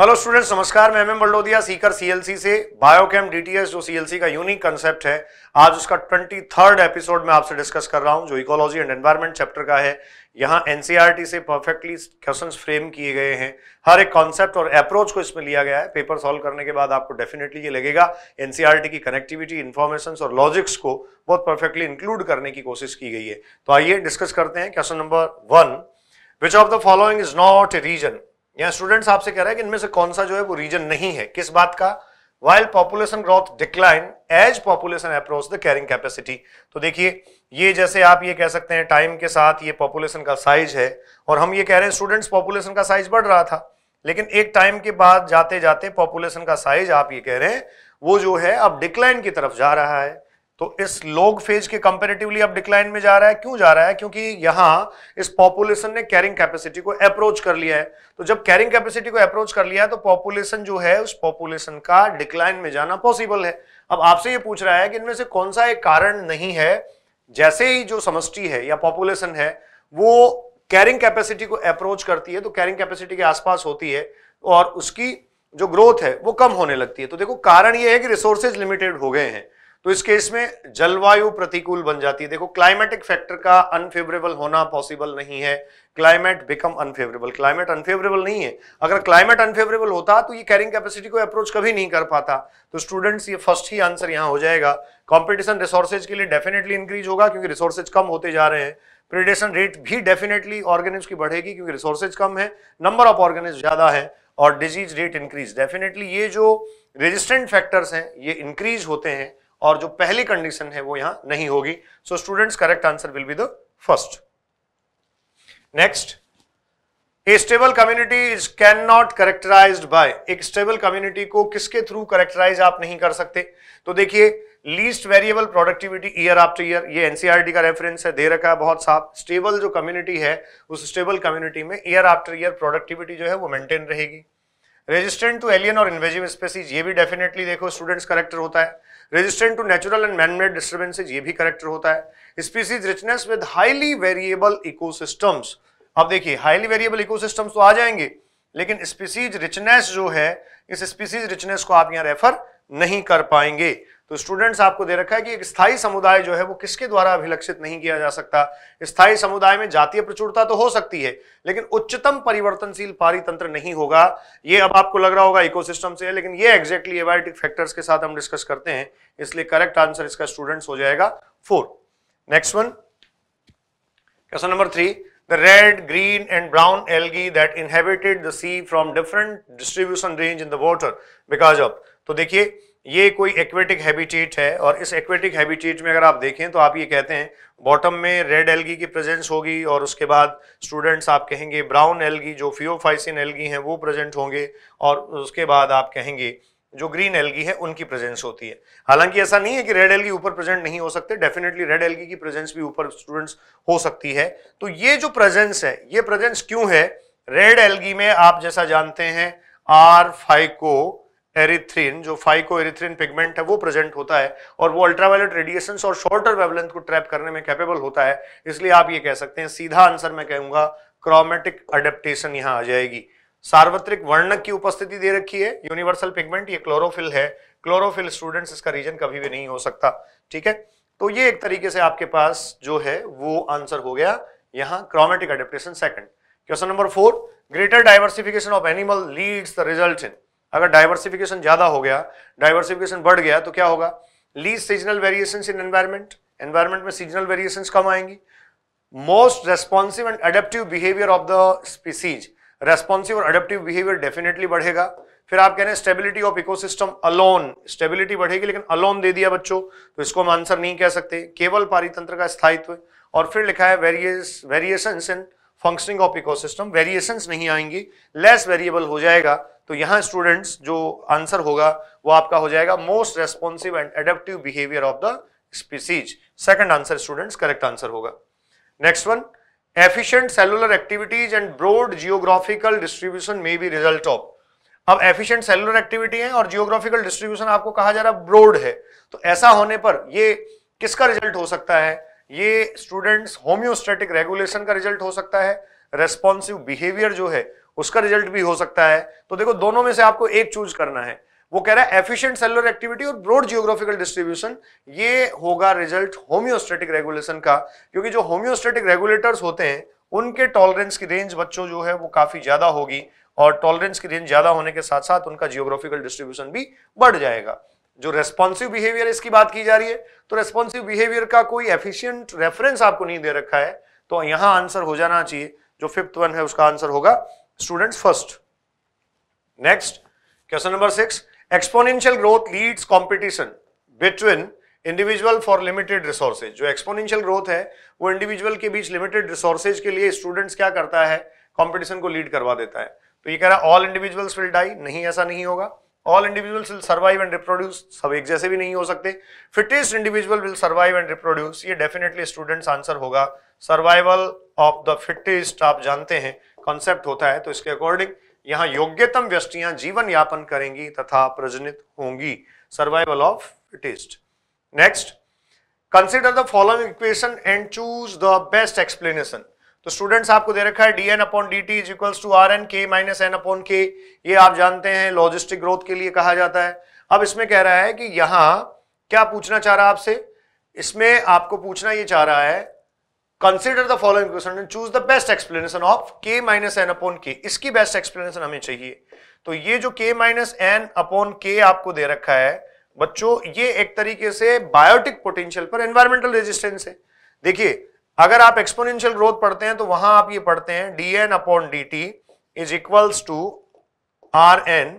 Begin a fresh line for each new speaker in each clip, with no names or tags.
Hello students नमस्कार मैं M M Baldodiya Sikar CLC से बायोकेम डीटीएस जो सीएलसी का यूनिक कंसेप्ट है आज उसका ट्वेंटी थर्ड एपिसोड में आपसे डिस्कस कर रहा हूं जो इकोलॉजी एंड एनवायरनमेंट चैप्टर का है यहां एनसीईआरटी e से परफेक्टली क्वेश्चंस फ्रेम किए गए हैं हर एक कॉन्सेप्ट और अप्रोच को इसमें लिया गया है पेपर सॉल्व करने के बाद आपको डेफिनेटली ये लगेगा एनसीईआरटी e की कनेक्टिविटी इन्फॉर्मेशन और लॉजिक्स को बहुत परफेक्टली इंक्लूड करने की कोशिश की गई है तो आइए डिस्कस करते हैं question number one which of the following is not a reason यहां स्टूडेंट्स आपसे कह रहा है कि इनमें से कौन सा जो है वो रीजन नहीं है किस बात का while population growth decline as population approach the carrying capacity तो देखिए ये जैसे आप ये कह सकते हैं टाइम के साथ ये पॉपुलेशन का साइज है और हम ये कह रहे हैं स्टूडेंट्स पॉपुलेशन का साइज बढ़ रहा था लेकिन एक टाइम के बाद जाते जाते पॉपुलेशन का साइज आप ये कह रहे हैं वो जो है अब डिक्लाइन की तरफ जा रहा है तो इस लोग फेज के कंपेरेटिवली अब डिक्लाइन में जा रहा है क्यों जा रहा है क्योंकि यहां इस पॉपुलेशन ने कैरिंग कैपेसिटी को अप्रोच कर लिया है तो जब कैरिंग कैपेसिटी को अप्रोच कर लिया है तो पॉपुलेशन जो है उस पॉपुलेशन का डिक्लाइन में जाना पॉसिबल है अब आपसे ये पूछ रहा है कि इनमें से कौन सा एक कारण नहीं है जैसे ही जो समष्टि है या पॉपुलेशन है वो कैरिंग कैपेसिटी को अप्रोच करती है तो कैरिंग कैपेसिटी के आसपास होती है और उसकी जो ग्रोथ है वो कम होने लगती है तो देखो कारण ये है कि रिसोर्सेज लिमिटेड हो गए हैं तो इस केस में जलवायु प्रतिकूल बन जाती है देखो क्लाइमेटिक फैक्टर का अनफेवरेबल होना पॉसिबल नहीं है climate become unfavourable climate unfavourable नहीं है अगर क्लाइमेट अनफेवरेबल होता तो ये कैरिंग कैपेसिटी को अप्रोच कभी नहीं कर पाता तो स्टूडेंट्स ये फर्स्ट ही आंसर यहाँ हो जाएगा कॉम्पिटिशन रिसोर्सेज के लिए डेफिनेटली इंक्रीज होगा क्योंकि रिसोर्सेज कम होते जा रहे हैं प्रिडेशन रेट भी डेफिनेटली ऑर्गेनिज की बढ़ेगी क्योंकि रिसोर्सेज कम है नंबर ऑफ ऑर्गेनिज ज़्यादा है और डिजीज रेट इंक्रीज डेफिनेटली ये जो रेजिस्टेंट फैक्टर्स हैं ये इंक्रीज होते हैं और जो पहली कंडीशन है वो यहां नहीं होगी so students correct answer will be the first next a stable community is can not characterize by एक स्टेबल कम्युनिटी को किसके थ्रू करेक्टराइज आप नहीं कर सकते तो देखिए least variable productivity year after year ये एनसीईआरटी e का रेफरेंस है दे रखा है बहुत साफ स्टेबल जो कम्युनिटी है उस स्टेबल कम्युनिटी में ईयर आफ्टर ईयर प्रोडक्टिविटी जो है वो मेंटेन रहेगी रेजिस्टेंट टू एलियन और इन्वेजिव स्पेसीज ये भी डेफिनेटली देखो स्टूडेंट्स करेक्टर होता है resistant to natural and manmade disturbances ये भी करेक्टर होता है species richness with highly variable ecosystems अब देखिए हाईली वेरिएबल इकोसिस्टम्स तो आ जाएंगे लेकिन स्पीसीज रिचनेस जो है इस स्पीसीज रिचनेस को आप यहाँ रेफर नहीं कर पाएंगे तो स्टूडेंट्स आपको दे रखा है कि एक स्थायी समुदाय जो है वो किसके द्वारा अभिलक्षित नहीं किया जा सकता स्थायी समुदाय में जातीय प्रचुरता तो हो सकती है लेकिन उच्चतम परिवर्तनशील पारितंत्र नहीं होगा ये अब आपको लग रहा होगा इकोसिस्टम से है लेकिन ये एक्जैक्टली एबायोटिक फैक्टर्स के साथ हम डिस्कस करते हैं इसलिए करेक्ट आंसर इसका स्टूडेंट्स हो जाएगा four next one question number three the red, green and brown algae that inhabited the sea from different distribution range in the water because of तो देखिए ये कोई एक्वेटिक हैबिटेट है और इस एक्वेटिक हैबिटेट में अगर आप देखें तो आप ये कहते हैं बॉटम में रेड एलगी की प्रेजेंस होगी और उसके बाद स्टूडेंट्स आप कहेंगे ब्राउन एलगी जो फियोफाइसिन एलगी हैं वो प्रेजेंट होंगे और उसके बाद आप कहेंगे जो ग्रीन एलगी है उनकी प्रेजेंस होती है हालांकि ऐसा नहीं है कि रेड एलगी ऊपर प्रेजेंट नहीं हो सकते डेफिनेटली रेड एलगी की प्रेजेंस भी ऊपर स्टूडेंट्स हो सकती है तो ये जो प्रेजेंस है ये प्रेजेंस क्यों है रेड एलगी में आप जैसा जानते हैं आर फाइको एरिथ्रिन जो फाइको एरिथ्रिन पिगमेंट है वो प्रेजेंट होता है और वो अल्ट्रावायलेट रेडिएशन और शॉर्टर वेवलेंथ को ट्रैप करने में कैपेबल होता है इसलिए आप ये कह सकते हैं सीधा आंसर मैं कहूंगा क्रोमेटिक अडेप्टेशन यहाँ आ जाएगी सार्वत्रिक वर्णक की उपस्थिति दे रखी है यूनिवर्सल पिगमेंट ये क्लोरोफिल है क्लोरोफिल स्टूडेंट्स इसका रीजन कभी भी नहीं हो सकता ठीक है तो ये एक तरीके से आपके पास जो है वो आंसर हो गया यहाँ chromatic adaptation second question number four greater diversification of animal leads the result in अगर डाइवर्सिफिकेशन ज्यादा हो गया डाइवर्सिफिकेशन बढ़ गया तो क्या होगा lead seasonal variation in environment environment में सीजनल वेरिएशन कम आएंगी most responsive and adaptive behaviour of the species responsive और अडेप्टिव बिहेवियर डेफिनेटली बढ़ेगा फिर आप कह रहे हैं stability of ecosystem alone stability बढ़ेगी लेकिन अलोन दे दिया बच्चों तो इसको हम आंसर नहीं कह सकते केवल पारितंत्र का स्थायित्व और फिर लिखा है various variations in functioning of ecosystem variations नहीं आएंगी लेस वेरिएबल हो जाएगा तो यहाँ स्टूडेंट्स जो आंसर होगा वो आपका हो जाएगा most responsive and adaptive behaviour of the species second answer students correct answer होगा next one efficient cellular activities and broad geographical distribution may be result of अब एफिशिएंट सेलुलर एक्टिविटी है और जियोग्राफिकल डिस्ट्रीब्यूशन आपको कहा जा रहा है broad है तो ऐसा होने पर ये किसका रिजल्ट हो सकता है ये स्टूडेंट्स होम्योस्टेटिक रेगुलेशन का रिजल्ट हो सकता है रेस्पॉन्सिव बिहेवियर जो है उसका रिजल्ट भी हो सकता है तो देखो दोनों में से आपको एक चूज करना है वो कह रहा है एफिशिएंट सेलुलर एक्टिविटी और ब्रॉड जियोग्राफिकल डिस्ट्रीब्यूशन ये होगा रिजल्ट होम्योस्टेटिक रेगुलेशन का क्योंकि जो होम्योस्टेटिक रेगुलेटर्स होते हैं उनके टॉलरेंस की रेंज बच्चों जो है वो काफ़ी ज़्यादा होगी और टॉलरेंस की रेंज ज़्यादा होने के साथ साथ उनका जियोग्राफिकल डिस्ट्रीब्यूशन भी बढ़ जाएगा जो रेस्पॉन्सिव बिहेवियर इसकी बात की जा रही है तो रेस्पॉन्सिव बिहेवियर का कोई एफिशियंट रेफरेंस आपको नहीं दे रखा है तो यहां आंसर हो जाना चाहिए जो फिफ्थ वन है उसका आंसर होगा student first next question number six exponential growth leads competition between individual for limited resources जो एक्सपोनेंशियल ग्रोथ है वो इंडिविजुअल के बीच लिमिटेड रिसोर्सेज के लिए स्टूडेंट्स क्या करता है कंपटीशन को लीड करवा देता है तो ये कह रहा है ऑल इंडिविजुअल्स विल डाई नहीं ऐसा नहीं होगा all individuals will survive and reproduce सब एक जैसे भी नहीं हो सकते fittest individual will survive and reproduce ये डेफिनेटली स्टूडेंट्स आंसर होगा सर्वाइवल ऑफ द फिटेस्ट आप जानते हैं कॉन्सेप्ट होता है तो इसके अकॉर्डिंग यहां योग्यतम व्यस्टियां जीवन यापन करेंगी तथा प्रजनित होंगी survival of fittest next consider the following equation and choose the best explanation तो स्टूडेंट्स आपको दे रखा है D N upon D T is equal to R N K minus N upon K ये आप जानते हैं लॉजिस्टिक ग्रोथ के लिए कहा जाता है अब इसमें कह रहा है कि यहां क्या पूछना चाह रहा है आपसे इसमें आपको पूछना ये चाह रहा है consider the following question and choose the best explanation of K minus N upon K इसकी बेस्ट एक्सप्लेनेशन हमें चाहिए तो ये जो के माइनस एन अपॉन के आपको दे रखा है बच्चों ये एक तरीके से बायोटिक पोटेंशियल पर एनवायरमेंटल रेजिस्टेंस है देखिए अगर आप एक्सपोनेंशियल ग्रोथ पढ़ते हैं तो वहां आप ये पढ़ते हैं D N upon D T is equals to R N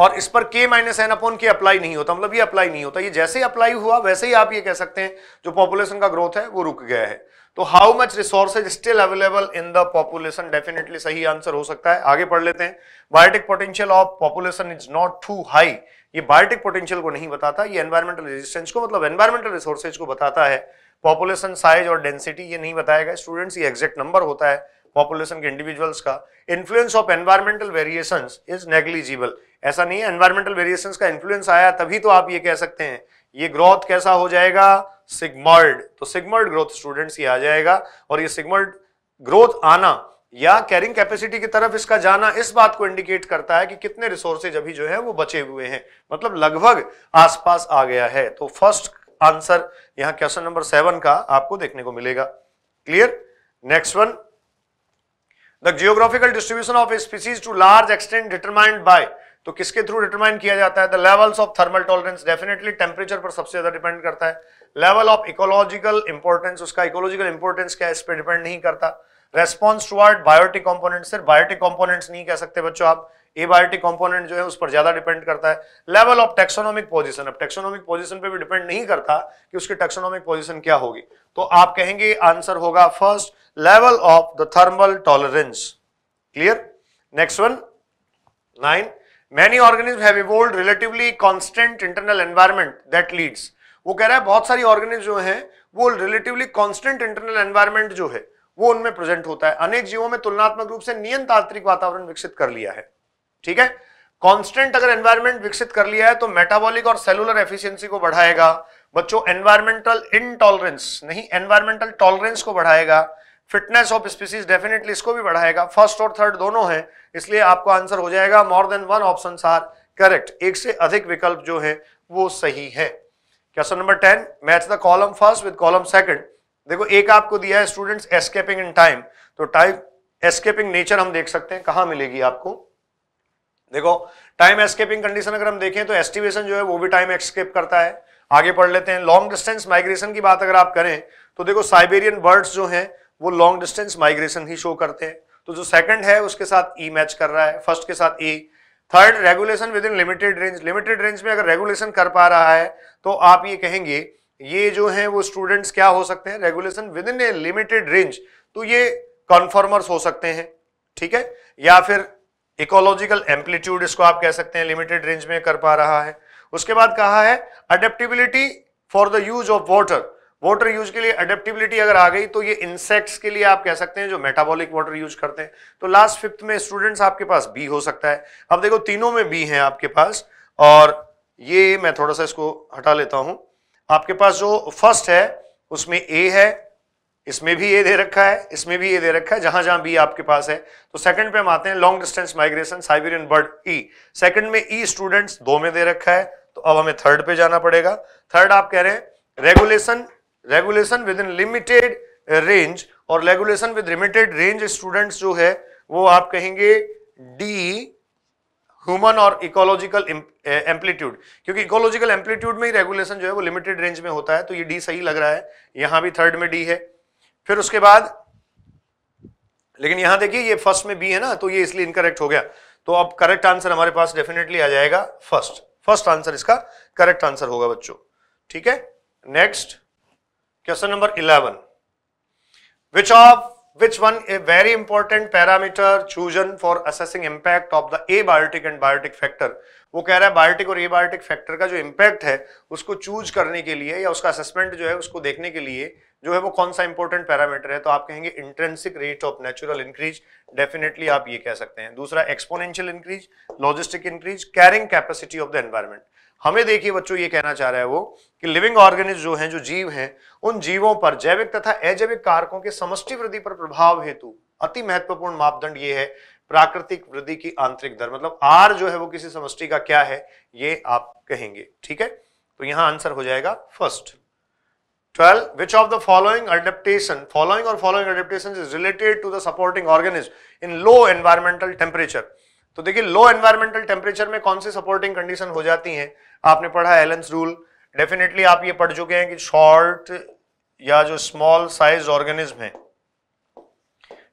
और इस पर K minus N upon K apply नहीं होता मतलब ये अप्लाई नहीं होता ये जैसे ही अप्लाई हुआ वैसे ही आप ये कह सकते हैं जो पॉपुलेशन का ग्रोथ है वो रुक गया है तो how much resources still available in the population definitely सही आंसर हो सकता है आगे पढ़ लेते हैं biotic potential of population is not too high ये बायोटिक पोटेंशियल को नहीं बताता ये एनवायरमेंटल रेजिस्टेंस को मतलब एनवायरमेंटल रिसोर्सेज को बताता है पॉपुलेशन साइज और डेंसिटी ये नहीं बताएगा स्टूडेंट्स ये एग्जैक्ट नंबर होता है पॉपुलेशन के इंडिविजुअल्स का influence of environmental variation is negligible ऐसा नहीं है एनवायरमेंटल वेरिएशन का इन्फ्लुएंस आया तभी तो आप ये कह सकते हैं ये ग्रोथ कैसा हो जाएगा सिग्मर्ड तो सिग्मर्ड ग्रोथ स्टूडेंट्स ही आ जाएगा और ये सिग्मर्ड ग्रोथ आना या कैरिंग कैपेसिटी की तरफ इसका जाना इस बात को इंडिकेट करता है कि कितने रिसोर्सेज अभी जो है वो बचे हुए हैं मतलब लगभग आसपास आ गया है तो फर्स्ट आंसर यहां क्वेश्चन नंबर सेवन का आपको देखने को मिलेगा clear next one the geographical distribution of species to large extent determined by तो किसके थ्रू डिटरमाइन किया जाता है the levels of thermal tolerance definitely temperature पर सबसे ज्यादा डिपेंड करता है लेवल ऑफ इकोलॉजिकल इंपॉर्टेंस उसका इकोलॉजिकल इंपॉर्टेंस क्या है इस पर डिपेंड नहीं करता रेस्पॉन्स टुवर्ड बायोटिक कॉम्पोनेंट सिर्फ बायोटिक कॉम्पोनेंट्स नहीं कह सकते बच्चों आप बायोटिक कंपोनेंट जो है उस पर ज्यादा डिपेंड करता है लेवल ऑफ टेक्सोनॉमिक पोजिशन अब टेक्सोनॉमिक पोजिशन पर भी डिपेंड नहीं करता कि उसकी टेक्सोनॉमिक पोजिशन क्या होगी तो आप कहेंगे आंसर होगा first level of the thermal tolerance clear next one nine many organism have evolved relatively constant internal environment that leads वो कह रहा है बहुत सारी ऑर्गेनिज जो है वो रिलेटिवली कांस्टेंट इंटरनल एनवायरनमेंट जो है वो उनमें प्रेजेंट होता है अनेक जीवों में तुलनात्मक रूप से नियंत्रिक वातावरण विकसित कर लिया है ठीक है कांस्टेंट अगर एनवायरनमेंट विकसित कर लिया है तो मेटाबॉलिक और सेलुलर एफिशिएंसी को बढ़ाएगा बच्चों एनवायरमेंटल इनटॉलरेंस नहीं एनवायरमेंटल टॉलरेंस को बढ़ाएगा फिटनेस ऑफ स्पीसीज डेफिनेटली इसको भी बढ़ाएगा फर्स्ट और थर्ड दोनों है इसलिए आपका आंसर हो जाएगा more than one option are correct एक से अधिक विकल्प जो है वो सही है question number ten match the column first with column second देखो एक आपको दिया है स्टूडेंट्स एस्केपिंग इन टाइम तो टाइप एस्केपिंग नेचर हम देख सकते हैं कहां मिलेगी आपको देखो टाइम एस्केपिंग कंडीशन अगर हम देखें तो एस्टिवेशन जो है वो भी टाइम एस्केप करता है आगे पढ़ लेते हैं लॉन्ग डिस्टेंस माइग्रेशन की बात अगर आप करें तो देखो साइबेरियन बर्ड्स जो हैं वो लॉन्ग डिस्टेंस माइग्रेशन ही शो करते हैं तो जो सेकंड है उसके साथ ई e मैच कर रहा है फर्स्ट के साथ E third regulation within limited range limited range में अगर रेगुलेशन कर पा रहा है तो आप ये कहेंगे ये जो है वो स्टूडेंट्स क्या हो सकते हैं regulation within a limited range तो ये कॉन्फॉर्मर्स हो सकते हैं ठीक है या फिर इकोलॉजिकल एम्पलीट्यूड इसको आप कह सकते हैं लिमिटेड रेंज में कर पा रहा है उसके बाद कहा है adaptability for the use of water water use के लिए अडेप्टिबिलिटी अगर आ गई तो ये इंसेक्ट्स के लिए आप कह सकते हैं जो मेटाबॉलिक वाटर यूज करते हैं तो लास्ट फिफ्थ में स्टूडेंट्स आपके पास बी हो सकता है अब देखो तीनों में बी है आपके पास और ये मैं थोड़ा सा इसको हटा लेता हूं आपके पास जो फर्स्ट है उसमें ए है इसमें भी ए दे रखा है इसमें भी ए दे रखा है जहां जहां बी आपके पास है तो सेकंड पे हम आते हैं long distance migration Siberian bird E second में ई e स्टूडेंट्स दो में दे रखा है तो अब हमें थर्ड पे जाना पड़ेगा थर्ड आप कह रहे हैं regulation regulation within limited range और regulation with limited range students जो है वो आप कहेंगे डी ह्यूमन और इकोलॉजिकल एम्पलीट्यूड uh, क्योंकि इकोलॉजिकल एम्पलीट्यूड में ही रेगुलेशन जो है वो लिमिटेड रेंज में होता है तो ये डी सही लग रहा है यहां भी थर्ड में डी है फिर उसके बाद लेकिन यहां देखिए ये फर्स्ट में बी है ना तो ये इसलिए इनकरेक्ट हो गया तो अब करेक्ट आंसर हमारे पास डेफिनेटली आ जाएगा फर्स्ट फर्स्ट आंसर इसका करेक्ट आंसर होगा बच्चों ठीक है next Question number 11. Of which one a very important parameter chosen for assessing impact of the abiotic and biotic factor वो कह रहा है बायोटिक और ए बायोटिक फैक्टर का जो इंपैक्ट है उसको चूज करने के लिए या उसका असेसमेंट जो है उसको देखने के लिए जो है वो कौन सा इंपॉर्टेंट पैरामीटर है तो आप कहेंगे intrinsic rate of natural increase definitely आप ये कह सकते हैं दूसरा exponential increase logistic increase carrying capacity of the environment हमें देखिए बच्चों ये कहना चाह रहा है वो कि लिविंग ऑर्गेनिज जो हैं जो जीव हैं उन जीवों पर जैविक तथा अजैविक कारकों के समष्टि वृद्धि पर प्रभाव हेतु अति महत्वपूर्ण मापदंड ये है प्राकृतिक वृद्धि की आंतरिक दर मतलब आर जो है वो किसी समष्टि का क्या है ये आप कहेंगे ठीक है तो यहां आंसर हो जाएगा first twelve which of the following adaptation following और following adaptation is related to the supporting organism in low environmental temperature तो देखिए लो एनवायरमेंटल टेम्परेचर में कौन सी सपोर्टिंग कंडीशन हो जाती है आपने पढ़ा एलेंस रूल डेफिनेटली आप ये पढ़ चुके हैं कि शॉर्ट या जो स्मॉल साइज ऑर्गेनिज्म है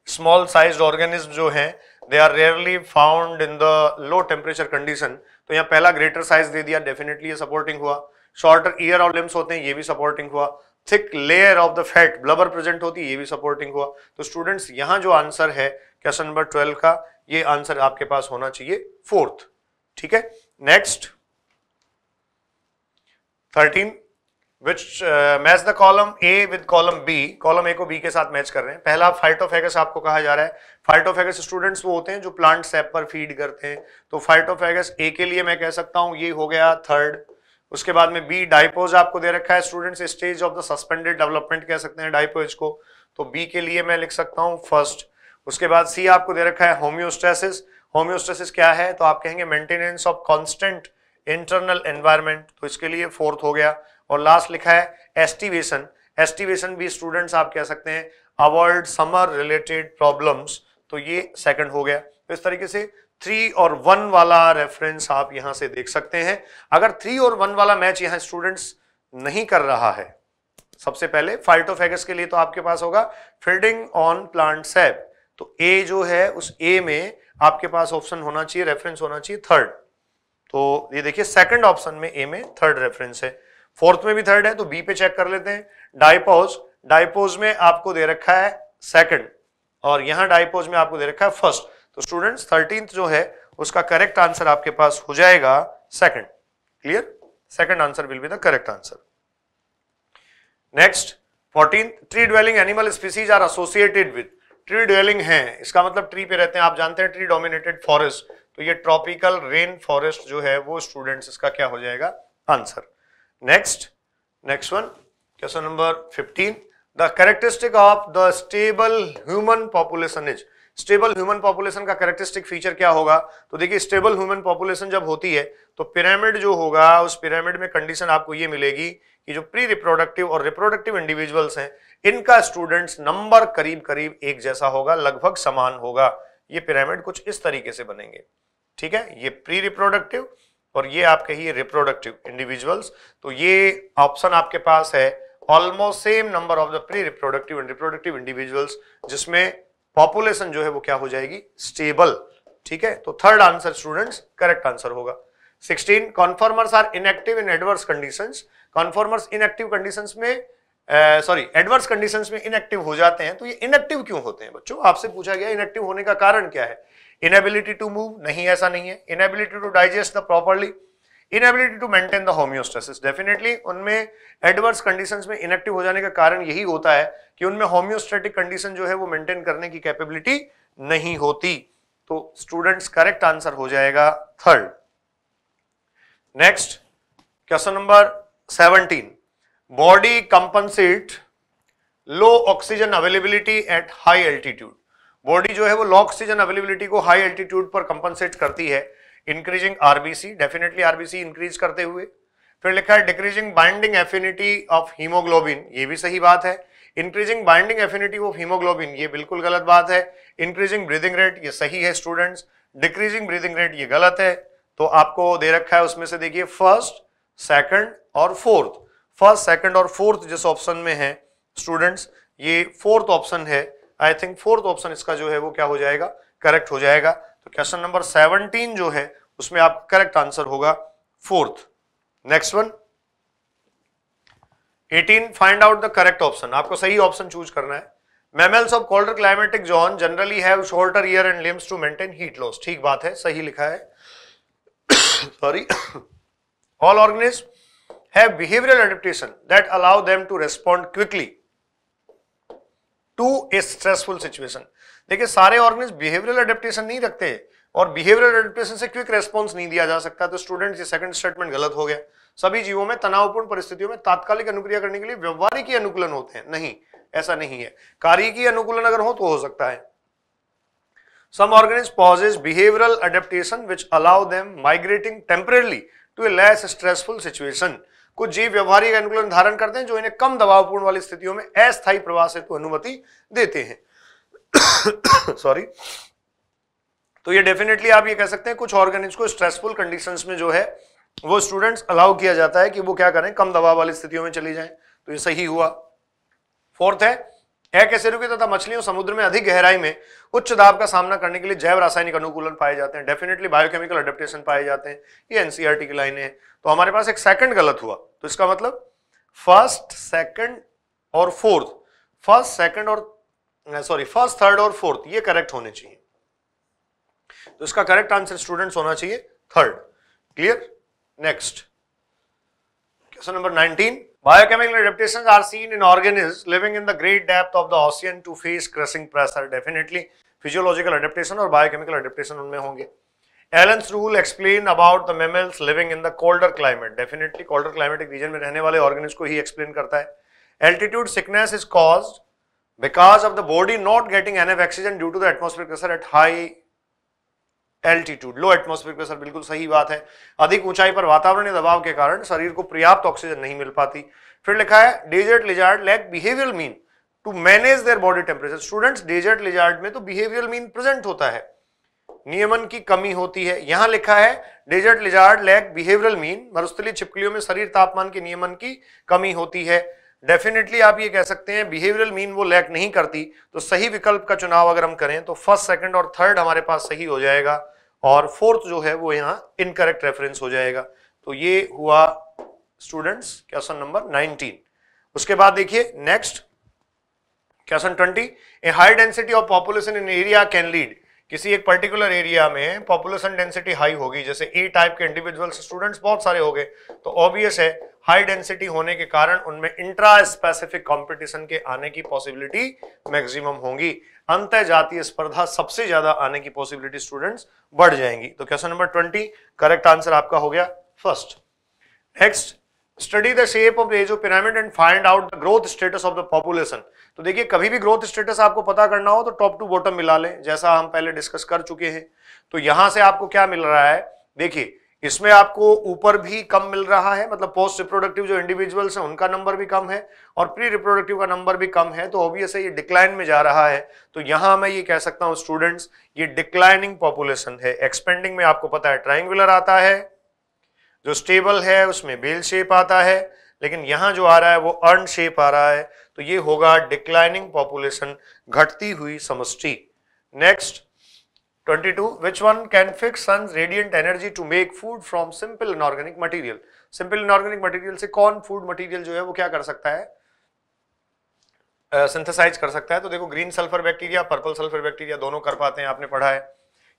स्मॉल साइज ऑर्गेनिज्म जो है they are rarely found in the low temperature condition तो यहाँ पहला ग्रेटर साइज दे दिया डेफिनेटली ये सपोर्टिंग हुआ शॉर्टर ईयर और लिम्स होते हैं ये भी सपोर्टिंग हुआ thick layer of the fat blubber present होती है ये भी सपोर्टिंग हुआ तो स्टूडेंट्स यहाँ जो आंसर है क्वेश्चन नंबर ट्वेल्व का ये आंसर आपके पास होना चाहिए फोर्थ ठीक है next thirteen which match the column A with column B column A को बी के साथ मैच कर रहे हैं पहला फाइटोफेगस आपको कहा जा रहा है फाइटोफेगस स्टूडेंट्स वो होते हैं जो प्लांट सेप पर फीड करते हैं तो फाइटोफेगस ए के लिए मैं कह सकता हूँ ये हो गया थर्ड उसके बाद में बी डाइपोज आपको दे रखा है students stage of the suspended development कह सकते हैं डाइपोज को तो बी के लिए मैं लिख सकता हूँ फर्स्ट उसके बाद सी आपको दे रखा है होम्योस्टेसिस होम्योस्टेसिस क्या है तो आप कहेंगे maintenance of constant internal environment तो इसके लिए फोर्थ हो गया और लास्ट लिखा है एस्टिवेशन एस्टिवेशन भी स्टूडेंट्स आप कह सकते हैं अवॉइड समर रिलेटेड प्रॉब्लम्स तो ये सेकंड हो गया तो इस तरीके से थ्री और वन वाला रेफरेंस आप यहां से देख सकते हैं अगर थ्री और वन वाला मैच यहां स्टूडेंट्स नहीं कर रहा है सबसे पहले फाइटोफेगस के लिए तो आपके पास होगा फील्डिंग ऑन प्लांट सेप तो ए जो है उस ए में आपके पास ऑप्शन होना चाहिए रेफरेंस होना चाहिए थर्ड तो ये देखिए सेकंड ऑप्शन में ए में थर्ड रेफरेंस है फोर्थ में भी थर्ड है तो बी पे चेक कर लेते हैं डाइपोज डाइपोज में आपको दे रखा है सेकंड और यहां डाइपोज में आपको दे रखा है फर्स्ट तो स्टूडेंट्स थर्टींथ जो है उसका करेक्ट आंसर आपके पास हो जाएगा second clear second answer will be the correct answer next fourteen tree dwelling animal species are associated with tree dwelling है इसका मतलब ट्री पे रहते हैं आप जानते हैं ट्री डोमिनेटेड फॉरेस्ट तो ये ट्रॉपिकल रेन फॉरेस्ट जो है वो स्टूडेंट्स इसका क्या हो जाएगा answer next next one question number 15 the characteristic of the stable human population is stable human population का कैरेक्टरिस्टिक फीचर क्या होगा तो देखिए स्टेबल ह्यूमन पॉपुलेशन जब होती है तो पिरामिड जो होगा उस पिरामिड में कंडीशन आपको ये मिलेगी कि जो प्री रिप्रोडक्टिव और रिप्रोडक्टिव इंडिविजुअल्स हैं इनका स्टूडेंट्स नंबर करीब करीब एक जैसा होगा लगभग समान होगा ये पिरामिड कुछ इस तरीके से बनेंगे ठीक है ये प्री रिप्रोडक्टिव और ये आप कहिए रिप्रोडक्टिव इंडिविजुअल्स तो ये ऑप्शन आपके पास है almost same number of the pre reproductive and reproductive individuals जिसमें पॉपुलेशन जो है वो क्या हो जाएगी स्टेबल ठीक है तो third answer students correct answer होगा 16 conformers are inactive in adverse conditions conformers inactive conditions में सॉरी एडवर्स कंडीशंस में इनएक्टिव हो जाते हैं तो ये इनएक्टिव क्यों होते हैं बच्चों आपसे पूछा गया इनएक्टिव होने का कारण क्या है इनएबिलिटी टू मूव नहीं ऐसा नहीं है inability to digest the properly inability to maintain the homeostasis definitely उनमें एडवर्स कंडीशंस में इनएक्टिव हो जाने का कारण यही होता है कि उनमें होम्योस्टेटिक कंडीशन जो है वो मेंटेन करने की कैपेबिलिटी नहीं होती तो स्टूडेंट्स करेक्ट आंसर हो जाएगा third next question number seventeen body compensate low oxygen availability at high altitude body जो है वो लो ऑक्सीजन अवेलेबिलिटी को हाई एल्टीट्यूड पर कंपनसेट करती है increasing RBC definitely RBC increase करते हुए फिर लिखा है decreasing binding affinity of haemoglobin ये भी सही बात है increasing binding affinity of haemoglobin ये बिल्कुल गलत बात है इंक्रीजिंग ब्रीदिंग रेट ये सही है स्टूडेंट्स डिक्रीजिंग ब्रीदिंग रेट ये गलत है तो आपको दे रखा है उसमें से देखिए फर्स्ट सेकंड और फोर्थ फर्स्ट सेकंड और फोर्थ जिस ऑप्शन में है स्टूडेंट्स ये फोर्थ ऑप्शन है आई थिंक फोर्थ ऑप्शन इसका जो है वो क्या हो जाएगा करेक्ट हो जाएगा तो क्वेश्चन नंबर सेवनटीन जो है उसमें आप करेक्ट आंसर होगा fourth next one 18 find out the correct option आपको सही ऑप्शन चूज करना है mammals of colder climatic zone generally have shorter ear and limbs to maintain heat loss ठीक बात है सही लिखा है sorry all organism have behavioural adaptation that allow them to respond quickly to a stressful situation देखिए सारे organism behavioural adaptation नहीं रखते और बिहेवियरल एडेप्टेशन से क्विक रेस्पॉन्स नहीं दिया जा सकता तो स्टूडेंट ये सेकंड स्टेटमेंट गलत हो गया सभी जीवों में तनावपूर्ण परिस्थितियों में तात्कालिक अनुक्रिया करने के लिए व्यवहारिक ही अनुकूलन होते हैं नहीं ऐसा नहीं है कार्य की अनुकूलन अगर हो तो हो सकता है some organism possess behavioral adaptation which allow them migrating temporarily to a less stressful situation कुछ जीव व्यवहारिक अनुकूलन धारण करते हैं जो इन्हें कम दबावपूर्ण वाली स्थितियों में अस्थायी प्रवास हेतु अनुमति देते हैं सॉरी तो ये डेफिनेटली आप ये कह सकते हैं कुछ ऑर्गेनिज को स्ट्रेसफुल कंडीशन में जो है वो स्टूडेंट्स अलाउ किया जाता है कि वो क्या करें कम दबाव वाली स्थितियों में चली जाए तो ये सही हुआ फोर्थ है है कैसे रुकी तथा मछलियों समुद्र में अधिक गहराई में उच्च दाब का सामना करने के लिए जैव रासायनिक अनुकूलन पाए जाते हैं डेफिनेटली बायोकेमिकल अडेप्टेशन पाए जाते हैं ये एनसीआरटी e की लाइनें हैं तो हमारे पास एक सेकंड गलत हुआ तो इसका मतलब फर्स्ट सेकंड और फोर्थ फर्स्ट सेकंड और सॉरी फर्स्ट थर्ड और फोर्थ ये करेक्ट होने चाहिए तो इसका करेक्ट आंसर स्टूडेंट होना चाहिए third clear next question number nineteen Biochemical adaptations are seen in organisms living in the great depth of the ocean to face crushing pressure. Definitely physiological adaptation or biochemical adaptation उनमें होंगे. Allen's rule explain about the mammals living in the colder climate. Definitely colder climatic region में रहने वाले organisms को ही explain करता है. Altitude sickness is caused because of the body not getting enough oxygen due to the atmospheric pressure at high altitude low atmosphere pressure बिल्कुल सही बात है अधिक ऊंचाई पर वातावरणीय दबाव के कारण शरीर को पर्याप्त ऑक्सीजन नहीं मिल पाती फिर लिखा है desert lizard lack behavioural mean to manage their body temperature students desert lizard में तो बिहेवियल मीन प्रेजेंट होता है नियमन की कमी होती है यहां लिखा है desert lizard lack behavioural mean मरुस्थली छिपकलियों में शरीर तापमान के नियमन की कमी होती है डेफिनेटली आप ये कह सकते हैं बिहेवियरल मीन वो लैक नहीं करती तो सही विकल्प का चुनाव अगर हम करें तो फर्स्ट सेकंड और थर्ड हमारे पास सही हो जाएगा और फोर्थ जो है वो यहाँ इनकरेक्ट रेफरेंस हो जाएगा तो ये हुआ स्टूडेंट्स क्वेश्चन नंबर 19 उसके बाद देखिए next question twenty a high density of population in area can lead किसी एक पर्टिकुलर एरिया में पॉपुलेशन डेंसिटी हाई होगी जैसे ए टाइप के इंडिविजुअल स्टूडेंट्स बहुत सारे हो गए तो ऑब्वियस है हाई डेंसिटी होने के कारण उनमें इंट्रा स्पेसिफिक कंपटीशन के आने की पॉसिबिलिटी मैक्सिमम होंगी अंत जातीय स्पर्धा सबसे ज्यादा आने की पॉसिबिलिटी स्टूडेंट्स बढ़ जाएंगी तो question number twenty correct answer आपका हो गया first next study the shape of age pyramid and find out the growth status of the population तो देखिए कभी भी ग्रोथ स्टेटस आपको पता करना हो तो टॉप टू बॉटम मिला लें जैसा हम पहले डिस्कस कर चुके हैं तो यहां से आपको क्या मिल रहा है देखिए इसमें आपको ऊपर भी कम मिल रहा है मतलब पोस्ट रिप्रोडक्टिव जो इंडिविजुअल्स हैं उनका नंबर भी कम है और प्री रिप्रोडक्टिव का नंबर भी कम है तो ऑब्वियस है ये डिक्लाइन में जा रहा है तो यहाँ मैं ये कह सकता हूं स्टूडेंट्स ये डिक्लाइनिंग पॉपुलेशन है एक्सपेंडिंग में आपको पता है ट्राइंगुलर आता है जो स्टेबल है उसमें बेल शेप आता है लेकिन यहाँ जो आ रहा है वो अर्न शेप आ रहा है तो ये होगा डिक्लाइनिंग पॉपुलेशन घटती हुई समष्टि next 22 which one can fix sun's radiant energy to make food from simple inorganic material simple inorganic material से कौन food material jo hai wo क्या कर सकता है सिंथेसाइज uh, कर सकता है तो देखो green sulphur bacteria purple sulphur bacteria दोनों कर पाते हैं आपने पढ़ा है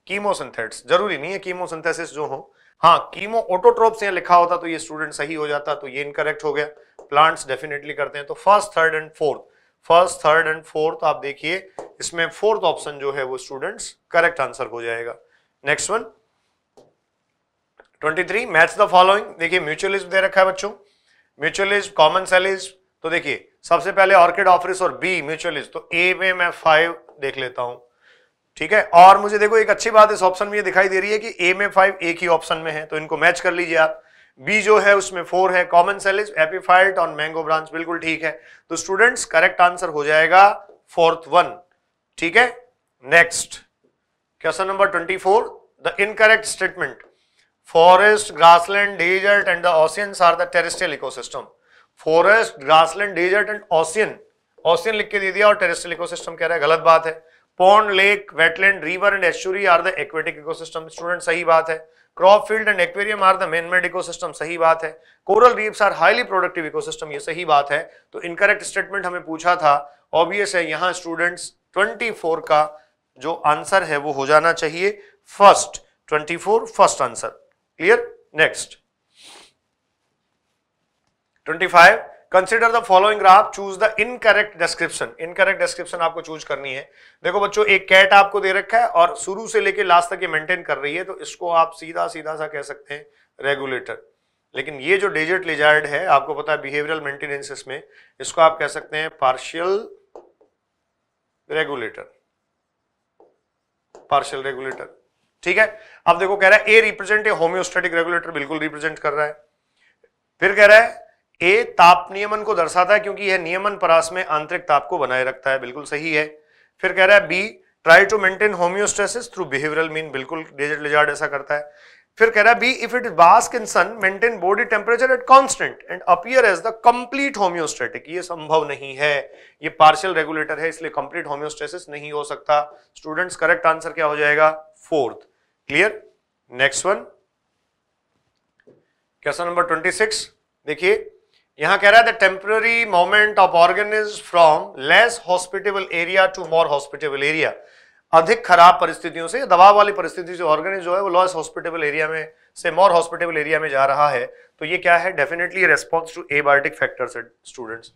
कीमोसिंथेट्स जरूरी नहीं है कीमोसिंथेसिस जो हो हाँ कीमो ऑटोट्रोप्स यहाँ लिखा होता तो ये स्टूडेंट सही हो जाता तो ये इनकरेक्ट हो गया प्लांट्स डेफिनेटली करते हैं तो first third and fourth first third and fourth आप देखिए इसमें फोर्थ ऑप्शन जो है वो स्टूडेंट्स करेक्ट आंसर हो जाएगा next one 23 match the following देखिए म्यूचुअलिज्म दे रखा है बच्चों म्यूचुअलिज्म कॉमन सेलिज तो देखिए सबसे पहले ऑर्किड ऑफिस और बी म्यूचुअलिज तो ए में मैं फाइव देख लेता हूं ठीक है और मुझे देखो एक अच्छी बात इस ऑप्शन में ये दिखाई दे रही है कि ए में फाइव एक ही ऑप्शन में है तो इनको मैच कर लीजिए आप बी जो है उसमें फोर है commensal is epiphyte on mango branch बिल्कुल ठीक है तो स्टूडेंट्स करेक्ट आंसर हो जाएगा फोर्थ वन ठीक है next question number twenty four the incorrect statement forest grassland desert and the oceans are the terrestrial ecosystem forest grassland desert and ocean ocean लिख के दे दिया और टेरिस्टियल इकोसिस्टम कह रहा है गलत बात है pond lake wetland river and estuary are the aquatic ecosystem student सही बात है crop field and aquarium are the man made ecosystem सही बात है coral reefs are highly productive ecosystem ये सही बात है तो इनकरेक्ट स्टेटमेंट हमें पूछा था ऑब्वियस है यहाँ स्टूडेंट्स 24 का जो आंसर है वो हो जाना चाहिए first 24 first answer clear next 25 consider the following graph choose the incorrect description incorrect description आपको चूज करनी है देखो बच्चों एक कैट आपको दे रखा है और शुरू से लेके लास्ट तक ये मेंटेन कर रही है तो इसको आप सीधा सीधा सा कह सकते हैं रेगुलेटर लेकिन ये जो डेजर्ट लिजार्ड है आपको पता है बिहेवियरल मेंटेनेंस में इसको आप कह सकते हैं पार्शियल रेगुलेटर पार्शियल रेगुलेटर ठीक है अब देखो कह रहा है A represent a homeostatic regulator बिल्कुल रिप्रेजेंट कर रहा है फिर कह रहा है ए ताप नियमन को दर्शाता है क्योंकि यह नियमन परास में आंतरिक ताप को बनाए रखता है बिल्कुल सही है फिर कह रहा है B try to maintain homeostasis through behavioural mean बिल्कुल डेजर्ट लिजार्ड ऐसा करता है फिर कह रहा है B if it is bask in sun maintain body temperature at constant and appear as the complete homeostatic ये संभव नहीं है ये पार्शियल रेगुलेटर है इसलिए कंप्लीट होम्योस्टेसिस नहीं हो सकता स्टूडेंट्स करेक्ट आंसर क्या हो जाएगा fourth clear next one question number twenty six देखिए यहां कह रहा है the temporary moment of organism from less hospitable area to more hospitable area अधिक खराब परिस्थितियों से दबाव वाली परिस्थिति से ऑर्गेनिज जो है वो लॉस हॉस्पिटेबल एरिया में से मोर हॉस्पिटेबल एरिया में जा रहा है तो ये क्या है definitely response to abiotic factors students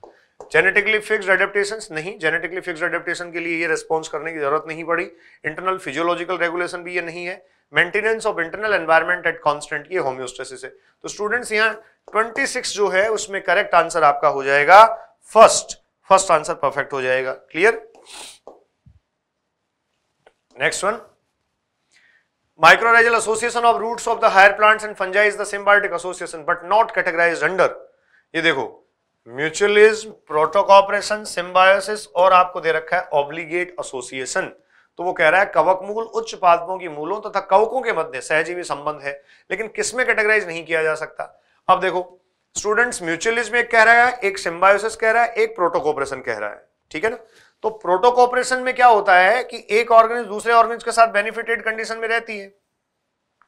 genetically fixed adaptation नहीं जेनेटिकली फिक्स्ड एडेप्टेशन के लिए ये रेस्पॉन्स करने की जरूरत नहीं पड़ी इंटरनल फिजियोलॉजिकल रेगुलेशन भी ये नहीं है maintenance of internal environment at constant ये होम्योस्टेसिस है तो स्टूडेंट्स यहाँ 26 जो है उसमें करेक्ट आंसर आपका हो जाएगा फर्स्ट फर्स्ट आंसर परफेक्ट हो जाएगा clear next one mycorrhizal association of roots of the higher plants and fungi is the symbiotic association but not categorized under ये देखो म्यूचुअलिज्म प्रोटोकॉपरेशन सिम्बायोसिस और आपको दे रखा है ऑब्लिगेट एसोसिएशन तो वो कह रहा है कवक मूल उच्च पादपों की मूलों तथा तो कवकों के मध्य सहजीवी संबंध है लेकिन किसमें कैटेगराइज नहीं किया जा सकता अब देखो स्टूडेंट्स म्यूचुअलिज्म एक कह रहा है एक सिम्बायोसिस कह रहा है एक प्रोटोकोपरेशन कह रहा है ठीक है ना तो प्रोटोकोपरेशन में क्या होता है कि एक ऑर्गेनिज दूसरे ऑर्गेनिज के साथ बेनिफिटेड कंडीशन में रहती है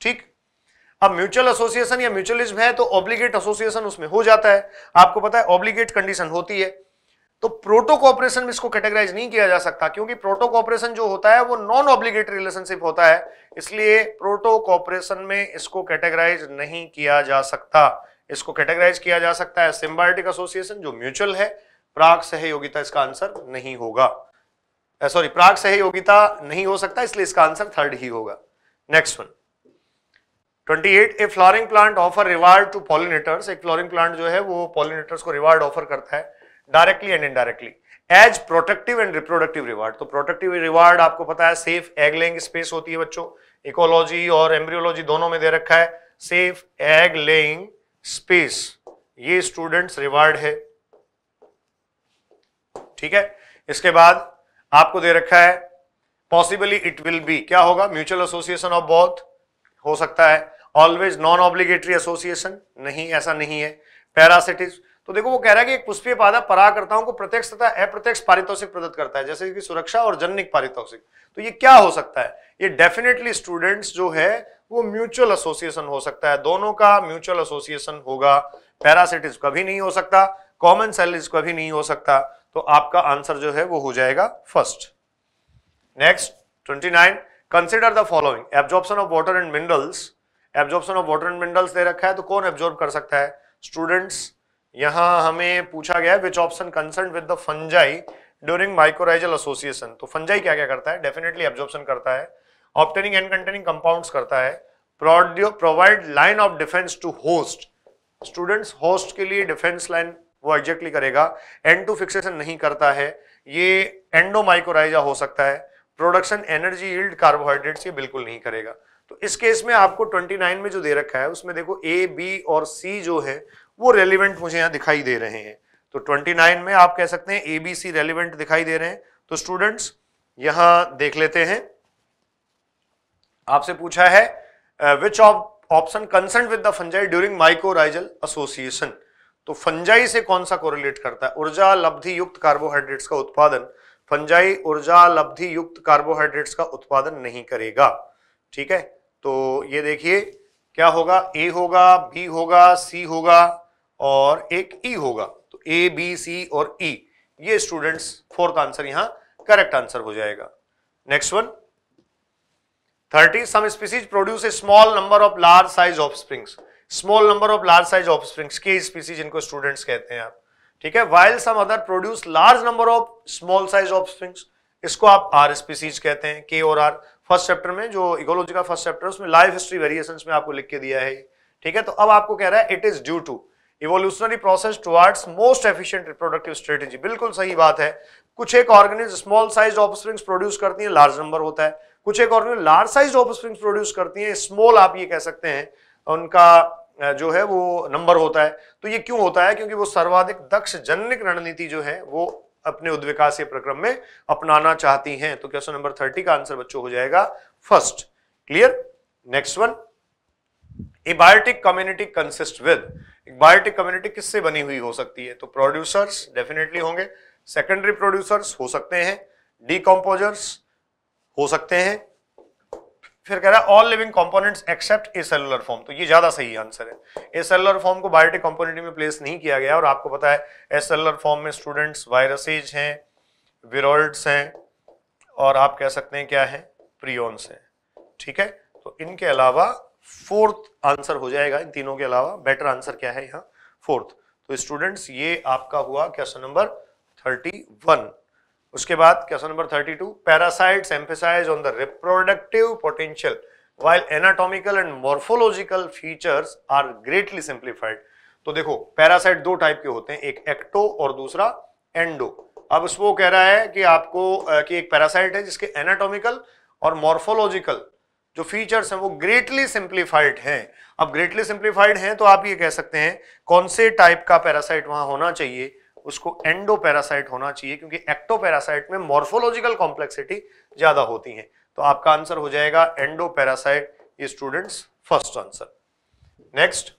ठीक अब म्यूचुअल एसोसिएशन या म्यूचुअलिज्म है तो ऑब्लिगेट एसोसिएशन उसमें हो जाता है आपको पता है ऑब्लिगेट कंडीशन होती है तो प्रोटो कॉपरेशन में इसको कैटेगराइज नहीं किया जा सकता क्योंकि प्रोटो कॉपरेशन जो होता है वो नॉन ऑब्लिगेटरी रिलेशनशिप होता है इसलिए प्रोटो कॉपरेशन में इसको कैटेगराइज नहीं किया जा सकता इसको कैटेगराइज किया जा सकता है सिम्बायोटिक एसोसिएशन जो म्यूचुअल है प्राग सहयोगिता इसका आंसर नहीं होगा सॉरी प्राग सहयोगिता नहीं हो सकता इसलिए इसका आंसर थर्ड ही होगा next one 28 a flowering plant offer reward to pollinators एक फ्लॉरिंग प्लांट जो है वो पॉलिनेटर्स को रिवार्ड ऑफर करता है directly and indirectly as protective and reproductive reward तो प्रोटेक्टिव रिवार्ड आपको पता है सेफ एग लेइंग स्पेस होती है बच्चों इकोलॉजी और एम्ब्रियोलॉजी दोनों में दे रखा है सेफ एग लेइंग स्पेस ये स्टूडेंट्स रिवार्ड है ठीक है इसके बाद आपको दे रखा है पॉसिबली इट विल बी क्या होगा म्यूचुअल एसोसिएशन ऑफ बोथ हो सकता है ऑलवेज नॉन ऑब्लिगेटरी एसोसिएशन नहीं ऐसा नहीं है पैरासिटिक्स तो देखो वो कह रहा है कि एक पुष्पीय पादप पराकर्ताओं को प्रत्यक्ष तथा अप्रत्यक्ष पारितोषिक प्रदत्त करता है जैसे कि सुरक्षा और जनिक पारितोषिक तो ये क्या हो सकता है ये डेफिनेटली स्टूडेंट्स जो है वो म्यूचुअल एसोसिएशन हो सकता है दोनों का म्यूचुअल एसोसिएशन होगा पैरासिटिज कभी नहीं हो सकता कॉमन सेल सेलिज कभी नहीं हो सकता तो आपका आंसर जो है वो हो जाएगा first next twenty nine consider the following absorption of water and minerals absorption of water and minerals दे रखा है तो कौन एब्जॉर्ब कर सकता है स्टूडेंट्स यहां हमें पूछा गया which option concern with the fungi during mycorrhizal association तो फंजाई क्या क्या करता है डेफिनेटली एब्जॉर्प्शन करता है ऑप्टेनिंग एंड कंटेनिंग कंपाउंड करता है provide line of defence to host students host के लिए डिफेंस लाइन वो एग्जैक्टली करेगा एंड टू फिक्सेशन नहीं करता है ये एंडोमाइकोराइजा हो सकता है प्रोडक्शन एनर्जी यील्ड कार्बोहाइड्रेट्स ये बिल्कुल नहीं करेगा तो इस केस में आपको 29 में जो दे रखा है उसमें देखो ए बी और सी जो है वो रेलिवेंट मुझे यहां दिखाई दे रहे हैं तो 29 में आप कह सकते हैं ए रेलिवेंट दिखाई दे रहे हैं तो स्टूडेंट्स यहां देख लेते हैं आपसे पूछा है which option concern with the fungi during mycorrhizal association तो फंजाई से कौन सा कोरिलेट करता है ऊर्जा लब्धि युक्त कार्बोहाइड्रेट्स का उत्पादन फंजाई ऊर्जा लब्धि युक्त कार्बोहाइड्रेट्स का उत्पादन नहीं करेगा ठीक है तो ये देखिए क्या होगा ए होगा बी होगा सी होगा और एक ई e होगा तो ए बी सी और ई e. ये स्टूडेंट्स फोर्थ आंसर यहां करेक्ट आंसर हो जाएगा next one thirty some species produce a small number of large size offsprings small number of large size offsprings के species इनको students कहते हैं आप ठीक है while some other produce large number of small size offsprings इसको आप are species कहते हैं के और आर फर्स्ट चैप्टर में जो इकोलॉजी का फर्स्ट चैप्टर उसमें लाइफ हिस्ट्री वेरिएशन में आपको लिख के दिया है ठीक है तो अब आपको कह रहा है it is due to evolutionary process towards most efficient reproductive strategy बिल्कुल सही बात है कुछ एक organism small size offsprings produce करती है लार्ज नंबर होता है कुछ एक organism large size offsprings produce करती है स्मॉल आप ये कह सकते हैं उनका जो है वो नंबर होता है तो ये क्यों होता है क्योंकि वो सर्वाधिक दक्ष जननिक रणनीति जो है वो अपने उद्विकासीय प्रक्रम में अपनाना चाहती हैं तो क्वेश्चन नंबर थर्टी का आंसर बच्चों हो जाएगा first clear next one a biotic community consist with a biotic community किससे बनी हुई हो सकती है तो प्रोड्यूसर्स डेफिनेटली होंगे सेकेंडरी प्रोड्यूसर्स हो सकते हैं डीकम्पोजर्स हो सकते हैं फिर कह रहा है all living components except acellular form तो ये ज्यादा सही आंसर है ए सेलुलर फॉर्म को बायोटिक कंपोनेंट में प्लेस नहीं किया गया और आपको पता है ए सेलुलर फॉर्म में स्टूडेंट्स वायरसेज हैं विरोल्ड्स हैं और आप कह सकते हैं क्या है प्रियोन्स हैं ठीक है तो इनके अलावा फोर्थ आंसर हो जाएगा इन तीनों के अलावा बेटर आंसर क्या है यहाँ फोर्थ तो स्टूडेंट्स ये आपका हुआ क्वेश्चन नंबर थर्टी वन उसके बाद question number thirty two parasites emphasise on the reproductive potential while anatomical and morphological features are greatly simplified तो देखो पैरासाइट दो टाइप के होते हैं एक एक्टो और दूसरा एंडो अब उसको कह रहा है कि आपको कि एक पैरासाइट है जिसके एनाटॉमिकल और मॉर्फोलॉजिकल जो फीचर्स हैं वो ग्रेटली सिंप्लीफाइड हैं अब ग्रेटली सिंप्लीफाइड हैं तो आप ये कह सकते हैं कौन से टाइप का पैरासाइट वहां होना चाहिए उसको एंडो पैरासाइट होना चाहिए क्योंकि एक्टो पैरासाइट में मॉर्फोलॉजिकल कॉम्प्लेक्सिटी ज़्यादा होती है तो आपका आंसर हो जाएगा endoparasite students first answer next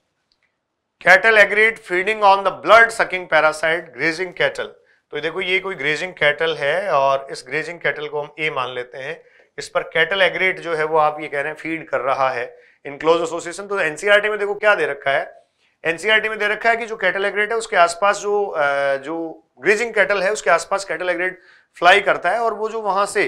cattle egret feeding on the blood sucking parasite grazing cattle तो देखो ये कोई ग्रेजिंग कैटल है और इस ग्रेजिंग कैटल को हम ए मान लेते हैं इस पर कैटल एग्रेट जो है वो आप ये कह रहे हैं फीड कर रहा है इनक्लोज एसोसिएशन तो एनसीआरटी में देखो क्या दे रखा है एनसीआरटी में दे रखा है कि जो कैटल एग्रेट है उसके आसपास जो जो ग्रीजिंग कैटल है उसके आसपास कैटल एग्रेट फ्लाई करता है और वो जो वहां से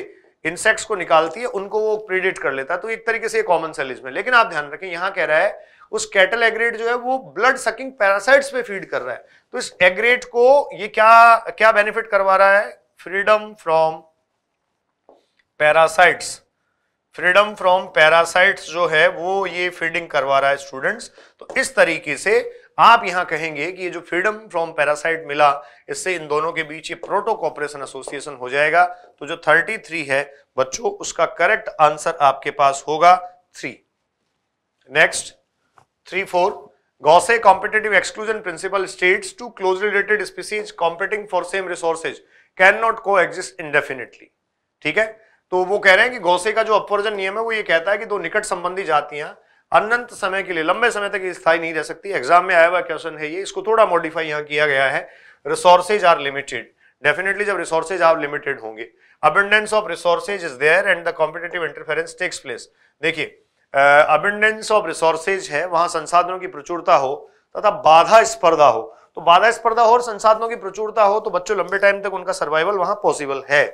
इंसेक्ट्स को निकालती है उनको वो प्रिडिक्ट कर लेता है तो एक तरीके से ये कॉमन सेल इसमें लेकिन आप ध्यान रखें यहाँ कह रहा है उस कैटल एग्रेट जो है वो ब्लड सकिंग पैरासाइट्स पे फीड कर रहा है तो इस एग्रेट को ये क्या क्या बेनिफिट करवा रहा है freedom from parasites freedom from parasites जो है वो ये फीडिंग करवा रहा है स्टूडेंट्स तो इस तरीके से आप यहां कहेंगे कि ये जो फ्रीडम फ्रॉम पैरासाइट मिला इससे इन दोनों के बीच ये प्रोटो कॉपरेशन एसोसिएशन हो जाएगा तो जो 33 है बच्चों उसका करेक्ट आंसर आपके पास होगा three next three four Gause's competitive exclusion principle states two close related species competing for same resources can not coexist indefinitely ठीक है तो वो कह रहे हैं कि गौसे का जो अपवर्जन नियम है वो ये कहता है कि दो निकट संबंधी जातियां अनंत समय के लिए लंबे समय तक स्थायी नहीं रह सकती एग्जाम में आया हुआ क्वेश्चन है ये इसको थोड़ा मॉडिफाई यहाँ किया गया है रिसोर्सेज आर लिमिटेड डेफिनेटली जब रिसोर्सेज आप लिमिटेड होंगे abundance of resources is there and the competitive interference takes place देखिए अबेंडेंस ऑफ रिसोर्सेज है वहां संसाधनों की प्रचुरता हो तथा बाधा स्पर्धा हो तो बाधा स्पर्धा हो और संसाधनों की प्रचुरता हो तो बच्चों लंबे टाइम तक उनका सर्वाइवल वहां पॉसिबल है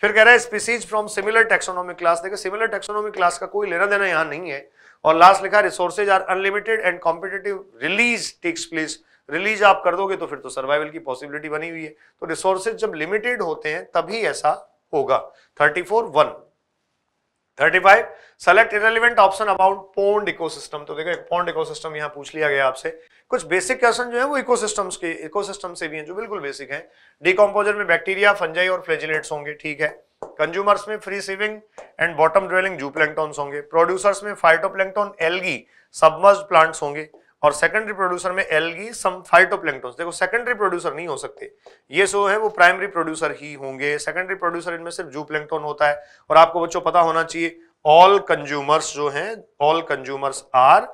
फिर कह रहा है species from similar taxonomic class देखिए सिमिलर टेक्सोनॉमिक क्लास का कोई लेना देना यहाँ नहीं है और लास्ट लिखा resources are unlimited and competitive release takes place release आप कर दोगे तो फिर तो सर्वाइवल की पॉसिबिलिटी बनी हुई है तो रिसोर्सेज जब लिमिटेड होते हैं तभी ऐसा होगा thirty four one thirty five select irrelevant option about pond ecosystem तो देखो एक पोन्ड इकोसिस्टम यहां पूछ लिया गया आपसे कुछ बेसिक क्वेश्चन जो है वो इकोसिस्टम्स के इकोसिस्टम से भी हैं जो बिल्कुल बेसिक हैं डिकम्पोजर में बैक्टीरिया फंजाई और फ्लेजिलेट्स होंगे ठीक है कंज्यूमर्स में free swimming and bottom dwelling zoo होंगे प्रोड्यूसर्स में फाइटोप्लैंक्टन एल्गी सबमर्ज प्लांट्स होंगे और सेकेंडरी प्रोड्यूसर में एलगी सम फाइटोप्लैंक्टोन्स देखो सेकेंडरी प्रोड्यूसर नहीं हो सकते ये सो है वो प्राइमरी प्रोड्यूसर ही होंगे सेकेंडरी प्रोड्यूसर इनमें सिर्फ जू होता है और आपको बच्चों पता होना चाहिए ऑल कंज्यूमर्स जो हैं all consumers are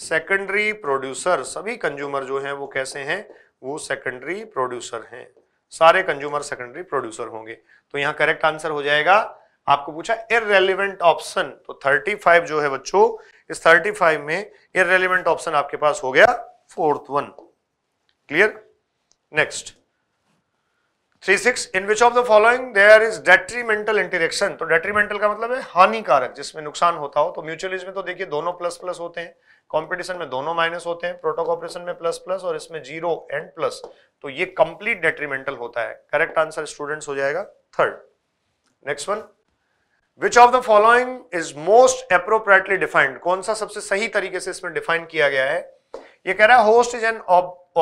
secondary producer सभी कंज्यूमर जो हैं वो कैसे हैं वो सेकेंडरी प्रोड्यूसर हैं सारे कंज्यूमर सेकेंडरी प्रोड्यूसर होंगे तो यहां करेक्ट आंसर हो जाएगा आपको पूछा इरेलीवेंट ऑप्शन तो 35 जो है बच्चों इस 35 में इरेलीवेंट ऑप्शन आपके पास हो गया fourth one clear next three six in which of the following there is detrimental interaction तो डेट्रीमेंटल का मतलब है हानिकारक जिसमें नुकसान होता हो तो म्यूचुअलिज्म में तो देखिए दोनों प्लस प्लस होते हैं कंपटीशन में दोनों माइनस होते हैं प्रोटोकॉपरेशन में प्लस प्लस और इसमें जीरो एंड प्लस तो ये कंप्लीट डेट्रीमेंटल होता है करेक्ट आंसर स्टूडेंट्स हो जाएगा third next one which of the following is most appropriately defined कौन सा सबसे सही तरीके से इसमें डिफाइन किया गया है ये कह रहा है host is an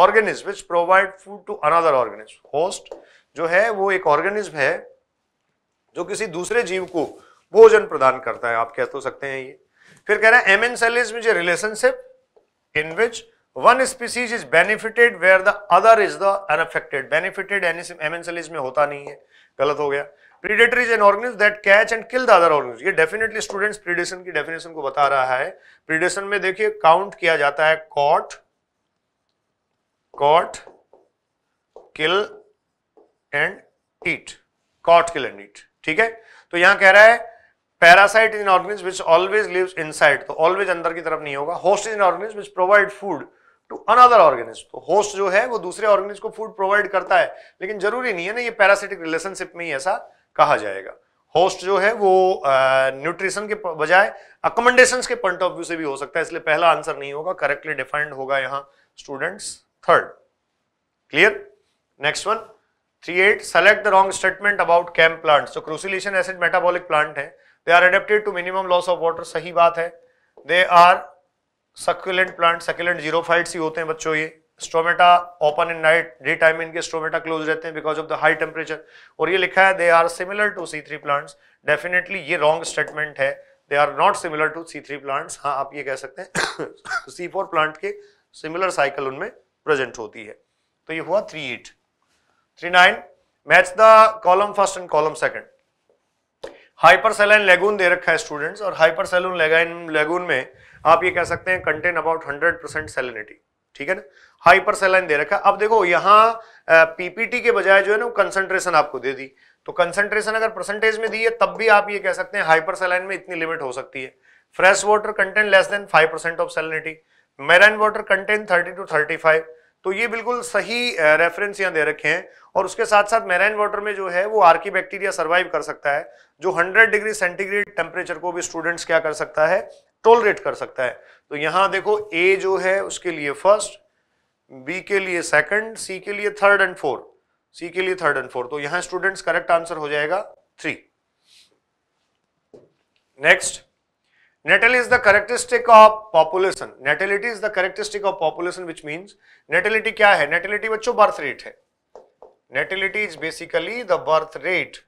organism which provide food to another organism host जो है वो एक ऑर्गेनिज्म है जो किसी दूसरे जीव को भोजन प्रदान करता है आप कह तो सकते हैं ये फिर कह रहे हैं एम एन सेल इज मुझे relationship in which one species is benefited where the other is the unaffected benefited amensal में होता नहीं है गलत हो गया predator is an organism that catch and kill the other organism ये definitely students predation की definition को बता रहा है प्रीडेशन में देखिए काउंट किया जाता है caught caught kill and eat caught kill and eat ठीक है तो यहां कह रहा है parasite is an organism which always lives inside तो ऑलवेज अंदर की तरफ नहीं होगा host is an organism which provide food to another organism तो होस्ट जो है वो दूसरे ऑर्गेनिज को फूड प्रोवाइड करता है लेकिन जरूरी नहीं है ना ये पैरासिटिक रिलेशनशिप में ही ऐसा कहा जाएगा होस्ट जो है वो न्यूट्रिशन के बजाय अकोमोडेशन के पॉइंट ऑफ व्यू से भी हो सकता है इसलिए पहला आंसर नहीं होगा करेक्टली डिफाइंड होगा यहाँ students third clear next one three eight select the wrong statement about कैम्प प्लांट तो क्रोसिलेशन एसिड मेटाबॉलिक प्लांट है they are adapted to minimum loss of water सही बात है they are succulent plant succulent xerophytes ही होते हैं बच्चों ये stomata open in night day time इनके स्ट्रोमेटा क्लोज रहते हैं because of the high temperature और ये लिखा है they are similar to C three plants definitely ये रॉन्ग स्टेटमेंट है they are not similar to C three plants हाँ आप ये कह सकते हैं सी फोर प्लांट के सिमिलर साइकिल उनमें प्रेजेंट होती है तो ये हुआ three eight three nine match the column first and column second saline lagoon दे रखा है स्टूडेंट्स और सेलून लेगाइन लेगून में आप ये कह सकते हैं कंटेन अबाउट 100 परसेंट सेलिनिटी ठीक है ना हाइपर सेलाइन दे रखा है अब देखो यहाँ पीपीटी के बजाय जो है ना वो कंसंट्रेशन आपको दे दी तो कंसंट्रेशन अगर परसेंटेज में दी है तब भी आप ये कह सकते हैं हाइपर सेलाइन में इतनी लिमिट हो सकती है fresh water content less than five percent of salinity marine water content thirty two thirty five तो ये बिल्कुल सही रेफरेंस यहाँ दे रखे हैं और उसके साथ साथ मैराइन वाटर में जो है वो आर्की बैक्टीरिया सर्वाइव कर सकता है जो 100 डिग्री सेंटीग्रेड टेम्परेचर को भी स्टूडेंट्स क्या कर सकता है टोलरेट कर सकता है तो यहाँ देखो ए जो है उसके लिए फर्स्ट बी के लिए सेकंड सी के लिए थर्ड एंड फोर सी के लिए थर्ड एंड फोर तो यहाँ स्टूडेंट्स करेक्ट आंसर हो जाएगा three next Natal is the characteristic of population. Natality is the characteristic of population which means natality क्या है Natality बच्चों birth rate है Natality is basically the birth rate.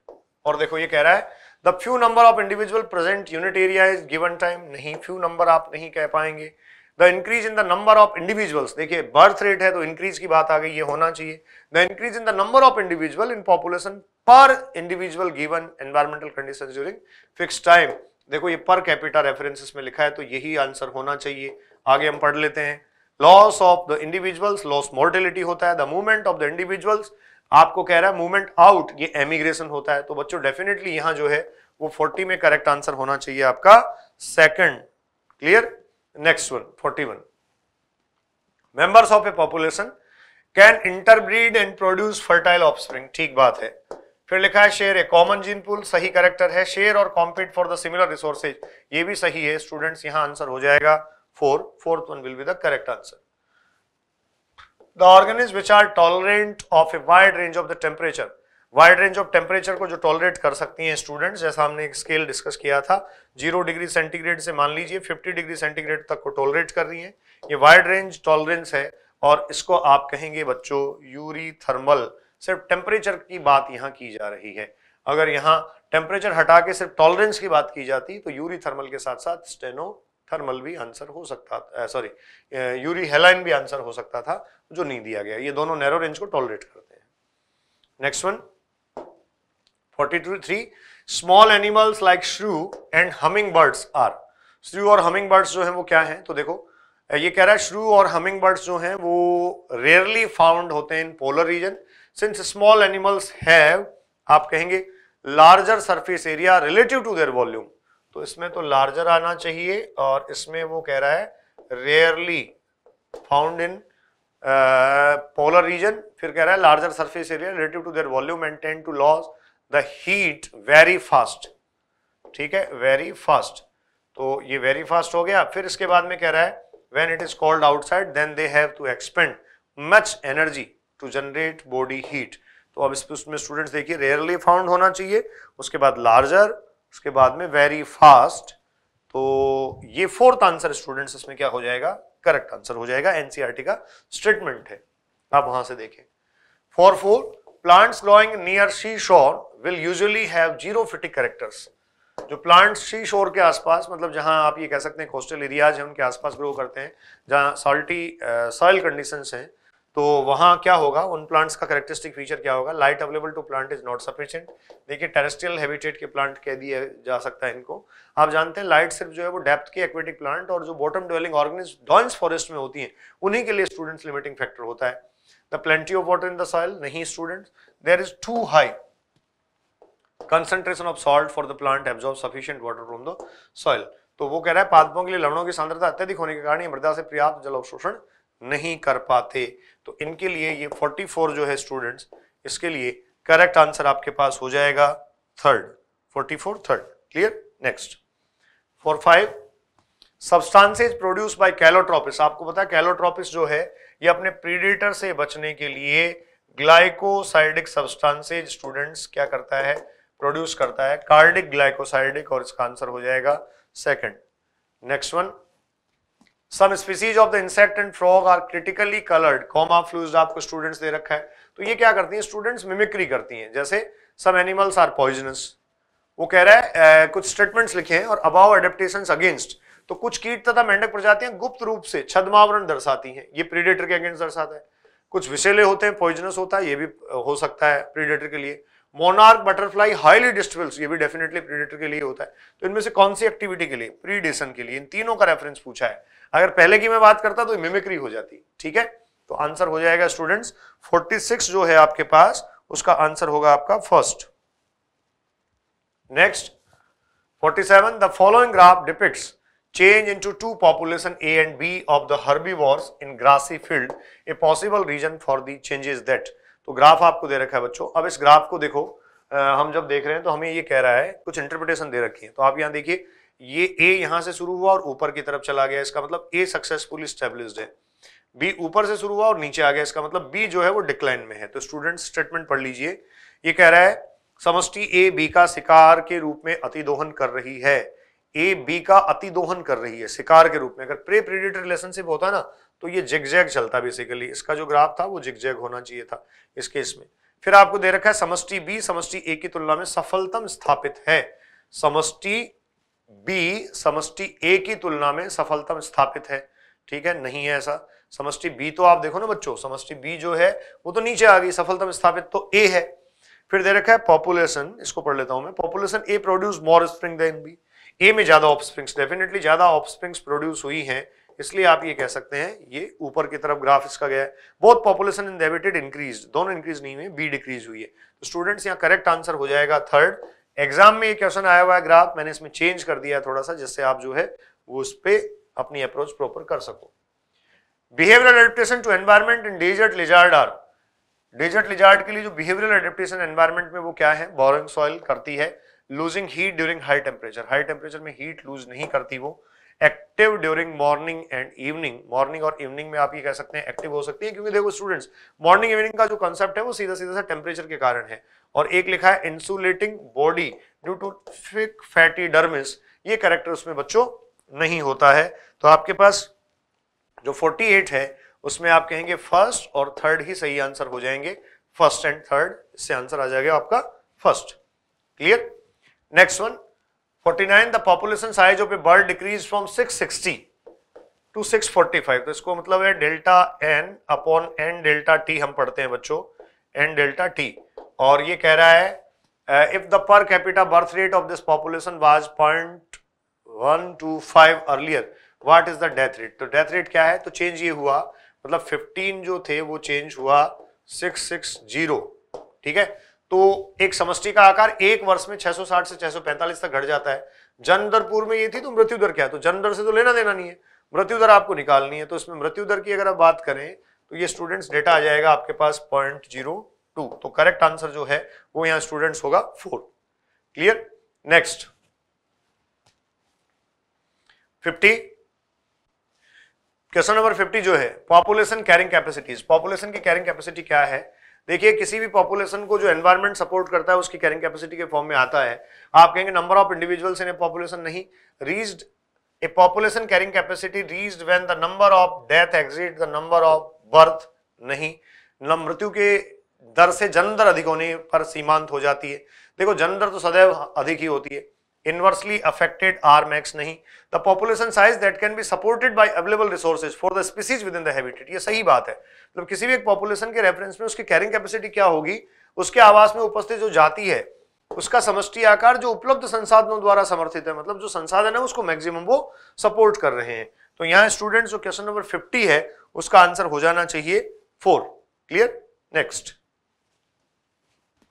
और देखो ये कह रहा है the few number of individual present unit area is given time नहीं फ्यू नंबर आप नहीं कह पाएंगे the increase in the number of individuals देखिए बर्थ रेट है तो इंक्रीज की बात आ गई ये होना चाहिए the increase in the number of individual in population per individual given environmental condition during fix time देखो ये पर कैपिटा रेफरेंसेस में लिखा है तो यही आंसर होना चाहिए आगे हम पढ़ लेते हैं loss of the individuals loss mortality होता है the movement of the individuals आपको कह रहा है मूवमेंट आउट ये एमिग्रेशन होता है तो बच्चों डेफिनेटली यहां जो है वो 40 में करेक्ट आंसर होना चाहिए आपका second clear next one 41 members of a population can interbreed and produce fertile off ठीक बात है फिर लिखा है share a common gene pool सही करेक्टर है शेयर और compete for the similar resources ये भी सही है स्टूडेंट्स यहाँ आंसर हो जाएगा four fourth one will be the correct answer the organism which are tolerant of a wide range of the temperature wide range of temperature को जो tolerate कर सकती हैं स्टूडेंट्स जैसा हमने एक स्केल डिस्कस किया था जीरो डिग्री सेंटीग्रेड से मान लीजिए फिफ्टी डिग्री सेंटीग्रेड तक को टॉलरेट कर रही हैं ये वाइड रेंज टॉलरेंस है और इसको आप कहेंगे बच्चों यूरी थर्मल सिर्फ टेम्परेचर की बात यहाँ की जा रही है अगर यहाँ टेम्परेचर हटा के सिर्फ टॉलरेंस की बात की जाती तो यूरी थर्मल के साथ साथ स्टेनो थर्मल भी आंसर हो सकता सॉरी यूरी हेलाइन भी आंसर हो सकता था जो नहीं दिया गया ये दोनों नैरो रेंज को टॉलरेट करते हैं next one forty two three small animals like shrew and hummingbirds are shrew और हमिंग बर्ड्स जो है वो क्या है तो देखो ये कह रहा है श्रू और हमिंग बर्ड्स जो हैं वो रेयरली फाउंड होते हैं in polar region since small animals have आप कहेंगे larger surface area relative to their volume तो इसमें तो लार्जर आना चाहिए और इसमें वो कह रहा है rarely found in polar region फिर कह रहा है larger surface area relative to their volume and tend to loss the heat very fast ठीक है वेरी फास्ट तो ये वेरी फास्ट हो गया फिर इसके बाद में कह रहा है when it is cold outside then they have to expend much energy to generate body heat तो अब इसमें उसमें स्टूडेंट्स देखिए रेयरली फाउंड होना चाहिए उसके बाद लार्जर उसके बाद में वेरी फास्ट तो ये फोर्थ आंसर स्टूडेंट्स इसमें क्या हो जाएगा करेक्ट आंसर हो जाएगा एनसीआरटी e का स्टेटमेंट है आप वहां से देखें for four plants growing near seashore will usually have xerophytic characters जो प्लांट्स सी शोर के आसपास मतलब जहां आप ये कह सकते हैं कोस्टल एरियाज हैं उनके आसपास ग्रो करते हैं जहां सॉल्टी सॉइल कंडीशंस हैं तो वहाँ क्या होगा उन प्लांट्स का करेक्टरिस्टिक फीचर क्या होगा light available to plant is not sufficient देखिए टेरेस्ट्रियल हैबिटेट के प्लांट कह दिया जा सकता है इनको आप जानते हैं लाइट सिर्फ जो है वो डेप्थ के एक्वेटिक प्लांट और जो bottom dwelling organism dense forest में होती हैं उन्हीं के लिए स्टूडेंट्स लिमिटिंग फैक्टर होता है the plenty of water in the soil नहीं students there is too high concentration of salt for the plant absorb sufficient water from the soil तो वो कह रहा है पादपों के लिए लवणों की सांद्रता अत्यधिक होने के कारण मृदा से पर्याप्त जल अवशोषण नहीं कर पाते तो इनके लिए ये 44 जो है स्टूडेंट्स इसके लिए करेक्ट आंसर आपके पास हो जाएगा third 44 third clear next for five substances produce by calotropis आपको पता है कैलोट्रोपिस जो है ये अपने प्रीडेटर से बचने के लिए ग्लाइकोसाइडिक सब्सटांसेज स्टूडेंट्स क्या करता है प्रोड्यूस करता है कार्डिक ग्लाइकोसाइडिक और इसका आंसर हो जाएगा second next one some species of the insect and frog are cryptically coloured camouflage आपको स्टूडेंट्स दे रखा है तो ये क्या करती हैं स्टूडेंट्स मिमिक्री करती हैं जैसे सम एनिमल्स आर पॉइजनस वो कह रहा है uh, कुछ स्टेटमेंट्स लिखे हैं और अबाव एडेप्टेशन अगेंस्ट तो कुछ कीट तथा मेंढक प्रजातियां गुप्त रूप से छदमावरण दर्शाती हैं ये प्रीडेटर के अगेंस्ट दर्शाता है कुछ विषेले होते हैं पॉइजनस होता है ये भी हो सकता है प्रीडेटर के लिए मोनार्क बटरफ्लाई हाईली डिस्टर्बल्स ये भी डेफिनेटली प्रीडेटर के लिए होता है तो इनमें से कौन सी एक्टिविटी के लिए प्रीडेशन के लिए इन तीनों का रेफरेंस पूछा है अगर पहले की मैं बात करता तो मिमिक्री हो जाती ठीक है तो आंसर हो जाएगा स्टूडेंट्स 46 जो है आपके पास उसका आंसर होगा आपका first next 47 the following graph to change into two population A and B of the herbivores in grassy field, a possible reason for the changes that तो ग्राफ आपको दे रखा है बच्चों अब इस ग्राफ को देखो आ, हम जब देख रहे हैं तो हमें ये कह रहा है कुछ इंटरप्रिटेशन दे रखी है तो आप यहां देखिए ये ए यहां से शुरू हुआ और ऊपर की तरफ चला गया इसका मतलब ए सक्सेसफुल स्टेब्लिश है बी ऊपर से शुरू हुआ और नीचे आ गया इसका मतलब बी जो है वो डिक्लाइन में है तो स्टूडेंट स्टेटमेंट पढ़ लीजिए ये कह रहा है समष्टि ए बी का शिकार के रूप में अतिदोहन कर रही है ए बी का अतिदोहन कर रही है शिकार के रूप में अगर प्रे प्रीडेटर रिलेशनशिप होता ना तो ये जिगजैग चलता बेसिकली इसका जो ग्राफ था वो जिगजैग होना चाहिए था इस केस में फिर आपको दे रखा है समष्टि बी समष्टि ए की तुलना में सफलतम स्थापित है समष्टि बी समष्टि ए की तुलना में सफलतम स्थापित है ठीक है नहीं है ऐसा समष्टि बी तो आप देखो ना बच्चों समष्टि बी जो है वो तो नीचे आ गई सफलतम स्थापित तो ए है फिर दे रखा है पॉपुलेशन इसको पढ़ लेता हूं मैं population A produce more spring than B A में ज्यादा ऑफस्प्रिंग्स डेफिनेटली ज्यादा ऑफस्प्रिंग्स प्रोड्यूस हुई है इसलिए आप ये कह सकते हैं ये ऊपर की तरफ ग्राफ इसका गया है बोथ पॉपुलेशन इनहेबिटेड इंक्रीज दोनों इंक्रीज नहीं हुए बी डिक्रीज हुई है तो स्टूडेंट्स यहाँ करेक्ट आंसर हो जाएगा थर्ड एग्जाम में ये क्वेश्चन आया हुआ है ग्राफ मैंने इसमें चेंज कर दिया थोड़ा सा जिससे आप जो है वो उस पर अपनी अप्रोच प्रॉपर कर सको behavioural adaptation to environment in desert lizard are desert lizard के लिए जो बिहेवियरल एडेप्टेशन एनवायरमेंट में वो क्या है बोरिंग सॉइल करती है losing heat during high temperature high temperature में हीट लूज नहीं करती वो active during morning and evening morning और इवनिंग में आप ये कह सकते हैं एक्टिव हो सकती है क्योंकि देखो स्टूडेंट्स मॉर्निंग इवनिंग का जो कॉन्सेप्ट है वो सीधा सीधा सा टेम्परेचर के कारण है और एक लिखा है insulating body due to thick fatty dermis ये करेक्टर उसमें बच्चों नहीं होता है तो आपके पास जो 48 है उसमें आप कहेंगे फर्स्ट और थर्ड ही सही आंसर हो जाएंगे फर्स्ट एंड थर्ड से आंसर आ जाएगा आपका first clear next one 49 the population size of a bird decrease from 660 to 645 तो इसको मतलब है delta N upon N delta T हम पढ़ते हैं बच्चों एन डेल्टा टी और ये कह रहा है if the per capita birth rate of this population was point one two five earlier what is the death rate तो डेथ रेट क्या है तो चेंज ये हुआ मतलब 15 जो थे वो चेंज हुआ 660 ठीक है तो एक समष्टि का आकार एक वर्ष में 660 से 645 तक घट जाता है जन्म दर पूर्व में ये थी तो मृत्यु दर क्या है तो जन्म दर से तो लेना देना नहीं है मृत्यु दर आपको निकालनी है तो इसमें मृत्यु दर की अगर आप बात करें तो ये स्टूडेंट्स डेटा आ जाएगा आपके पास पॉइंट जीरो टू तो करेक्ट आंसर जो है वो यहाँ स्टूडेंट्स होगा four clear next fifty question number fifty जो है पॉपुलेशन कैरिंग कैपेसिटीज पॉपुलेशन की कैरिंग कैपेसिटी क्या है देखिए किसी भी पॉपुलेशन को जो एनवायरमेंट सपोर्ट करता है उसकी कैरिंग कैपेसिटी के फॉर्म में आता है आप कहेंगे number of individuals in a population नहीं reached a population carrying capacity reached when the number of death exceed the number of birth नहीं मृत्यु के दर से जन्म दर अधिक होने पर सीमांत हो जाती है देखो जन्म दर तो सदैव अधिक ही होती है inversely affected R max नहीं. The population size that can be supported by available resources for the species within the habitat. ये सही बात है मतलब तो किसी भी एक पॉपुलेशन के रेफरेंस में उसकी कैरिंग कैपेसिटी क्या होगी उसके आवास में उपस्थित जो जाति है उसका समष्टि आकार जो उपलब्ध संसाधनों द्वारा समर्थित है मतलब जो संसाधन है उसको मैक्सिमम वो सपोर्ट कर रहे हैं तो यहाँ स्टूडेंट्स जो क्वेश्चन नंबर 50 है उसका आंसर हो जाना चाहिए फोर क्लियर नेक्स्ट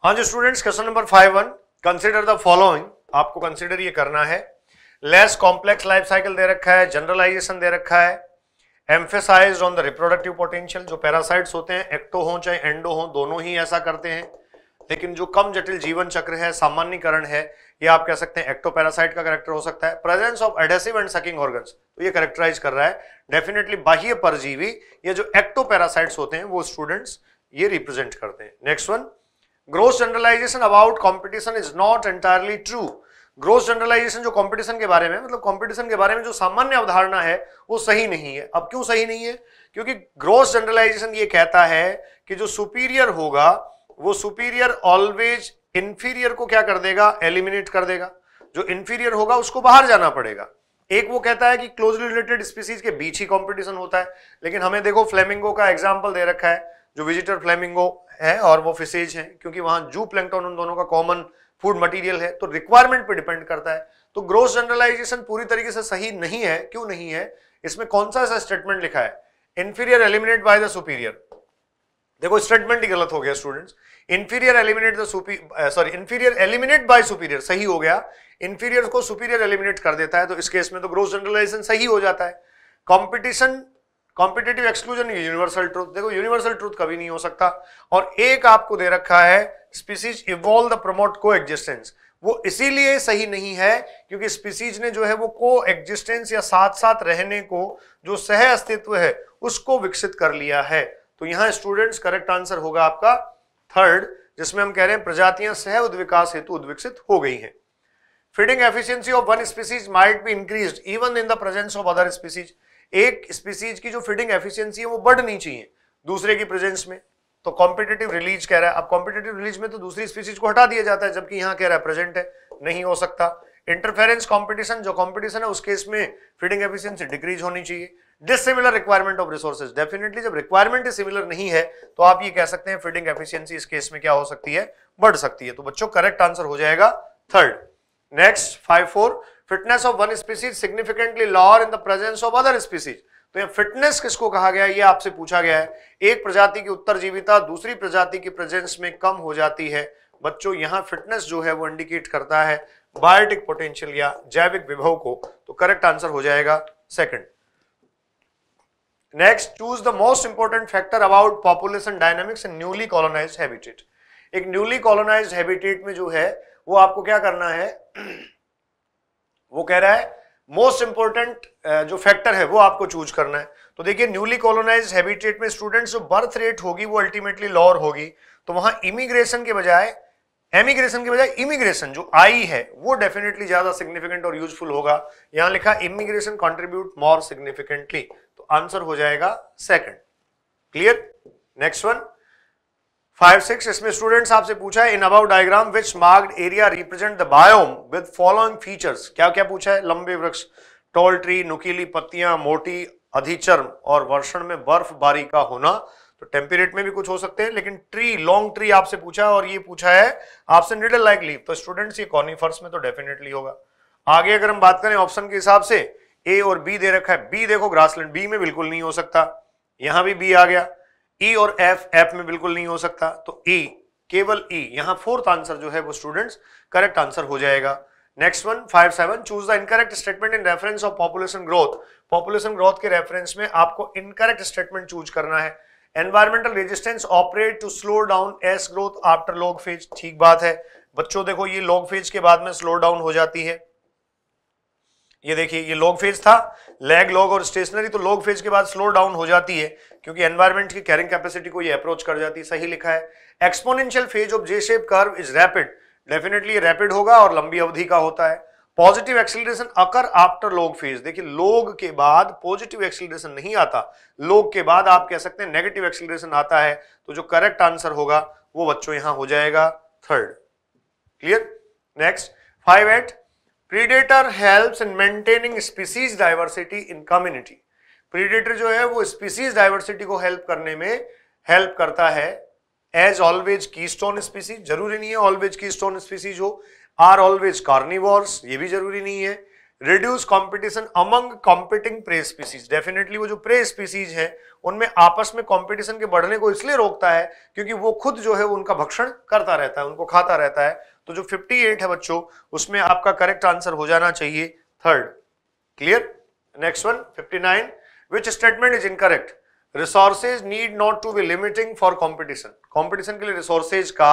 हाँ जो students question number five one consider the following आपको कंसिडर ये करना है लेस कॉम्प्लेक्स लाइफ साइकिल दे रखा है जनरलाइजेशन दे रखा है emphasize on the reproductive potential जो पैरासाइट्स होते हैं एक्टो हो चाहे एंडो हो दोनों ही ऐसा करते हैं लेकिन जो कम जटिल जीवन चक्र है सामान्यकरण है ये आप कह सकते हैं एक्टो पैरासाइट का करेक्टर हो सकता है presence of adhesive and sucking organ तो ये करेक्टराइज कर रहा है डेफिनेटली बाह्य परजीवी ये जो एक्टो पैरासाइट्स होते हैं वो स्टूडेंट्स ये रिप्रेजेंट करते हैं next one growth generalization about competition is not entirely true growth generalization जो कॉम्पिटिशन के बारे में मतलब कॉम्पिटिशन के बारे में जो सामान्य अवधारणा है वो सही नहीं है अब क्यों सही नहीं है क्योंकि ग्रोथ जनरलाइजेशन ये कहता है कि जो सुपीरियर होगा वो सुपीरियर ऑलवेज इन्फीरियर को क्या कर देगा एलिमिनेट कर देगा जो इन्फीरियर होगा उसको बाहर जाना पड़ेगा एक वो कहता है कि क्लोजली रिलेटेड स्पीसीज के बीच ही कंपटीशन होता है लेकिन हमें देखो फ्लेमिंगो का एग्जाम्पल दे रखा है जो विजिटर फ्लेमिंगो है और वो फिशेज हैं क्योंकि वहां जू प्लैंकटन उन दोनों का कॉमन फूड मटेरियल है तो रिक्वायरमेंट पे डिपेंड करता है तो ग्रोस जनरलाइजेशन पूरी तरीके से सही नहीं है क्यों नहीं है इसमें कौन सा ऐसा स्टेटमेंट लिखा है inferior eliminate by the superior देखो स्टेटमेंट ही गलत हो गया students inferior eliminate the sorry inferior eliminate by superior सही हो गया इन्फीरियर को सुपीरियर एलिमिनेट कर देता है तो इस केस में तो ग्रोस जनरलाइजेशन सही हो जाता है competition competitive exclusion universal truth देखो यूनिवर्सल ट्रूथ कभी नहीं हो सकता और एक आपको दे रखा है species evolve the promote coexistence वो इसीलिए सही नहीं है क्योंकि स्पीसीज ने जो है वो को एग्जिस्टेंस या साथ साथ रहने को जो सह अस्तित्व है उसको विकसित कर लिया है तो यहां स्टूडेंट्स करेक्ट आंसर होगा आपका थर्ड जिसमें हम कह रहे हैं प्रजातियां सह उद्विकास हेतु उद्विकसित हो गई हैं feeding efficiency of one species might be increased even in the presence of other species एक स्पीसीज की जो फीडिंग एफिशिएंसी है वो बढ़नी चाहिए दूसरे की प्रेजेंस में तो कॉम्पिटेटिव रिलीज कह रहा है अब कॉम्पिटेटिव रिलीज में तो दूसरी स्पीसीज को हटा दिया जाता है जबकि यहां कह रहा है प्रेजेंट है नहीं हो सकता इंटरफेरेंस कॉम्पिटिशन जो कॉम्पिटिशन है उस केस में फीडिंग एफिशियंसी डिक्रीज होनी चाहिए dissimilar requirement of resources definitely जब रिक्वायरमेंट सिमिलर नहीं है तो आप ये कह सकते हैं फीडिंग एफिशियंसी इस केस में क्या हो सकती है बढ़ सकती है तो बच्चों करेक्ट आंसर हो जाएगा third next five four fitness of one species significantly lower in the presence of other species तो ये फिटनेस किसको कहा गया ये आपसे पूछा गया है एक प्रजाति की उत्तर जीविता दूसरी प्रजाति की प्रेजेंस में कम हो जाती है बच्चों यहां फिटनेस जो है वो इंडिकेट करता है बायोटिक पोटेंशियल या जैविक विभव को तो करेक्ट आंसर हो जाएगा second next choose the most important factor about population dynamics in newly colonize habitat एक न्यूली कॉलोनाइज हैबिटेट में जो है वो आपको क्या करना है वो कह रहा है मोस्ट इंपॉर्टेंट जो फैक्टर है वो आपको चूज करना है तो देखिए न्यूली कॉलोनाइज हैबिटेट में स्टूडेंट्स जो बर्थ रेट होगी वो अल्टीमेटली लॉर होगी तो वहां इमिग्रेशन के बजाय एमिग्रेशन के बजाय इमिग्रेशन जो आई है वो डेफिनेटली ज्यादा सिग्निफिकेंट और यूजफुल होगा यहां लिखा इमिग्रेशन कॉन्ट्रीब्यूट मोर सिग्निफिकेंटली तो आंसर हो जाएगा second clear next one five six इसमें स्टूडेंट्स आपसे पूछा है in about diagram which marked area represent the biome with following features क्या क्या पूछा है लंबे वृक्ष टॉल ट्री नुकीली पत्तियां मोटी अधिचर्म और वर्षण में बर्फबारी का होना तो टेम्परेट में भी कुछ हो सकते हैं लेकिन ट्री लॉन्ग ट्री आपसे पूछा है और ये पूछा है आपसे निडल लाइक लीव तो स्टूडेंट्स ये कॉर्निफर्स में तो डेफिनेटली होगा आगे अगर हम बात करें ऑप्शन के हिसाब से ए और बी दे रखा है बी देखो ग्रासलैंड बी में बिल्कुल नहीं हो सकता यहां भी बी आ गया ई e और एफ एफ में बिल्कुल नहीं हो सकता तो ई e, केवल ई e, यहां फोर्थ आंसर जो है वो स्टूडेंट्स करेक्ट आंसर हो जाएगा next one five seven choose the incorrect statement in reference of population growth population growth के रेफरेंस में आपको इनकरेक्ट स्टेटमेंट चूज करना है environmental resistance operate to slow down S growth after log phase ठीक बात है बच्चों देखो ये लॉग फेज के बाद में स्लो डाउन हो जाती है ये देखिए ये लॉग फेज था लैग लॉग और स्टेशनरी तो लॉग फेज के बाद स्लो डाउन हो जाती है क्योंकि एनवायरमेंट की कैरिंग कैपेसिटी को ये अप्रोच कर जाती है सही लिखा है exponential phase of J shape curve is rapid definitely rapid होगा और लंबी अवधि का होता है positive acceleration occur after log phase देखिए लोग के बाद पॉजिटिव एक्सिलेशन नहीं आता लोग के बाद आप कह सकते हैं नेगेटिव एक्सिलेशन आता है तो जो करेक्ट आंसर होगा वो बच्चों यहां हो जाएगा third clear next five eight predator helps in maintaining species diversity in community predator जो है वो स्पीसीज डाइवर्सिटी को हेल्प करने में हेल्प करता है as always keystone species जरूरी नहीं है ऑलवेज की स्टोन स्पीसीज हो आर ऑलवेज कार्निवॉर्स ये भी जरूरी नहीं है reduce competition among competing prey species definitely वो जो प्रे स्पीसीज है उनमें आपस में कॉम्पिटिशन के बढ़ने को इसलिए रोकता है क्योंकि वो खुद जो है उनका भक्षण करता रहता है उनको खाता रहता है तो जो 58 है बच्चों उसमें आपका करेक्ट आंसर हो जाना चाहिए third clear next one 59 which statement is incorrect resources need not to be limiting for competition competition के लिए रिसोर्सेज का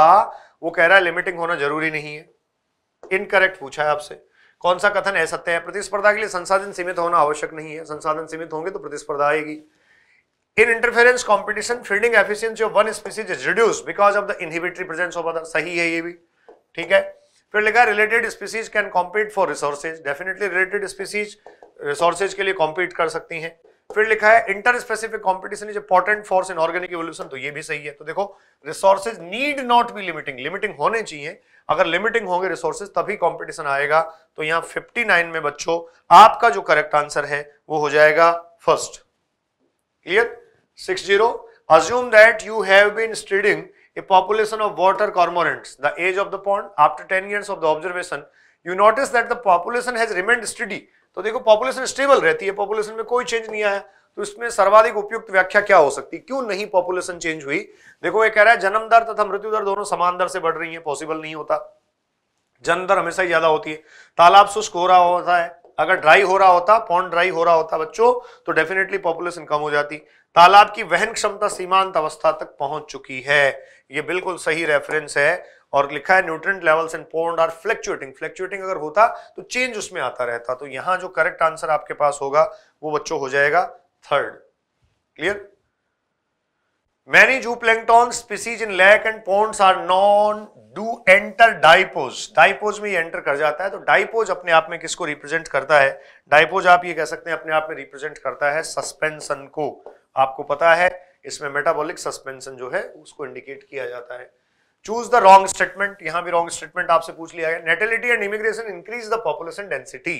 वो कह रहा है लिमिटिंग होना जरूरी नहीं है इनकरेक्ट पूछा है आपसे कौन सा कथन है सत्य है प्रतिस्पर्धा के लिए संसाधन सीमित होना आवश्यक नहीं है संसाधन सीमित होंगे तो प्रतिस्पर्धा आएगी in interference competition feeding efficiency of one species is reduce because of the inhibitory presence of other सही है ये भी ठीक है फिर लिखा related species can compete for resources definitely related species resources के लिए कॉम्पीट कर सकती हैं फिर लिखा है interspecific competition is important force in organic evolution तो ये भी सही है तो देखो resources need not be limiting limiting होने चाहिए अगर लिमिटिंग होंगे रिसोर्सेज तभी कॉम्पिटिशन आएगा तो यहाँ नाइन में बच्चों आपका जो करेक्ट आंसर है वो हो जाएगा first clear six zero assume that you have been studying a population of water cormorants, the age of the pond after 10 years of the observation, you notice that the population has remained steady. to dekho population stable rehti hai population में koi change nahi aaya to isme sarvadhik upyukt vyakhya kya ho sakti क्यों नहीं population change हुई देखो ye keh raha hai janam दर तथा मृत्यु दर दोनों समान दर से बढ़ रही है पॉसिबल नहीं होता janam dar हमेशा ही ज्यादा होती है तालाब शुष्क हो रहा होता है अगर ड्राई हो रहा होता पॉन्ड ड्राई हो रहा होता बच्चों तो डेफिनेटली पॉपुलेशन कम हो जाती तालाब की वहन क्षमता सीमांत अवस्था तक पहुंच चुकी है ये बिल्कुल सही रेफरेंस है और लिखा है nutrient levels in pond are fluctuating fluctuating अगर होता तो चेंज उसमें आता रहता तो यहां जो करेक्ट आंसर आपके पास होगा वो बच्चों हो जाएगा third clear many zooplankton species in lake and ponds are known to enter diapause diapause में ये एंटर कर जाता है तो डाइपोज अपने आप में किसको रिप्रेजेंट करता है डाइपोज आप ये कह सकते हैं अपने आप में रिप्रेजेंट करता है सस्पेंशन को आपको पता है इसमें मेटाबॉलिक सस्पेंशन जो है उसको इंडिकेट किया जाता है चूज द रॉन्ग स्टेटमेंट यहां भी रॉन्ग स्टेटमेंट आपसे पूछ लिया गया natality and immigration increase the population density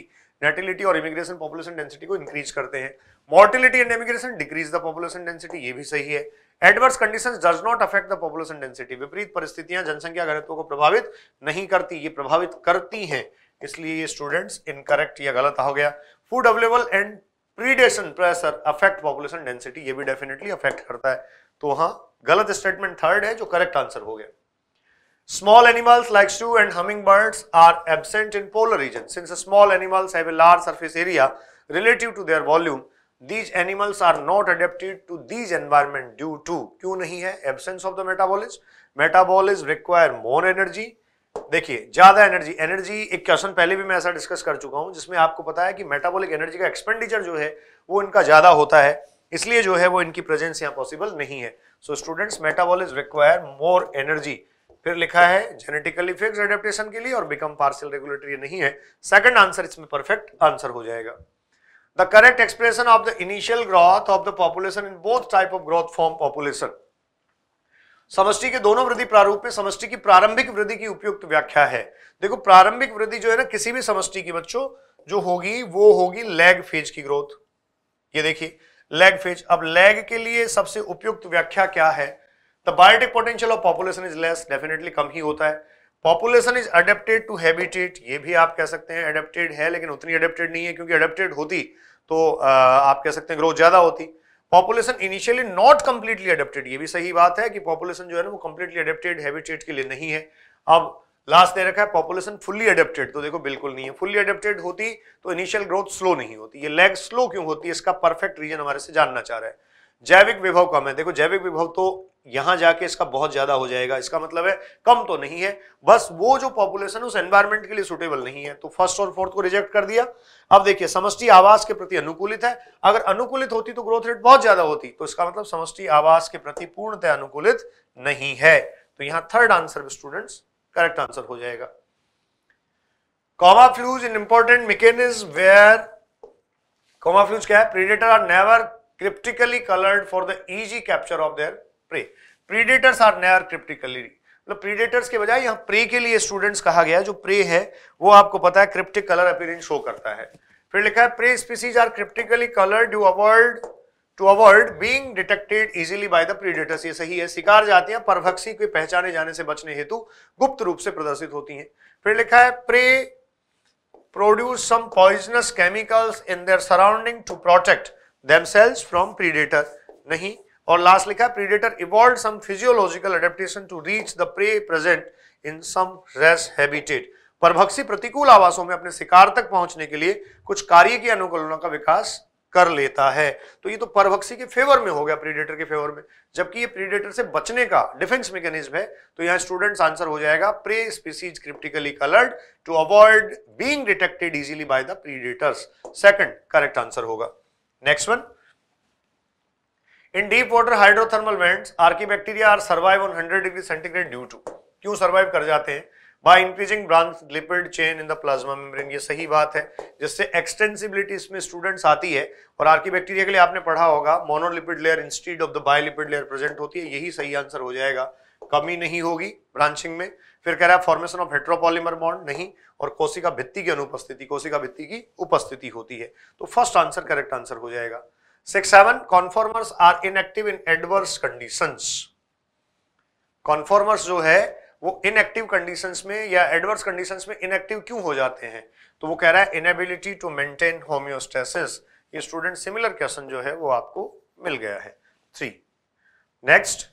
natality और इमिग्रेशन पॉपुलेशन डेंसिटी को इंक्रीज करते हैं mortality and immigration decrease the population density ये भी सही है adverse condition does not affect the population density विपरीत परिस्थितियां जनसंख्या घनत्व को प्रभावित नहीं करती ये प्रभावित करती हैं इसलिए ये स्टूडेंट्स इनकरेक्ट या गलत हो गया food available and predation pressure affect population density ये भी डेफिनेटली अफेक्ट करता है तो हाँ गलत स्टेटमेंट थर्ड है जो करेक्ट आंसर हो गया small animals like shrew and hummingbirds are absent in polar region since small animals है large surface area relative to their volume these animals are not adapted to these environment due to क्यों नहीं है absence of the metabolism metabolism require more energy देखिए ज्यादा energy energy एक question पहले भी मैं ऐसा डिस्कस कर चुका हूं जिसमें आपको पता है कि मेटाबॉलिक एनर्जी का एक्सपेंडिचर जो है वो इनका ज्यादा होता है इसलिए जो है वो इनकी प्रेजेंस यहाँ पॉसिबल नहीं है so students metabolism require more energy फिर लिखा है जेनेटिकली फिक्स एडेप्टेशन के लिए और बिकम पार्सल रेगुलेटरी नहीं है सेकंड आंसर इसमें परफेक्ट आंसर हो जाएगा the correct expression of the initial growth of the population in both type of growth form population समष्टि के दोनों वृद्धि प्रारूप में समष्टि की प्रारंभिक वृद्धि की उपयुक्त व्याख्या है देखो प्रारंभिक वृद्धि जो है ना किसी भी समष्टि की बच्चों जो होगी वो होगी लैग फेज की ग्रोथ ये देखिए लैग फेज अब लैग के लिए सबसे उपयुक्त व्याख्या क्या है the biotic potential of population is less definitely कम ही होता है population is adapted to habitat ये भी आप कह सकते हैं अडेप्टेड है लेकिन उतनी अडेप्टेड नहीं है क्योंकि अडेप्टेड होती तो आप कह सकते हैं ग्रोथ ज्यादा होती है population initially not completely adapted ये भी सही बात है कि पॉपुलेशन जो है ना वो कंप्लीटली अडेप्टेड हैबिटेट के लिए नहीं है अब लास्ट दे रखा है पॉपुलेशन फुल्ली अडेप्टेड तो देखो बिल्कुल नहीं है फुल्ली अडेप्टेड होती तो इनिशियल ग्रोथ स्लो नहीं होती ये लैग स्लो क्यों होती है इसका परफेक्ट रीजन हमारे से जानना चाह रहा है जैविक विभव कम है देखो जैविक विभव तो यहां जाके इसका बहुत ज़्यादा हो जाएगा इसका मतलब है कम तो नहीं है बस वो जो पॉपुलेशन उस एनवायरमेंट के लिए सुटेबल नहीं है तो फर्स्ट और फोर्थ को रिजेक्ट कर दिया अब देखिए समष्टि आवास के प्रति अनुकूलित है अगर अनुकूलित होती तो ग्रोथ रेट बहुत ज़्यादा होती तो इसका मतलब समष्टि आवास के प्रति पूर्णतः अनुकूलित नहीं है तो यहां third answer student correct answer हो जाएगा camouflage in important mechanism where camouflage क्या है predator are never cryptically coloured for the easy capture of their prey predators are never cryptically मतलब प्रीडेटर्स के बजाय यहां प्रे के लिए स्टूडेंट्स कहा गया जो प्रे है वो आपको पता है क्रिप्टिक कलर अपीयरेंस शो करता है फिर लिखा है prey species are cryptically coloured you avoid to avoid being detected easily by the predators ये सही है शिकार जाती हैं परभक्षी के पहचाने जाने से बचने हेतु गुप्त रूप से प्रदर्शित होती है फिर लिखा है prey produce some poisonous chemicals in their surrounding to protect themselves from predator नहीं और लास्ट लिखा है predator evolve some physiological adaptation to reach the prey present in some race habitat परभक्षी प्रतिकूल आवासों में अपने शिकार तक पहुंचने के लिए कुछ कार्य की अनुकूलना का विकास कर लेता है तो ये तो परभक्षी के फेवर में हो गया प्रीडेटर के फेवर में जबकि ये प्रीडेटर से बचने का डिफेंस मैकेनिज्म है तो यहाँ स्टूडेंट्स आंसर हो जाएगा prey species cryptically coloured to avoid being detected easily by the predators second correct answer होगा next one In deep water hydrothermal vents, archibacteria are survive on 100 degree centigrade due to क्यों survive कर जाते हैं by increasing branch lipid chain in the plasma membrane ये सही बात है जिससे एक्सटेंसिबिलिटी इसमें स्टूडेंट्स आती है और आर्किबैक्टीरिया के लिए आपने पढ़ा होगा monolipid layer instead of the bilipid layer present होती है यही सही आंसर हो जाएगा कमी नहीं होगी ब्रांचिंग में फिर कह रहा है फॉर्मेशन ऑफ हेट्रोपॉलीमर बॉन्ड नहीं और कोशिका भित्ति की अनुपस्थिति कोशिका भित्ति की उपस्थिति होती है तो फर्स्ट आंसर करेक्ट आंसर हो जाएगा Six, seven, conformers are inactive in adverse conditions. Conformers जो है वो इनएक्टिव कंडीशंस में या एडवर्स कंडीशंस में इनएक्टिव क्यों हो जाते हैं तो वो कह रहा है इनएबिलिटी टू मेंटेन होम्योस्टेसिस ये स्टूडेंट सिमिलर क्वेश्चन जो है वो आपको मिल गया है three next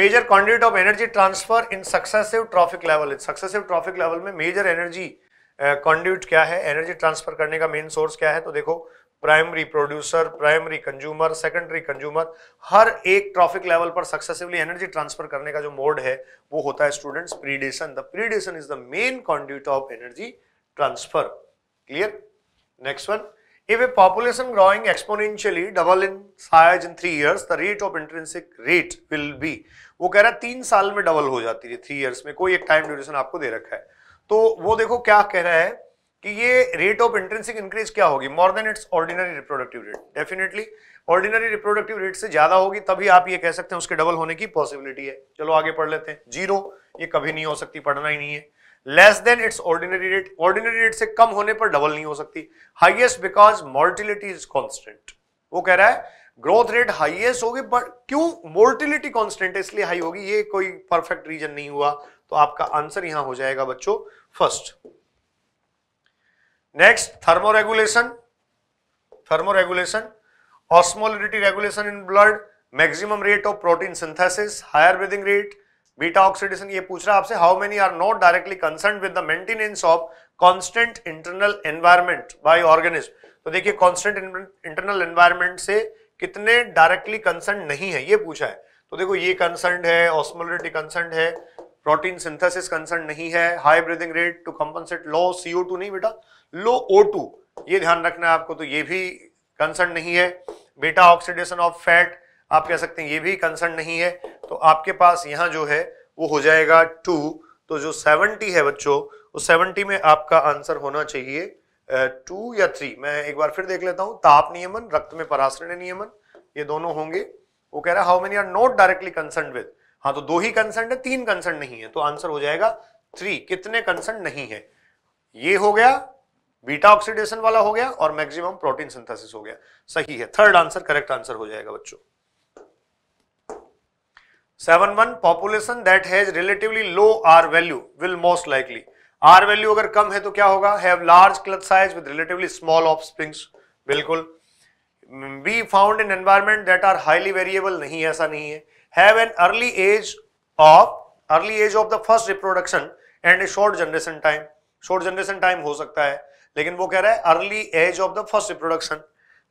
major quantity of energy transfer in successive trophic level successive trophic level में मेजर एनर्जी कॉन्ड्यूट क्या है एनर्जी ट्रांसफर करने का मेन सोर्स क्या है तो देखो primary producer primary consumer secondary consumer हर एक ट्रॉफिक लेवल पर सक्सेसिवली एनर्जी ट्रांसफर करने का जो मोड है वो होता है students predation the predation is the main conduit of energy transfer clear next one if a population growing exponentially double in size in three years the rate of intrinsic rate will be वो कह रहा है तीन साल में double हो जाती है थ्री ईयर्स में कोई एक टाइम ड्यूरेशन आपको दे रखा है तो वो देखो क्या कह रहा है कि ये रेट ऑफ इंट्रेंसिक इंक्रीज क्या होगी more than it's ordinary reproductive rate definitely ordinary reproductive rate से ज्यादा होगी तभी आप ये कह सकते हैं उसके डबल होने की पॉसिबिलिटी है चलो आगे पढ़ लेते हैं जीरो ये कभी नहीं हो सकती पढ़ना ही नहीं है less than it's ordinary rate ordinary rate से कम होने पर डबल नहीं हो सकती highest because mortality is constant वो कह रहा है ग्रोथ रेट हाइएस्ट होगी बट क्यों मोर्टिलिटी कॉन्स्टेंट है इसलिए हाई होगी ये कोई परफेक्ट रीजन नहीं हुआ तो आपका आंसर यहां हो जाएगा बच्चों first next thermoregulation thermoregulation osmolality regulation in blood maximum rate of protein synthesis higher breathing rate beta oxidation ये पूछ रहा है आपसे how many are not directly concern with the maintenance of constant internal environment by organism तो देखिए constant internal environment से कितने directly concern नहीं है ये पूछा है तो देखो ये कंसर्न है ऑस्मोलिटी कंसर्न है प्रोटीन सिंथेसिस कंसर्न नहीं है high breathing rate to compensate low CO नहीं बेटा लो O2 ये ध्यान रखना है आपको तो ये भी कंसर्न नहीं है बेटा ऑक्सीडेशन ऑफ फैट आप कह सकते हैं ये भी कंसर्न नहीं है तो आपके पास यहां जो है वो हो जाएगा टू तो जो सेवनटी है बच्चों उस सेवनटी में आपका आंसर होना चाहिए टू या थ्री मैं एक बार फिर देख लेता हूं ताप नियमन रक्त में पराश्रण नियमन ये दोनों होंगे वो कह रहा है how many are not directly concern with हाँ तो दो ही कंसर्न है तीन कंसर्न नहीं है तो आंसर हो जाएगा थ्री कितने कंसर्न नहीं है ये हो गया बीटा ऑक्सीडेशन वाला हो गया और मैक्सिमम प्रोटीन सिंथेसिस हो गया सही है थर्ड आंसर करेक्ट आंसर हो जाएगा बच्चों seven one population that has relatively low R value will most likely R value अगर कम है तो क्या होगा have large clutch size with relatively small offsprings बिल्कुल be found in environment that are highly variable नहीं ऐसा नहीं है have an early age of early age of the first reproduction and a short generation time short generation time हो सकता है लेकिन वो कह रहा है early age of the first reproduction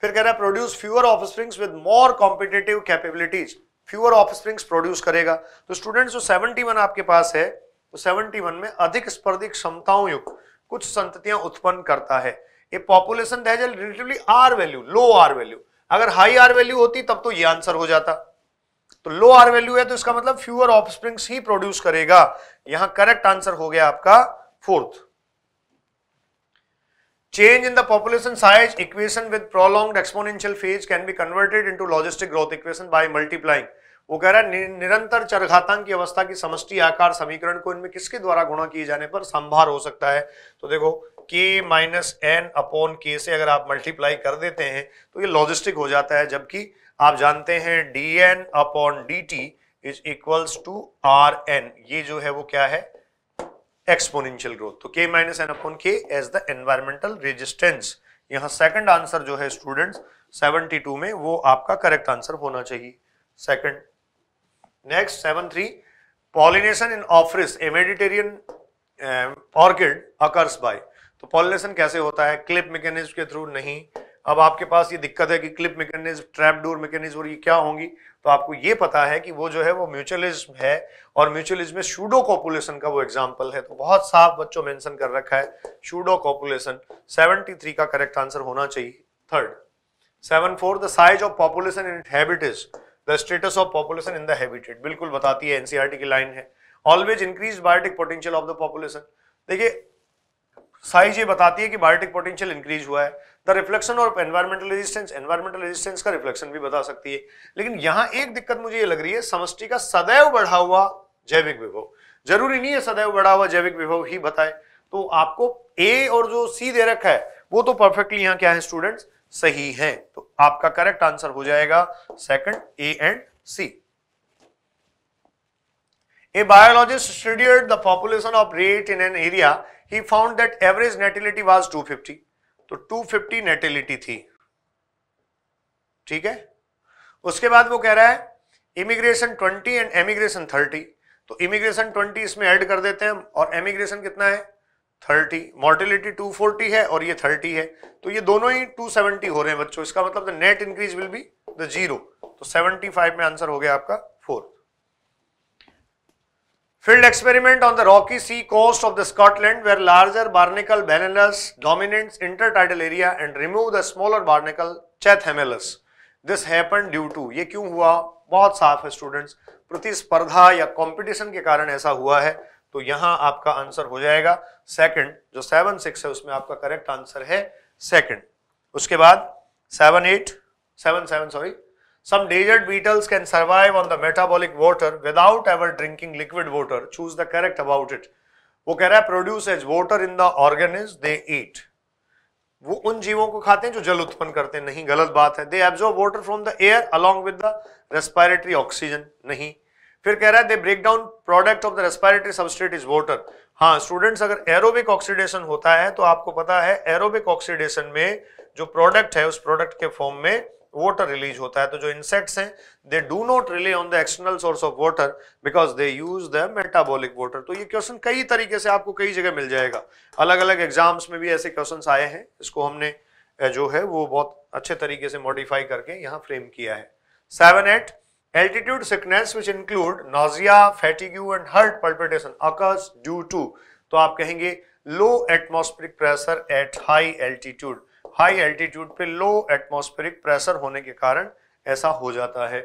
फिर कह रहा है produce fewer offsprings with more competitive capabilities fewer offsprings produce करेगा तो स्टूडेंट्स जो सेवेंटी वन आपके पास है तो सेवेंटी वन में अधिक स्पर्धी क्षमताओं युक्त कुछ संततियां उत्पन्न करता है ये population that's relatively R value low R value अगर हाई आर वैल्यू होती तब तो ये आंसर हो जाता तो लो आर वैल्यू है तो इसका मतलब फ्यूअर ऑफ ही प्रोड्यूस करेगा यहां करेक्ट आंसर हो गया आपका fourth Change in the population size equation with prolonged exponential phase can be converted into logistic growth equation by multiplying. वो कह रहा है निरंतर चरघातांक की अवस्था की समष्टि आकार समीकरण को इनमें किसके द्वारा गुणा किए जाने पर संभार हो सकता है तो देखो k माइनस एन अपॉन के से अगर आप मल्टीप्लाई कर देते हैं तो ये लॉजिस्टिक हो जाता है जबकि आप जानते हैं dn upon D T is equals to R N ये जो है वो क्या है एक्सपोनेंशियल ग्रोथ तो K minus N upon K as the environmental resistance यहां सेकंड आंसर जो है स्टूडेंट्स 72 में वो आपका करेक्ट आंसर होना चाहिए second next seven three pollination in Ophrys a Mediterranean orchid occurs by तो पॉलिनेशन कैसे होता है क्लिप मैकेनिज्म के थ्रू नहीं अब आपके पास ये दिक्कत है कि clip mechanism trap door mechanism और ये क्या होंगी तो आपको ये पता है कि वो जो है वो म्यूचुअलिज्म है और म्यूचुअलिज्म में शूडो कॉपुलेशन का वो एग्जाम्पल है तो बहुत साफ बच्चों मेंशन कर रखा है शूडो कॉपुलेशन 73 का करेक्ट आंसर होना चाहिए third seven four the size of population in habitat is the status of population in the बिल्कुल बताती है एनसीआरटी e की लाइन है always increase biotic potential of the population देखिए साइज ये बताती है कि बायोटिक पोटेंशियल इंक्रीज हुआ है the reflection of environmental resistance environmental resistance का रिफ्लेक्शन भी बता सकती है लेकिन यहां एक दिक्कत मुझे ये लग रही है समष्टि का सदैव बढ़ा हुआ जैविक विभव जरूरी नहीं है सदैव बढ़ा हुआ जैविक विभव ही बताए तो आपको ए और जो सी दे रखा है वो तो परफेक्टली यहाँ क्या है स्टूडेंट्स सही है तो आपका करेक्ट आंसर हो जाएगा second A and C A biologist studied the population of rat in an area he found that average natality was 250. तो 250 नेटिलिटी थी ठीक है उसके बाद वो कह रहा है इमिग्रेशन 20 एंड एमिग्रेशन 30 तो इमिग्रेशन 20 इसमें ऐड कर देते हैं हम और एमिग्रेशन कितना है 30 मोर्टिलिटी 240 है और ये 30 है तो ये दोनों ही 270 हो रहे हैं बच्चों इसका मतलब net increase will be the zero तो 75 में आंसर हो गया आपका four Field experiment on the rocky sea coast of the Scotland where larger barnacle balanas dominates intertidal area and remove the smaller barnacle Chathamilis. This happened due to ये क्यों हुआ बहुत साफ है स्टूडेंट्स प्रतिस्पर्धा या कंपटीशन के कारण ऐसा हुआ है तो यहाँ आपका आंसर हो जाएगा सेकंड जो सेवन सिक्स है उसमें आपका करेक्ट आंसर है सेकंड उसके बाद seven eight seven seven sorry Some desert beetles can survive on the metabolic water without ever drinking liquid water. Choose the correct about it. वो कह रहा है produce as water in the organism they eat वो उन जीवों को खाते हैं जो जल उत्पन्न करते हैं नहीं गलत बात है they absorb water from the air along with the respiratory oxygen नहीं फिर कह रहा है they break down product of the respiratory substrate is water हाँ स्टूडेंट्स अगर एरोबिक ऑक्सीडेशन होता है तो आपको पता है एरोबिक ऑक्सीडेशन में जो प्रोडक्ट है उस प्रोडक्ट के फॉर्म में वाटर रिलीज होता है तो जो इंसेक्ट्स हैं they do not rely on the external source of water because they use the metabolic water तो ये क्वेश्चन कई तरीके से आपको कई जगह मिल जाएगा अलग अलग एग्जाम्स में भी ऐसे क्वेश्चन आए हैं इसको हमने जो है वो बहुत अच्छे तरीके से मॉडिफाई करके यहाँ फ्रेम किया है seven eight altitude sickness which include nausea fatigue and heart palpitation occurs due to तो आप कहेंगे low atmospheric pressure at high altitude high altitude पे लो एटमोस्फेरिक प्रेशर होने के कारण ऐसा हो जाता है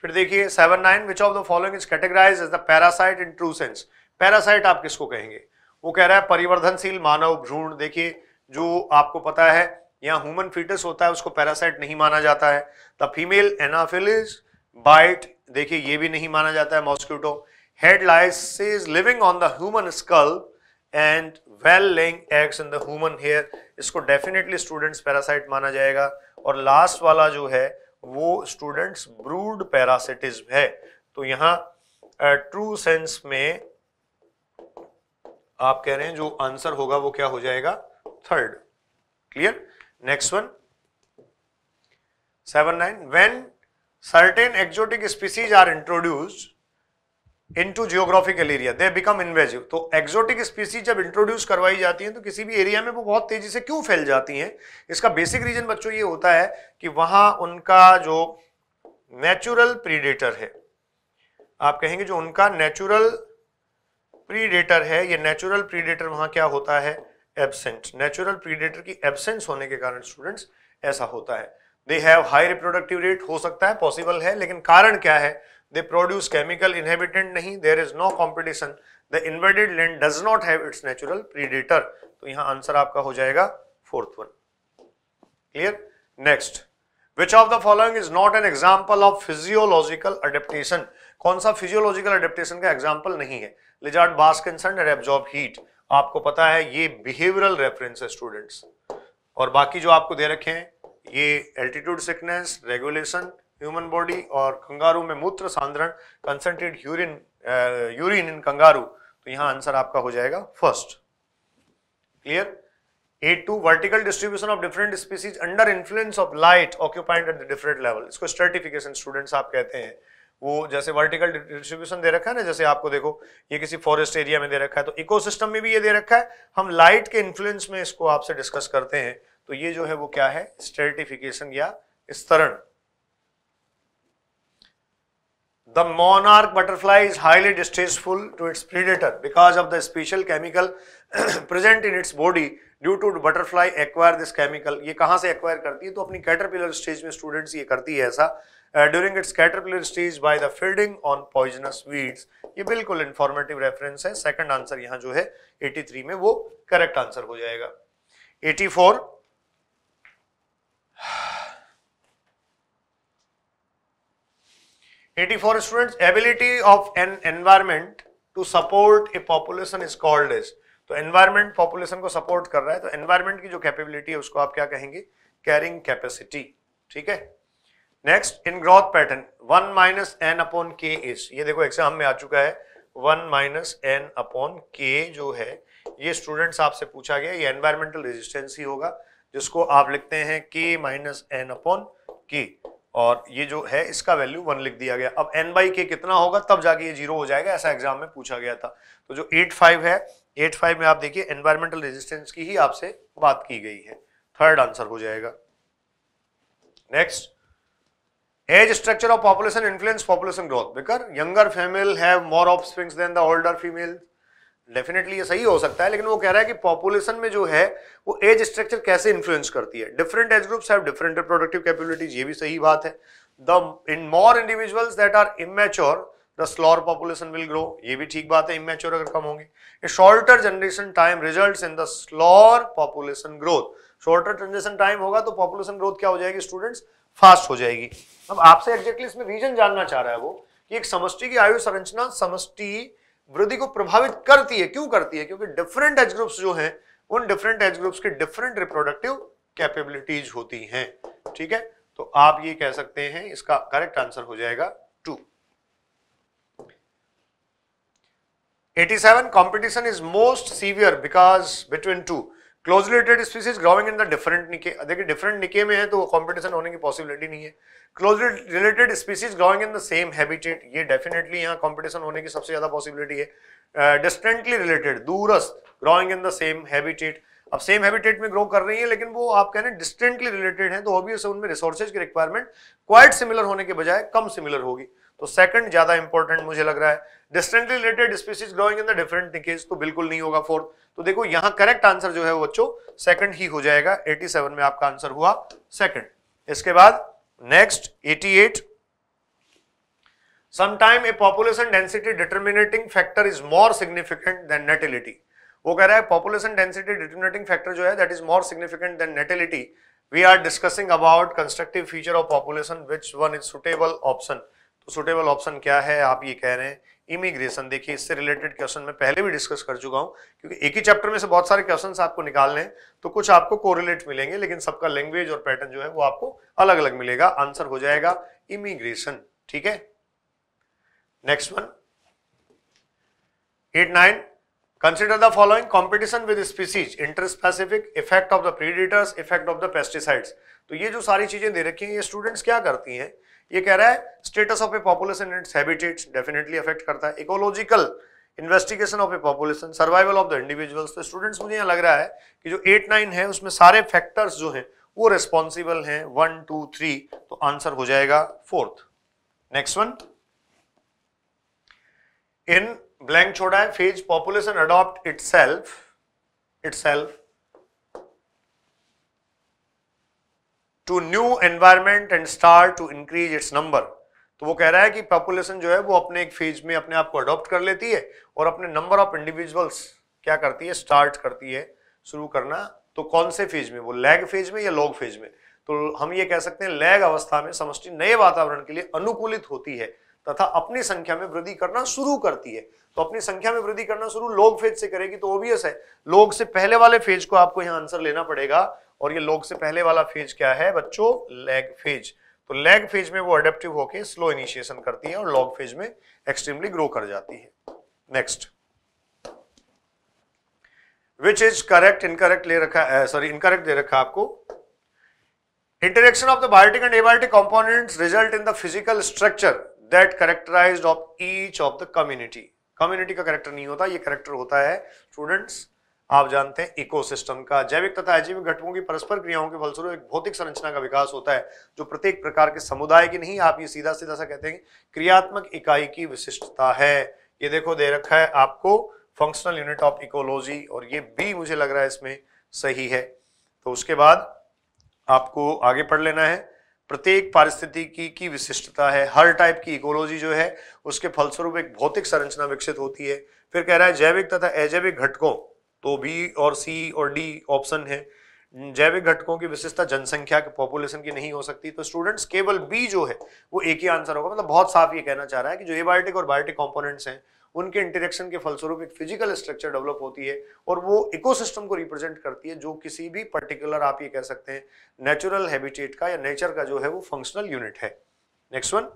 फिर देखिए seven nine which of the following is categorise as the parasite in true sense parasite आप किसको कहेंगे वो कह रहा है परिवर्धनशील मानव भ्रूण देखिए जो आपको पता है यहाँ ह्यूमन फीटस होता है उसको पैरासाइट नहीं माना जाता है द फीमेल एनाफिलिज बाइट देखिए ये भी नहीं माना जाता है mosquito head lice is living on the human skull and well laying eggs in the human hair इसको डेफिनेटली स्टूडेंट्स पैरासाइट माना जाएगा और लास्ट वाला जो है वो स्टूडेंट्स ब्रूड पैरासिटिज्म है तो यहां ट्रू सेंस में आप कह रहे हैं जो आंसर होगा वो क्या हो जाएगा third clear next one seven nine when certain exotic species are introduced into geographical area they become invasive तो एक्सोटिक स्पीसीज जब इंट्रोड्यूस करवाई जाती हैं तो किसी भी एरिया में वो बहुत तेजी से क्यों फैल जाती हैं इसका बेसिक रीजन बच्चों ये होता है कि वहां उनका जो नेचुरल प्रीडेटर है आप कहेंगे जो उनका नेचुरल प्रीडेटर है ये नेचुरल प्रीडेटर वहां क्या होता है एबसेंट नेचुरल प्रीडेटर की एबसेंस होने के कारण स्टूडेंट्स ऐसा होता है they have high reproductive rate हो सकता है पॉसिबल है लेकिन कारण क्या है दे प्रोड्यूस केमिकल इनहेबिटेंट नहीं there is no competition the inverted land does not have its natural predator तो यहां आंसर आपका हो जाएगा fourth one clear next which of the following is not an example of physiological adaptation कौन सा physiological adaptation का example नहीं है लिजार्ड बास कंसर्न एब्जॉर्ब हीट आपको पता है ये बिहेवियरल रेफरेंस है स्टूडेंट्स और बाकी जो आपको दे रखे हैं ये altitude sickness regulation human body और कंगारू में मूत्र सांद्रण concentrate urine urine in kangaroo तो यहाँ आंसर आपका हो जाएगा first clear A two vertical distribution of different species under influence of light occupied at the different level इसको स्टर्टिफिकेशन स्टूडेंट्स आप कहते हैं वो जैसे वर्टिकल डिस्ट्रीब्यूशन दे रखा है ना जैसे आपको देखो ये किसी फॉरेस्ट एरिया में दे रखा है तो इकोसिस्टम में भी ये दे रखा है हम लाइट के इन्फ्लुएंस में इसको आपसे डिस्कस करते हैं तो ये जो है वो क्या है स्टर्टिफिकेशन या स्तरण the monarch butterfly is highly distasteful to its predator because of the special chemical present in its body due to butterfly acquire this chemical ये कहाँ से एक्वायर करती है तो अपनी कैटरपिलर स्टेज में स्टूडेंट्स ये करती है ऐसा during its caterpillar stage by the fielding on poisonous weeds ये बिल्कुल इन्फॉर्मेटिव रेफरेंस है सेकेंड आंसर यहाँ जो है 83 में वो करेक्ट आंसर हो जाएगा 84 84 students ability of an environment to support a population is called is तो एनवायरमेंट पॉपुलेशन को सपोर्ट कर रहा है तो एनवायरमेंट की जो कैपेबिलिटी है उसको आप क्या कहेंगे कैरिंग कैपेसिटी ठीक है next in growth pattern one minus N upon K is ये देखो एग्जाम में आ चुका है वन माइनस एन अपॉन के जो है ये स्टूडेंट्स आपसे पूछा गया ये एनवायरमेंटल रेजिस्टेंस ही होगा जिसको आप लिखते हैं के माइनस एन अपॉन के और ये जो है इसका वैल्यू वन लिख दिया गया अब एन बाई के कितना होगा तब जाके ये जीरो हो जाएगा ऐसा एग्जाम में पूछा गया था तो जो एट फाइव है एट फाइव में आप देखिए एनवायरमेंटल रेजिस्टेंस की ही आपसे बात की गई है थर्ड आंसर हो जाएगा next age structure of population influence population growth because younger female have more offsprings than the older female definitely ये सही हो सकता है लेकिन वो कह रहा है कि पॉपुलेशन में जो है वो एज स्ट्रक्चर कैसे इन्फ्लुएंस करती है different age groups have different productive capabilities ये भी सही बात है the in more individuals that are immature the slower population will grow ये भी ठीक बात है इमेच्योर अगर कम होंगे a shorter generation time result in the slower population growth shorter generation time होगा तो पॉपुलेशन ग्रोथ क्या हो जाएगी स्टूडेंट्स फास्ट हो जाएगी अब आपसे एग्जैक्टली exactly इसमें रीजन जानना चाह रहा है वो कि एक समष्टि की आयु संरचना समष्टि वृद्धि को प्रभावित करती है क्यों करती है क्योंकि डिफरेंट एज ग्रुप्स जो हैं उन डिफरेंट एज ग्रुप्स की डिफरेंट रिप्रोडक्टिव कैपेबिलिटीज होती हैं ठीक है तो आप ये कह सकते हैं इसका करेक्ट आंसर हो जाएगा two 87 competition is most severe because between two close related species growing in the different niche देखिए डिफरेंट निके में है तो कॉम्पिटिशन होने की पॉसिबिलिटी नहीं है close related species growing in the same habitat ये डेफिनेटली यहाँ कॉम्पिटिशन होने की सबसे ज़्यादा पॉसिबिलिटी है डिस्टेंटली रिलेटेड दूरस growing in the same habitat अब सेम हैबिटेट में ग्रो कर रही है लेकिन वो आप कह रहे हैं डिस्टेंटली रिलेटेड हैं तो ऑब्वियस उनमें रिसोर्सेज की रिक्वायरमेंट क्वाइट सिमिलर होने के बजाय कम सिमिलर होगी तो सेकंड ज्यादा इंपॉर्टेंट मुझे लग रहा है distantly related species growing in the different niches तो बिल्कुल नहीं होगा फोर्थ तो देखो यहां करेक्ट आंसर जो है बच्चों सेकंड ही हो जाएगा 87 में आपका आंसर हुआ सेकंड इसके बाद next 88 at sometime a population density determining factor is more significant than natality वो कह रहा है पॉपुलेशन डेंसिटी डिटर्मिनेटिंग फैक्टर जो है that is more significant than natality we are discussing about constructive feature of population which one is suitable option तो suitable option क्या है आप ये कह रहे हैं इमिग्रेशन देखिए इससे रिलेटेड क्वेश्चन में पहले भी डिस्कस कर चुका हूं क्योंकि एक ही चैप्टर में से बहुत सारे क्वेश्चन आपको निकालने हैं तो कुछ आपको कोरिलेट मिलेंगे लेकिन सबका लैंग्वेज और पैटर्न जो है वो आपको अलग अलग मिलेगा आंसर हो जाएगा इमिग्रेशन ठीक है next one eight nine consider the following competition with species inter specific effect of the predators effect of the pesticides तो ये जो सारी चीजें दे रखी हैं ये स्टूडेंट्स क्या करती हैं ये कह रहा है status of a population and habitat definitely affect करता है ecological investigation of a population survival of the individuals तो स्टूडेंट्स मुझे यहाँ लग रहा है कि जो एट नाइन है उसमें सारे फैक्टर्स जो हैं वो रिस्पॉन्सिबल हैं वन टू थ्री तो आंसर हो जाएगा fourth next one in blank छोड़ा है phase population adopt itself itself to new environment and start to increase its number तो वो कह रहा है कि पॉपुलेशन जो है वो अपने एक फेज में अपने आप को अडॉप्ट कर लेती है और अपने नंबर ऑफ इंडिविजुअल्स क्या करती है स्टार्ट करती है शुरू करना तो कौन से फेज में वो लैग फेज में या लॉग फेज में तो हम ये कह सकते हैं लैग अवस्था में समष्टि नए वातावरण के लिए अनुकूलित होती है तथा अपनी संख्या में वृद्धि करना शुरू करती है तो अपनी संख्या में वृद्धि करना शुरू लोग फेज से करेगी तो ओबियस है लोग से पहले वाले फेज को आपको यहां आंसर लेना पड़ेगा और ये लोग से पहले वाला फेज क्या है बच्चों लेग फेज तो लेग फेज में वो अडेप्टिव होके स्लो इनिशिएशन करती है और लॉग फेज में एक्सट्रीमली ग्रो कर जाती है next which is correct incorrect ले रखा सॉरी इनकरेक्ट दे रखा आपको interaction of the biotic and abiotic component result in the physical structure that characterize of each of the community community का करेक्टर नहीं होता ये करेक्टर होता है स्टूडेंट्स आप जानते हैं इकोसिस्टम का जैविक तथा अजैविक घटकों की परस्पर क्रियाओं के फलस्वरूप एक भौतिक संरचना का विकास होता है जो प्रत्येक प्रकार के समुदाय की नहीं आप ये सीधा सीधा सा कहते हैं क्रियात्मक इकाई की विशिष्टता है ये देखो दे रखा है आपको फंक्शनल यूनिट ऑफ इकोलॉजी और ये बी मुझे लग रहा है इसमें सही है तो उसके बाद आपको आगे पढ़ लेना है प्रत्येक पारिस्थितिकी की विशिष्टता है हर टाइप की इकोलॉजी जो है उसके फलस्वरूप एक भौतिक संरचना विकसित होती है फिर कह रहा है जैविक तथा अजैविक घटकों तो बी और सी और डी ऑप्शन है जैविक घटकों की विशेषता जनसंख्या के पॉपुलेशन की नहीं हो सकती तो स्टूडेंट्स केवल बी जो है वो एक ही आंसर होगा मतलब बहुत साफ ये कहना चाह रहा है कि जो एबायोटिक और बायोटिक कॉम्पोनेंट्स हैं उनके इंटरेक्शन के फलस्वरूप एक फिजिकल स्ट्रक्चर डेवलप होती है और वो इकोसिस्टम को रिप्रेजेंट करती है जो किसी भी पर्टिकुलर आप ये कह सकते हैं नेचुरल हैबिटेट का या नेचर का जो है वो फंक्शनल यूनिट है next one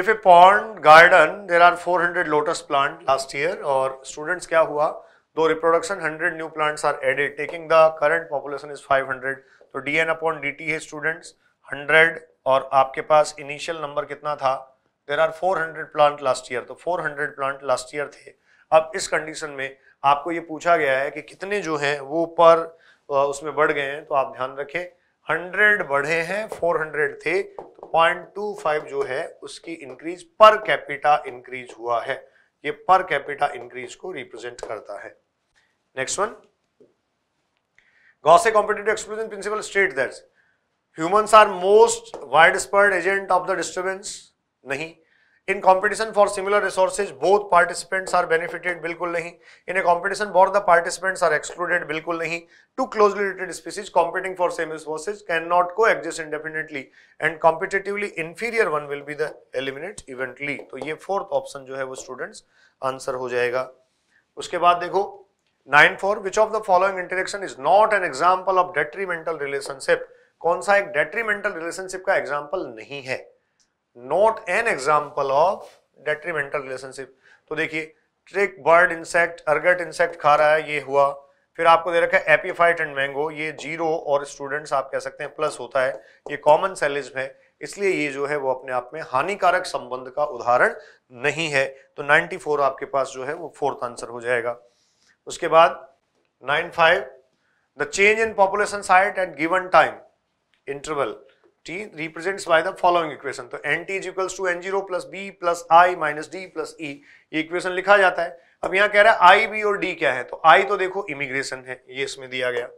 if a pond garden there are 400 lotus plant last year or students kya hua do reproduction 100 new plants are added taking the current population is 500 so dn upon dt hai students 100 aur aapke paas initial number kitna tha there are 400 plant last year तो 400 plant last year the ab is condition mein आपको ये पूछा गया है कि कितने जो हैं वो पर उसमें बढ़ गए हैं तो आप ध्यान रखें हंड्रेड बढ़े हैं फोर हंड्रेड थे तो फाइव जो है उसकी इंक्रीज पर कैपिटा इंक्रीज हुआ है ये पर कैपिटा इंक्रीज को रिप्रेजेंट करता है next one Gause competitive exclusion principle state that humans are most widespread agent of the disturbance नहीं in competition for similar resources both participants are benefited बिल्कुल नहीं in a competition for the participants are excluded बिल्कुल नहीं two close related species competing for same resources can not coexist indefinitely and competitively inferior one will be the eliminate eventually तो ये fourth option जो है वो students answer हो जाएगा उसके बाद देखो nine four which of the following interaction is not an example of detrimental relationship कौन सा एक डेट्रीमेंटल रिलेशनशिप का एग्जाम्पल नहीं है not an example of detrimental relationship तो देखिए ट्रिक बर्ड इंसेक्ट अर्गट इंसेक्ट खा रहा है ये हुआ फिर आपको दे रखा है एपीफाइट एंड मैंगो ये जीरो और स्टूडेंट्स आप कह सकते हैं प्लस होता है ये कॉमन सेलिज्म है इसलिए ये जो है वो अपने आप में हानिकारक संबंध का उदाहरण नहीं है तो 94 आपके पास जो है वो फोर्थ आंसर हो जाएगा उसके बाद 95 five the change in population size at given time interval t represents by the following equation तो nt is equals to n0 plus b plus i minus d plus e ये equation लिखा जाता है अब यहाँ कह रहा है i b और d क्या है तो i तो देखो इमिग्रेशन है ये इसमें दिया गया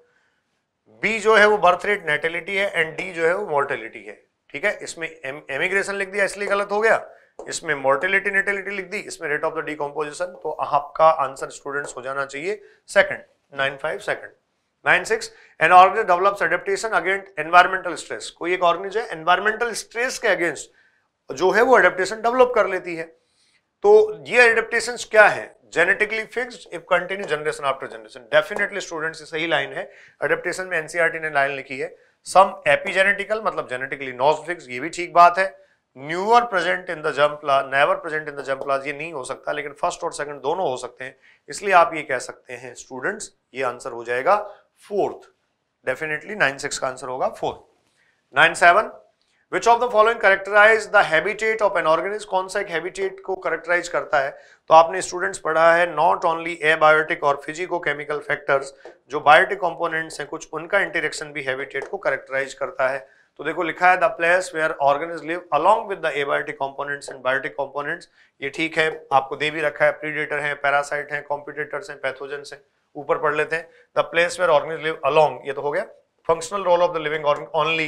b जो है वो बर्थ रेट नेटेलिटी है एंड d जो है वो मोर्टेलिटी है ठीक है इसमें एमिग्रेशन लिख दिया इसलिए गलत हो गया इसमें मोर्टेलिटी नेटेलिटी लिख दी इसमें रेट ऑफ द डिकम्पोजिशन तो आपका आंसर स्टूडेंट्स हो जाना चाहिए second nine five second nine six an organism develops adaptation against environmental stress कोई एक ऑर्गेनिज है एनवायरमेंटल स्ट्रेस के अगेंस्ट जो है वो एडेप्टेशन डेवलप कर लेती है तो ये एडेप्टेशन क्या है genetically fixed if continue generation after generation definitely student से सही लाइन है एडेप्टेशन में एनसीआरटी e ने लाइन लिखी है सम एपीजेनेटिकल मतलब जेनेटिकली नॉज फिक्स ये भी ठीक बात है newer present in the gym class never present in the gym class ये नहीं हो सकता लेकिन फर्स्ट और सेकंड दोनों हो सकते हैं इसलिए आप ये कह सकते हैं स्टूडेंट्स ये आंसर हो जाएगा फोर्थ डेफिनेटली नाइन सिक्स का आंसर होगा fourth nine seven which of the following characterize the habitat of an organism कौन सा एक हैबिटेट को करेक्टराइज करता है तो आपने स्टूडेंट्स पढ़ा है नॉट ओनली एबायोटिक और फिजिको केमिकल फैक्टर्स जो बायोटिक कॉम्पोनेंट्स हैं कुछ उनका इंटरेक्शन भी हैबिटेट को करेक्टराइज करता है तो देखो लिखा है the place where organism live along with the abiotic components and biotic components ये ठीक है आपको दे भी रखा है प्रीडेटर है पैरासाइट है कॉम्पिटेटर्स हैं पैथोजेंस हैं ऊपर पढ़ लेते हैं the place where organism live along ये तो हो गया functional role of the living only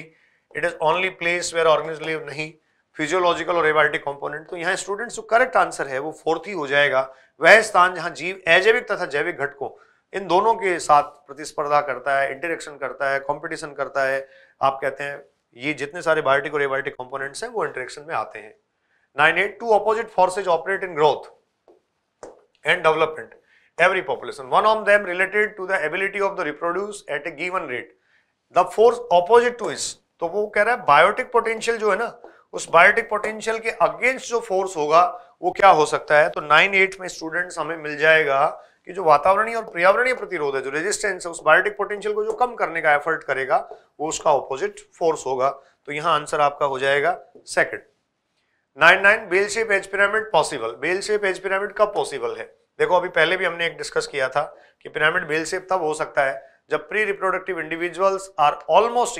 it is only place where organism live नहीं फिजियोलॉजिकल और एबायोटिक कंपोनेंट तो यहाँ स्टूडेंट्स जो करेक्ट आंसर है वो फोर्थ ही हो जाएगा वह स्थान जहाँ जीव अजैविक तथा जैविक घटकों इन दोनों के साथ प्रतिस्पर्धा करता है इंटरेक्शन करता है कॉम्पिटिशन करता है आप कहते हैं ये जितने सारे बायोटिक और एबायोटिक कॉम्पोनेंट्स हैं वो इंटरेक्शन में आते हैं nine eight two opposite forces operate in growth and development every population. One of them related to the ability of the reproduce at a given rate. The force opposite to is तो वो कह रहा है biotic potential जो है ना उस biotic potential के अगेंस्ट जो फोर्स होगा वो क्या हो सकता है तो नाइन एट में स्टूडेंट्स हमें मिल जाएगा कि जो वातावरणीय और पर्यावरणीय प्रतिरोध है जो रेजिस्टेंस है उस बायोटिक पोटेंशियल को जो कम करने का एफर्ट करेगा वो उसका ऑपोजिट फोर्स होगा तो यहाँ आंसर आपका हो जाएगा second nine nine bell shape age pyramid possible bell shape age pyramid कब पॉसिबल है देखो अभी पहले भी हमने एक डिस्कस किया था कि पिरामिड बेल सेप तब हो सकता है जब pre reproductive individuals are almost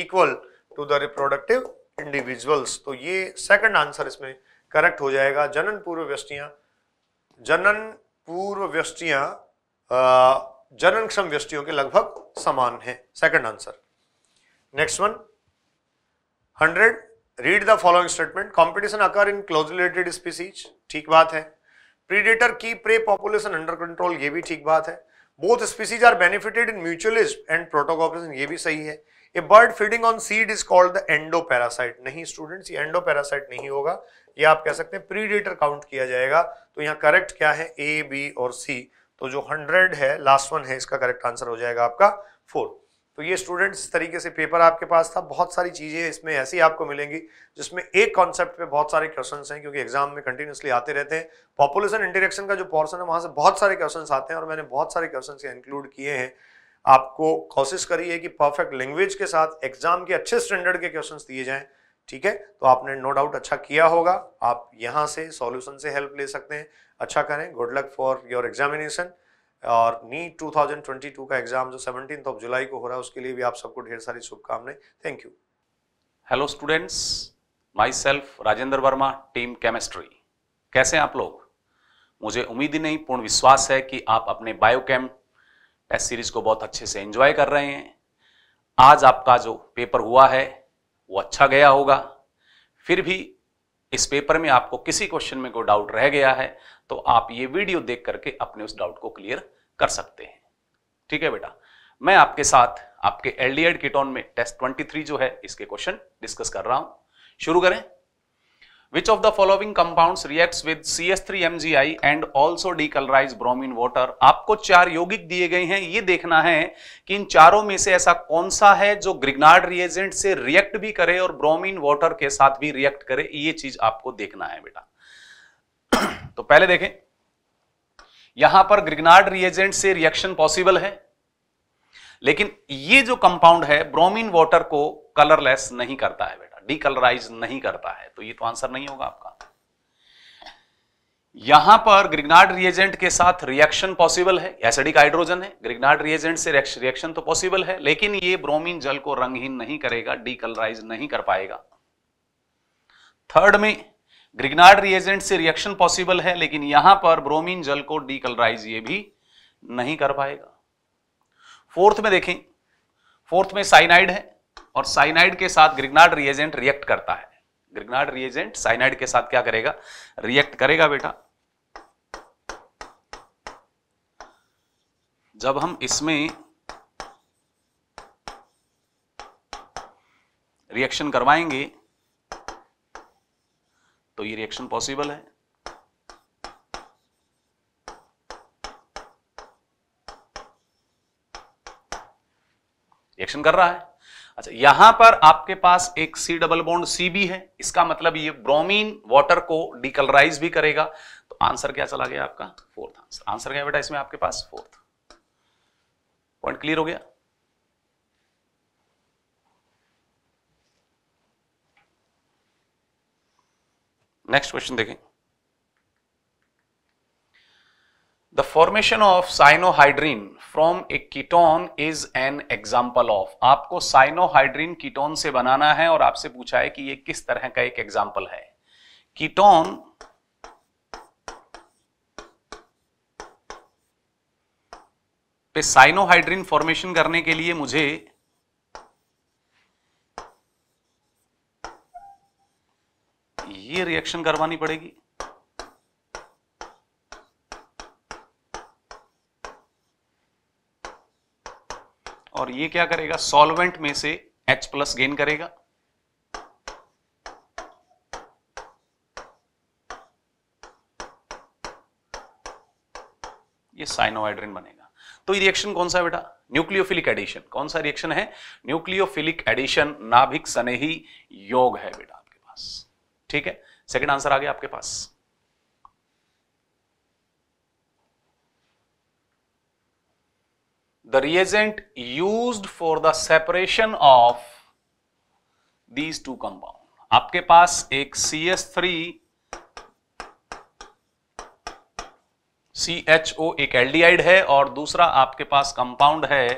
equal to the reproductive individuals तो ये सेकंड आंसर इसमें करेक्ट हो जाएगा जनन पूर्व व्यस्टियाँ जनन पूर्व जनन क्षम व्यस्टियों के लगभग समान है second answer next one hundred read the following statement competition occur in close related species ठीक बात है प्रीडेटर की प्रे पॉपुलेशन अंडर कंट्रोल ये भी ठीक बात है both species are benefited in mutualist and protocooperation ये भी सही है a bird feeding on seed is called the endo parasite नहीं स्टूडेंट्स ये एंडो पैरासाइट नहीं होगा ये आप कह सकते हैं प्रीडेटर काउंट किया जाएगा तो यहाँ करेक्ट क्या है ए बी और सी तो जो हंड्रेड है लास्ट वन है इसका करेक्ट आंसर हो जाएगा आपका फोर तो ये स्टूडेंट्स तरीके से पेपर आपके पास था बहुत सारी चीज़ें इसमें ऐसी आपको मिलेंगी जिसमें एक कॉन्सेप्ट पे बहुत सारे क्वेश्चन हैं क्योंकि एग्जाम में कंटिन्यूसली आते रहते हैं पॉपुलेशन इंटरेक्शन का जो पोर्सन है वहाँ से बहुत सारे क्वेश्चन आते हैं और मैंने बहुत सारे क्वेश्चन इंक्लूड किए हैं आपको कोशिश करिए कि परफेक्ट लैंग्वेज के साथ एग्जाम के अच्छे स्टैंडर्ड के क्वेश्चन दिए जाएँ ठीक है तो आपने नो डाउट अच्छा किया होगा आप यहाँ से सॉल्यूशन से हेल्प ले सकते हैं अच्छा करें good luck for your examination और नीट 2022 का एग्ज़ाम जो सेवनटीन ऑफ जुलाई को हो रहा है उसके लिए भी आप सबको ढेर सारी शुभकामनाएं thank you
hello students myself Rajendra Verma team chemistry कैसे हैं आप लोग मुझे उम्मीद ही नहीं पूर्ण विश्वास है कि आप अपने बायोकेम टेस्ट सीरीज को बहुत अच्छे से एंजॉय कर रहे हैं आज आपका जो पेपर हुआ है वो अच्छा गया होगा फिर भी इस पेपर में आपको किसी क्वेश्चन में कोई डाउट रह गया है तो आप ये वीडियो देख करके अपने उस डाउट को क्लियर कर सकते हैं ठीक है बेटा मैं आपके साथ आपके एलडीएड किटोन में टेस्ट 23 जो है इसके क्वेश्चन डिस्कस कर रहा हूं शुरू करें Which of the following compounds reacts with CH3MgI and also decolorize bromine water? आपको चार यौगिक दिए गए हैं ये देखना है कि इन चारों में से ऐसा कौन सा है जो ग्रिग्नार्ड रिएजेंट से रिएक्ट भी करे और ब्रोमीन वाटर के साथ भी रिएक्ट करे ये चीज आपको देखना है बेटा तो पहले देखें यहां पर ग्रिग्नार्ड रिएजेंट से रिएक्शन पॉसिबल है लेकिन ये जो कंपाउंड है ब्रोमीन वाटर को कलरलेस नहीं करता है बेटा डीकलराइज नहीं करता है तो ये तो आंसर नहीं होगा आपका यहां पर ग्रिग्नार्ड रिएजेंट के साथ रिएक्शन पॉसिबल है एसिडिक हाइड्रोजन है ग्रिग्नार्ड रिएजेंट से रिएक्शन तो पॉसिबल है लेकिन ये ब्रोमीन जल को रंगहीन नहीं करेगा डीकलराइज नहीं कर पाएगा थर्ड में ग्रिग्नार्ड रिएजेंट से रिएक्शन पॉसिबल है लेकिन यहां पर ब्रोमीन जल को डीकलराइज ये भी नहीं कर पाएगा फोर्थ में देखें फोर्थ में साइनाइड है और साइनाइड के साथ ग्रिगनाड रिएजेंट रिएक्ट करता है ग्रिगनाड रिएजेंट साइनाइड के साथ क्या करेगा रिएक्ट करेगा बेटा जब हम इसमें रिएक्शन करवाएंगे तो ये रिएक्शन पॉसिबल है रिएक्शन कर रहा है अच्छा यहां पर आपके पास एक सी डबल बॉन्ड सी भी है इसका मतलब ये ब्रोमीन वाटर को डिकलराइज भी करेगा तो आंसर क्या चला गया आपका फोर्थ आंसर आंसर क्या बेटा इसमें आपके पास फोर्थ पॉइंट क्लियर हो गया नेक्स्ट क्वेश्चन देखें The formation of cyanohydrin from a ketone is an example of आपको साइनोहाइड्रीन कीटोन से बनाना है और आपसे पूछा है कि ये किस तरह का एक एग्जाम्पल है कीटोन पे साइनोहाइड्रीन फॉर्मेशन करने के लिए मुझे ये रिएक्शन करवानी पड़ेगी और ये क्या करेगा सॉल्वेंट में से H प्लस गेन करेगा ये साइनोहाइड्रिन बनेगा तो ये रिएक्शन कौन सा बेटा न्यूक्लियोफिलिक एडिशन कौन सा रिएक्शन है न्यूक्लियोफिलिक एडिशन नाभिक सनेही योग है बेटा आपके पास ठीक है सेकंड आंसर आ गया आपके पास the reagent used for the separation of these two compound aapke paas ek cs3 CHO एक एल्डिहाइड है और दूसरा आपके पास कंपाउंड है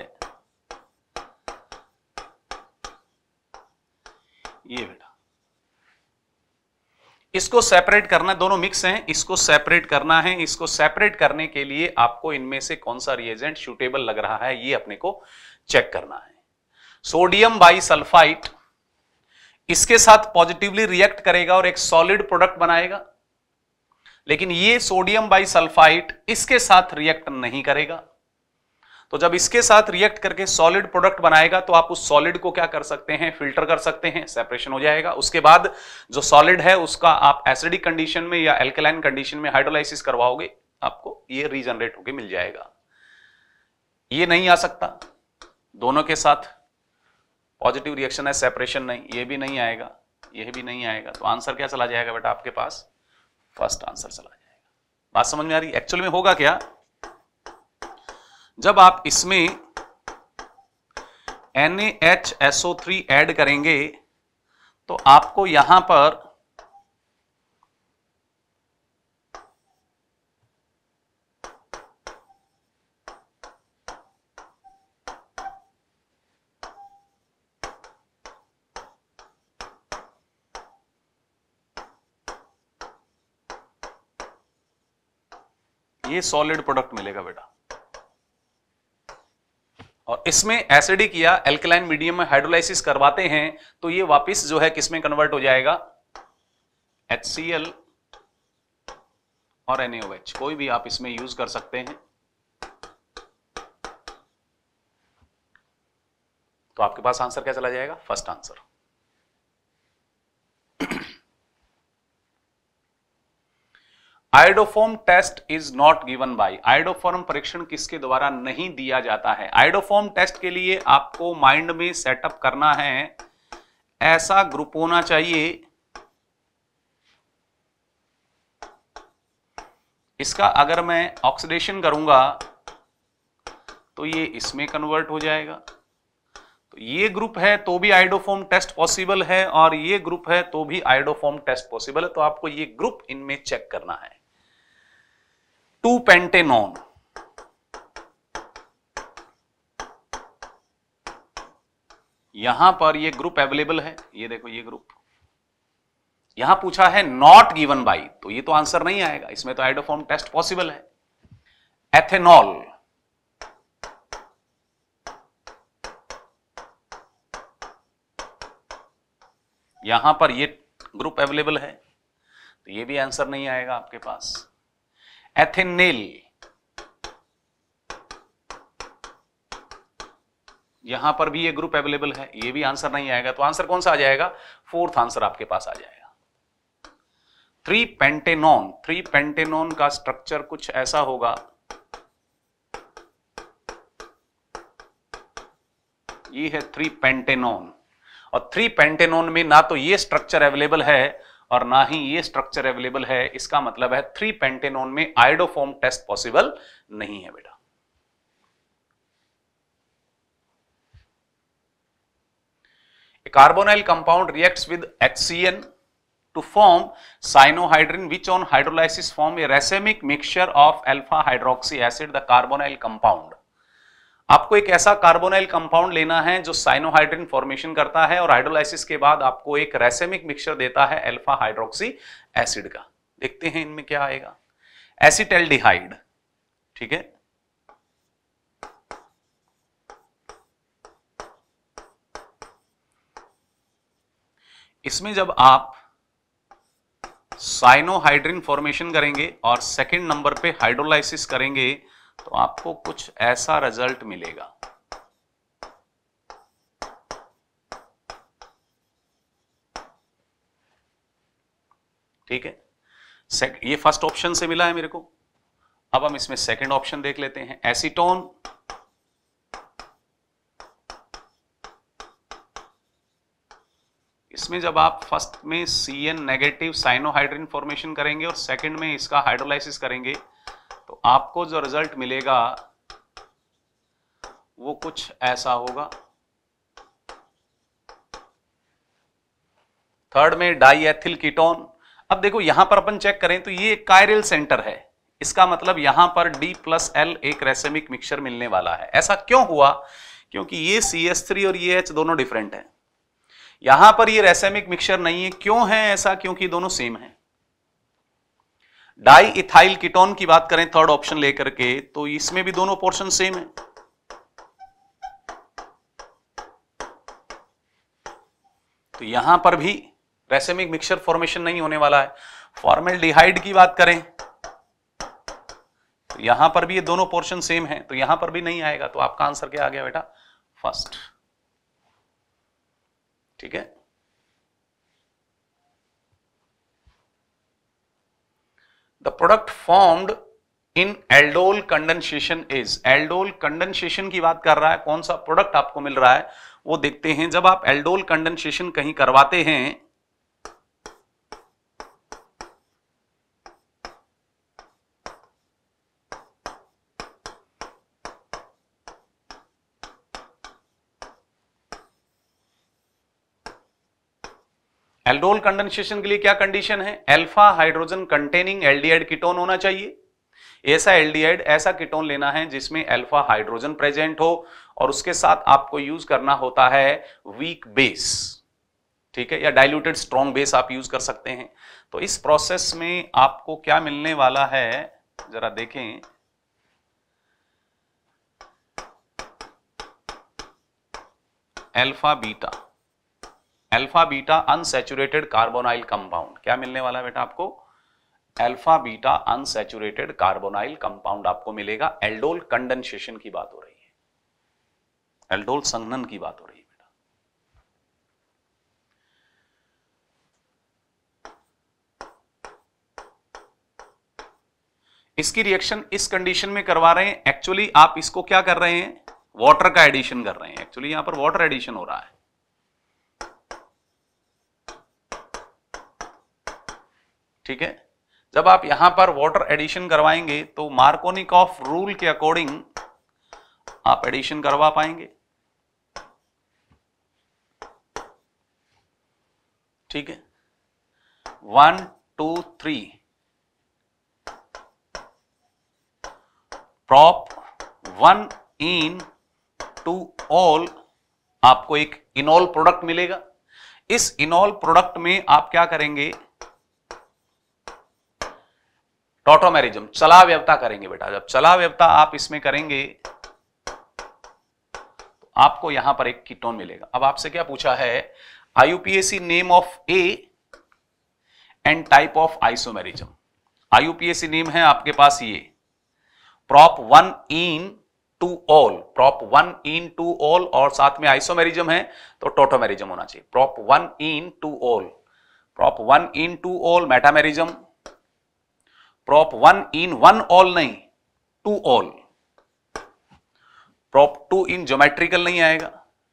इसको सेपरेट करना है दोनों मिक्स हैं इसको सेपरेट करना है इसको सेपरेट करने के लिए आपको इनमें से कौन सा रिएजेंट सूटेबल लग रहा है ये अपने को चेक करना है सोडियम बाइसल्फाइट इसके साथ पॉजिटिवली रिएक्ट करेगा और एक सॉलिड प्रोडक्ट बनाएगा लेकिन ये सोडियम बाइसल्फाइट इसके साथ रिएक्ट नहीं करेगा तो जब इसके साथ रिएक्ट करके सॉलिड प्रोडक्ट बनाएगा तो आप उस सॉलिड को क्या कर सकते हैं फिल्टर कर सकते हैं सेपरेशन हो जाएगा उसके बाद जो सॉलिड है उसका आप एसिडिक कंडीशन में या एल्केलाइन कंडीशन में हाइड्रोलाइसिस करवाओगे आपको ये रीजनरेट होकर मिल जाएगा ये नहीं आ सकता दोनों के साथ पॉजिटिव रिएक्शन है सेपरेशन नहीं ये भी नहीं आएगा यह भी नहीं आएगा तो आंसर क्या चला जाएगा बेटा आपके पास फर्स्ट आंसर चला जाएगा बात समझ में आ रही एक्चुअल में होगा क्या जब आप इसमें NaHSO3 ऐड करेंगे तो आपको यहां पर ये सॉलिड प्रोडक्ट मिलेगा बेटा और इसमें एसिडिक या एल्कलाइन मीडियम में हाइड्रोलाइसिस करवाते हैं तो ये वापस जो है किसमें कन्वर्ट हो जाएगा एच और NaOH कोई भी आप इसमें यूज कर सकते हैं तो आपके पास आंसर क्या चला जाएगा first answer iodoform test is not given by iodoform परीक्षण किसके द्वारा नहीं दिया जाता है आइडोफॉर्म टेस्ट के लिए आपको माइंड में सेटअप करना है ऐसा ग्रुप होना चाहिए इसका अगर मैं ऑक्सीडेशन करूंगा तो ये इसमें कन्वर्ट हो जाएगा तो ये ग्रुप है तो भी आइडोफॉर्म टेस्ट पॉसिबल है और ये ग्रुप है तो भी आइडोफॉर्म टेस्ट पॉसिबल है तो आपको ये ग्रुप इनमें चेक करना है टू पेंटेनॉन यहां पर ये ग्रुप अवेलेबल है ये देखो ये ग्रुप यहां पूछा है नॉट गिवन बाई तो ये तो आंसर नहीं आएगा इसमें तो आइडोफॉर्म टेस्ट पॉसिबल है एथेनॉल यहां पर ये ग्रुप अवेलेबल है तो ये भी आंसर नहीं आएगा आपके पास एथेनिल यहां पर भी ये ग्रुप अवेलेबल है ये भी आंसर नहीं आएगा तो आंसर कौन सा आ जाएगा फोर्थ आंसर आपके पास आ जाएगा थ्री पेंटेनॉन थ्री पेंटेनॉन का स्ट्रक्चर कुछ ऐसा होगा ये है थ्री पेंटेनॉन और थ्री पेंटेनॉन में ना तो ये स्ट्रक्चर अवेलेबल है और ना ही ये स्ट्रक्चर अवेलेबल है इसका मतलब है थ्री पेंटेनोन में आयडोफॉर्म टेस्ट पॉसिबल नहीं है बेटा carbonyl compound react with XCN to form cyanohydrin which on hydrolysis form a racemic mixture of alpha hydroxy acid the carbonyl compound आपको एक ऐसा कार्बोनाइल कंपाउंड लेना है जो साइनोहाइड्रिन फॉर्मेशन करता है और हाइड्रोलाइसिस के बाद आपको एक रेसेमिक मिक्सचर देता है अल्फा हाइड्रोक्सी एसिड का देखते हैं इनमें क्या आएगा एसिटेल्डिहाइड ठीक है इसमें जब आप साइनोहाइड्रिन फॉर्मेशन करेंगे और सेकंड नंबर पे हाइड्रोलाइसिस करेंगे तो आपको कुछ ऐसा रिजल्ट मिलेगा ठीक है ये फर्स्ट ऑप्शन से मिला है मेरे को अब हम इसमें सेकंड ऑप्शन देख लेते हैं एसीटोन इसमें जब आप फर्स्ट में C N negative cyanohydrin formation करेंगे और सेकंड में इसका हाइड्रोलाइसिस करेंगे तो आपको जो रिजल्ट मिलेगा वो कुछ ऐसा होगा थर्ड में डाईएथिल कीटोन अब देखो यहां पर अपन चेक करें तो ये कायरल सेंटर है इसका मतलब यहां पर D प्लस एल एक रेसेमिक मिक्सचर मिलने वाला है ऐसा क्यों हुआ क्योंकि ये थ्री और ये एच दोनों डिफरेंट हैं यहां पर ये रेसेमिक मिक्सचर नहीं है क्यों है ऐसा क्योंकि दोनों सेम है डाई इथाइल कीटोन की बात करें थर्ड ऑप्शन लेकर के तो इसमें भी दोनों पोर्शन सेम है तो यहां पर भी रेसेमिक मिक्सचर फॉर्मेशन नहीं होने वाला है फॉर्मेल डिहाइड की बात करें तो यहां पर भी ये दोनों पोर्शन सेम है तो यहां पर भी नहीं आएगा तो आपका आंसर क्या आ गया बेटा फर्स्ट ठीक है the product formed in aldol condensation is aldol condensation की बात कर रहा है कौन सा प्रोडक्ट आपको मिल रहा है वो देखते हैं जब आप एल्डोल कंडेंसेशन कहीं करवाते हैं एल्डोल कंडेंसेशन के लिए क्या कंडीशन है alpha hydrogen containing aldehyde ketone होना चाहिए ऐसा एल्डिहाइड ऐसा कीटोन लेना है जिसमें अल्फा हाइड्रोजन प्रेजेंट हो और उसके साथ आपको यूज करना होता है वीक बेस ठीक है या डाइल्यूटेड स्ट्रॉन्ग बेस आप यूज कर सकते हैं तो इस प्रोसेस में आपको क्या मिलने वाला है जरा देखें alpha beta alpha beta unsaturated carbonyl compound क्या मिलने वाला है बेटा आपको alpha beta unsaturated carbonyl compound आपको मिलेगा एल्डोल कंडेंसेशन की बात हो रही है एल्डोल संघनन की बात हो रही है बेटा इसकी रिएक्शन इस कंडीशन में करवा रहे हैं एक्चुअली आप इसको क्या कर रहे हैं वाटर का एडिशन कर रहे हैं एक्चुअली यहां पर वाटर एडिशन हो रहा है ठीक है जब आप यहां पर वाटर एडिशन करवाएंगे तो मार्कोनिक ऑफ रूल के अकॉर्डिंग आप एडिशन करवा पाएंगे ठीक है one two three prop one en two ol आपको एक इनऑल प्रोडक्ट मिलेगा इस इनऑल प्रोडक्ट में आप क्या करेंगे टोटोमेरिज्म चला व्यवता करेंगे बेटा जब चला व्यवता आप इसमें करेंगे तो आपको यहां पर एक कीटोन मिलेगा अब आपसे क्या पूछा है IUPAC name of A and type of isomerism IUPAC name है आपके पास ये prop one en two ol prop one en two ol और साथ में आइसोमेरिज्म है तो टोटोमेरिज्म होना चाहिए prop one en two ol prop one en two ol metamerism prop one en one ol नहीं two ol prop two en geometrical नहीं आएगा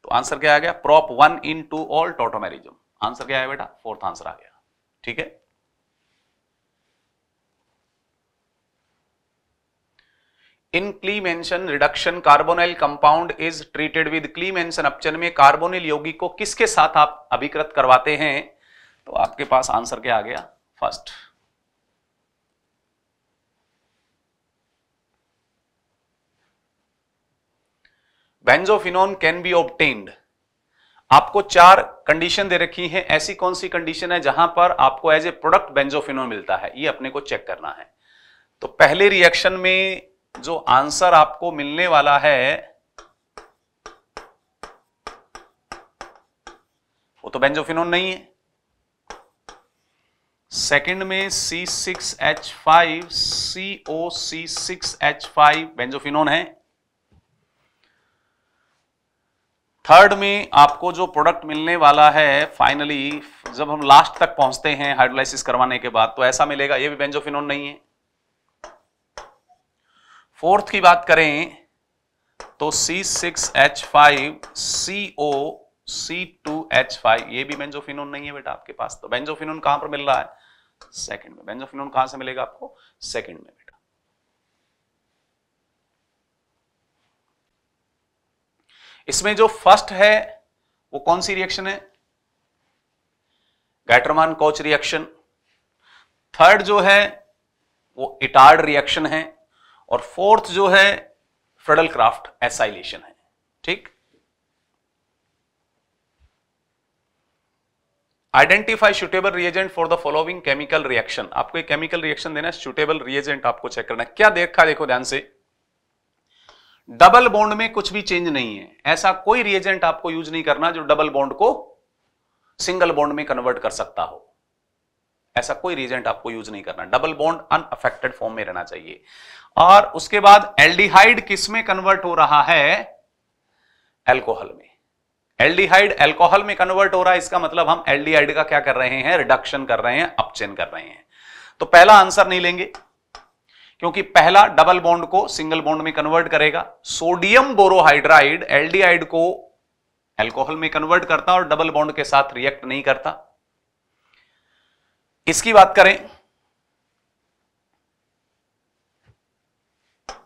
तो आंसर क्या आ गया prop one en two ol tautomerism answer क्या आया बेटा फोर्थ आंसर आ गया ठीक है in Clemmensen reduction carbonyl compound is treated with Clemmensen अपचन में कार्बोनिल यौगिक को किसके साथ आप अभिकृत करवाते हैं तो आपके पास आंसर क्या आ गया first benzophenone can be obtained आपको चार कंडीशन दे रखी है ऐसी कौन सी कंडीशन है जहां पर आपको एज ए प्रोडक्ट बेंजोफिनोन मिलता है ये अपने को चेक करना है तो पहले रिएक्शन में जो आंसर आपको मिलने वाला है वो तो बेंजोफिनोन नहीं है सेकंड में C6H5 COC6H5 बेंजोफिनोन है थर्ड में आपको जो प्रोडक्ट मिलने वाला है फाइनली जब हम लास्ट तक पहुंचते हैं हाइड्रोलाइसिस करवाने के बाद तो ऐसा मिलेगा ये भी बेंजोफिनोन नहीं है फोर्थ की बात करें तो फाइव ये भी बेंजोफिनोन नहीं है बेटा आपके पास तो बेंजोफिनोन कहां पर मिल रहा है सेकंड में बेंजोफिनोन कहां से मिलेगा आपको सेकंड में इसमें जो फर्स्ट है वो कौन सी रिएक्शन है गैटरमान कोच रिएक्शन थर्ड जो है वो इटार्ड रिएक्शन है और फोर्थ जो है फ्रेडल क्राफ्ट एसाइलेशन है ठीक identify suitable reagent for the following chemical reaction आपको एक केमिकल रिएक्शन देना है सुटेबल रिएजेंट आपको चेक करना है क्या देखा देखो ध्यान से डबल बॉन्ड में कुछ भी चेंज नहीं है ऐसा कोई रिएजेंट आपको यूज नहीं करना जो डबल बॉन्ड को सिंगल बॉन्ड में कन्वर्ट कर सकता हो ऐसा कोई रिएजेंट आपको यूज नहीं करना डबल बॉन्ड अनअफेक्टेड फॉर्म में रहना चाहिए और उसके बाद एल्डिहाइड किस में कन्वर्ट हो रहा है एल्कोहल में एल्डिहाइड एल्कोहल में कन्वर्ट हो रहा है इसका मतलब हम एल्डिहाइड का क्या कर रहे हैं रिडक्शन कर रहे हैं अपचेन कर रहे हैं तो पहला आंसर नहीं लेंगे क्योंकि पहला डबल बॉन्ड को सिंगल बॉन्ड में कन्वर्ट करेगा सोडियम बोरोहाइड्राइड एल्डिहाइड को एल्कोहल में कन्वर्ट करता और डबल बॉन्ड के साथ रिएक्ट नहीं करता इसकी बात करें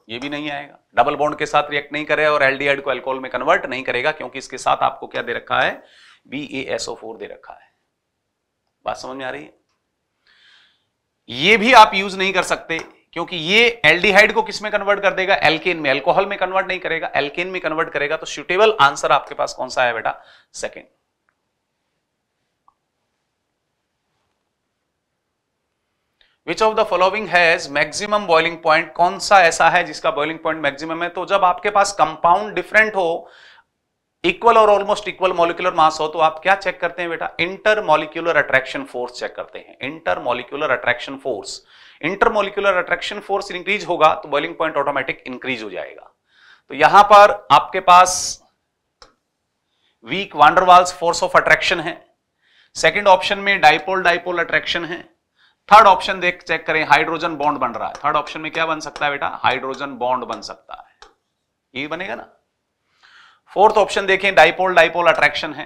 ये भी नहीं आएगा डबल बॉन्ड के साथ रिएक्ट नहीं करेगा और एल्डिहाइड को एल्कोहल में कन्वर्ट नहीं करेगा क्योंकि इसके साथ आपको क्या दे रखा है बी ए एसओ फोर दे रखा है बात समझ में आ रही है ये भी आप यूज नहीं कर सकते क्योंकि ये एल्डिहाइड को किसमें कन्वर्ट कर देगा एल्केन में एल्कोहल में कन्वर्ट नहीं करेगा एल्केन में कन्वर्ट करेगा तो सुटेबल आंसर आपके पास कौन सा है बेटा second Which of the following has maximum boiling point? कौन सा ऐसा है जिसका boiling point maximum है तो जब आपके पास compound different हो equal और almost equal molecular mass हो तो आप क्या check करते हैं बेटा intermolecular attraction force check करते हैं intermolecular attraction force. Intermolecular attraction force increase होगा तो बॉइलिंग पॉइंट ऑटोमेटिक इंक्रीज हो जाएगा तो यहां पर आपके पास weak van der Waals force of attraction है सेकंड ऑप्शन में डाइपोल डाइपोल अट्रैक्शन है थर्ड ऑप्शन देख चेक करें हाइड्रोजन बॉन्ड बन रहा है थर्ड ऑप्शन में क्या बन सकता है बेटा हाइड्रोजन बॉन्ड बन सकता है ये बनेगा ना फोर्थ ऑप्शन देखें डाइपोल डाइपोल अट्रैक्शन है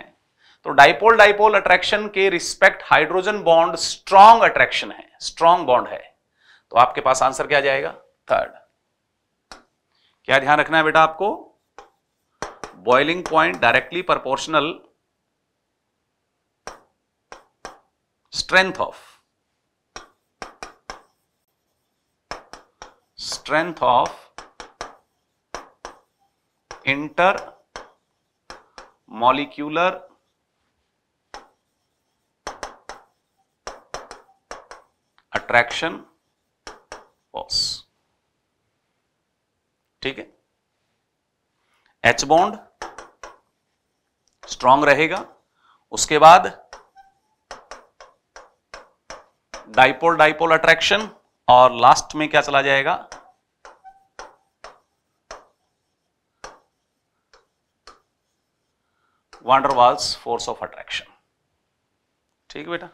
तो डाइपोल डाइपोल अट्रैक्शन के respect hydrogen bond strong attraction है स्ट्रॉन्ग बॉन्ड है तो आपके पास आंसर क्या जाएगा थर्ड क्या ध्यान रखना है बेटा आपको boiling point directly proportional strength of strength of inter molecular attraction पॉस ठीक है एच बॉन्ड स्ट्रांग रहेगा उसके बाद डाइपोल डाइपोल अट्रैक्शन और लास्ट में क्या चला जाएगा वांडरवाल्स फोर्स ऑफ अट्रैक्शन ठीक बेटा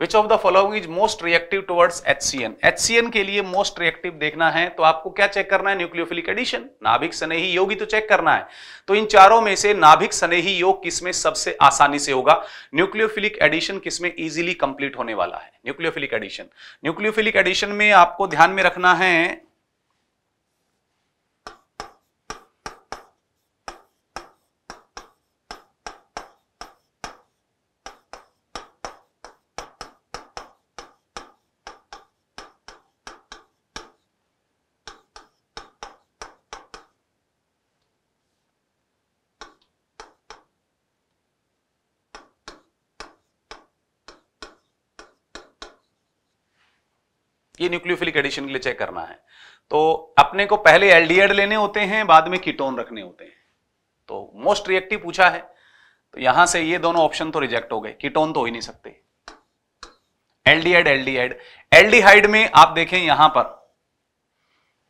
which of the following is most reactive towards HCN HCN के लिए मोस्ट रिएक्टिव देखना है तो आपको क्या चेक करना है न्यूक्लियोफिलिक एडिशन नाभिक स्नेही योगी तो चेक करना है तो इन चारों में से नाभिक स्नेही योग किसमें सबसे आसानी से होगा न्यूक्लियोफिलिक एडिशन किसमें इजिली कंप्लीट होने वाला है न्यूक्लियोफिलिक एडिशन न्यूक्लियोफिलिक एडिशन में आपको ध्यान में रखना है ये न्यूक्लियोफिलिक एडिशन के लिए चेक करना है तो अपने को पहले एलडीएड लेने होते हैं बाद में कीटोन रखने होते हैं तो मोस्ट रिएक्टिव पूछा है तो यहां से ये दोनों ऑप्शन तो रिजेक्ट हो गए कीटोन तो हो ही नहीं सकते एलडीएड एलडीएड एलडीहाइड में आप देखें यहां पर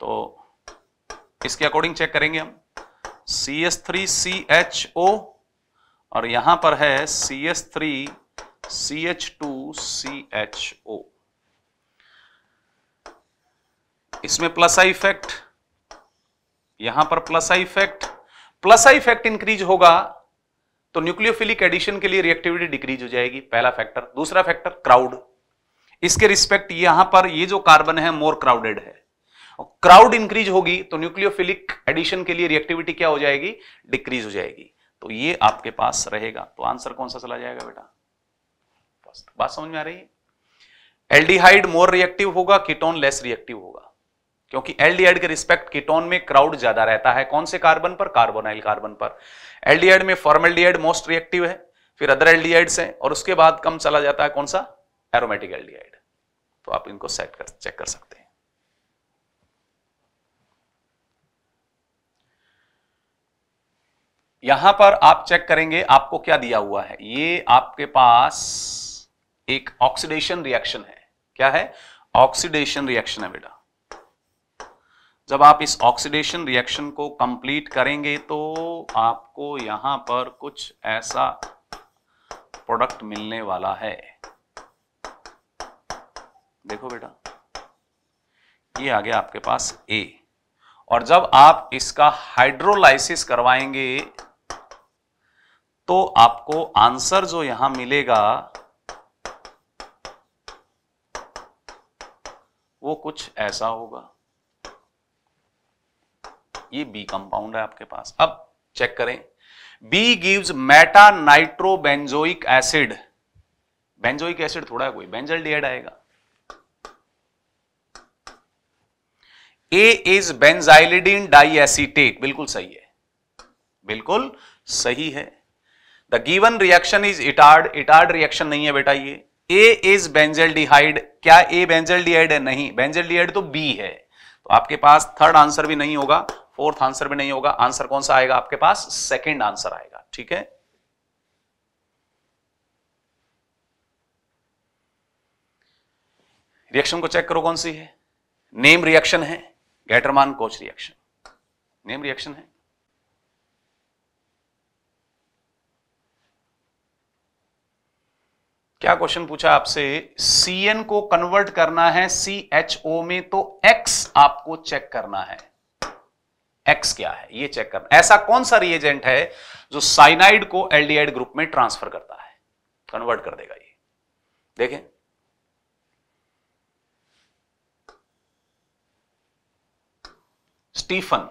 तो इसके अकॉर्डिंग चेक करेंगे हम C S three C H O और यहां पर है C S three C H two C H O इसमें प्लस आई इफेक्ट यहां पर plus I effect plus I effect increase होगा तो न्यूक्लियोफिलिक एडिशन के लिए रिएक्टिविटी डिक्रीज हो जाएगी पहला फैक्टर दूसरा फैक्टर क्राउड इसके रिस्पेक्ट यहां पर ये जो कार्बन है मोर क्राउडेड है क्राउड इंक्रीज होगी तो न्यूक्लियोफिलिक एडिशन के लिए रिएक्टिविटी क्या हो जाएगी डिक्रीज हो जाएगी तो ये आपके पास रहेगा तो आंसर कौन सा चला जाएगा बेटा फर्स्ट बात समझ में आ रही है एल्डिहाइड मोर रिएक्टिव होगा कीटोन लेस रिएक्टिव होगा क्योंकि एल्डिहाइड के रिस्पेक्ट कीटोन में क्राउड ज्यादा रहता है कौन से कार्बन पर कार्बोनाइल कार्बन पर एल्डिहाइड में फॉर्मेल्डिहाइड मोस्ट रिएक्टिव है फिर अदर एल्डिहाइड्स हैं और उसके बाद कम चला जाता है कौन सा एरोमेटिक एल्डिहाइड तो आप इनको सेट कर चेक कर सकते हैं यहां पर आप चेक करेंगे आपको क्या दिया हुआ है ये आपके पास एक ऑक्सीडेशन रिएक्शन है क्या है ऑक्सीडेशन रिएक्शन है बेटा जब आप इस ऑक्सीडेशन रिएक्शन को कंप्लीट करेंगे तो आपको यहां पर कुछ ऐसा प्रोडक्ट मिलने वाला है देखो बेटा ये आ गया आपके पास ए और जब आप इसका हाइड्रोलाइसिस करवाएंगे तो आपको आंसर जो यहां मिलेगा वो कुछ ऐसा होगा ये बी कंपाउंड है आपके पास अब चेक करें B gives meta benzoic acid benzoic acid थोड़ा कोई बेंजल डीएड आएगा ए इज बेंजाइलिडीन डाइएसिटेट बिल्कुल सही है बिल्कुल सही है the given reaction is Etard Etard reaction नहीं है बेटा ये ए इज बेंजल डिहाइड क्या ए बेंजल डिहाइड है नहीं बेंजल डिहाइड तो बी है तो आपके पास थर्ड आंसर भी नहीं होगा फोर्थ आंसर भी नहीं होगा आंसर कौन सा आएगा आपके पास सेकेंड आंसर आएगा ठीक है रिएक्शन को चेक करो कौन सी है नेम रिएक्शन है Gattermann Koch reaction name reaction है क्या क्वेश्चन पूछा आपसे सी को कन्वर्ट करना है सी में तो एक्स आपको चेक करना है एक्स क्या है ये चेक करना ऐसा कौन सा रिएजेंट है जो साइनाइड को एल्डिहाइड ग्रुप में ट्रांसफर करता है कन्वर्ट कर देगा ये देखें Stephen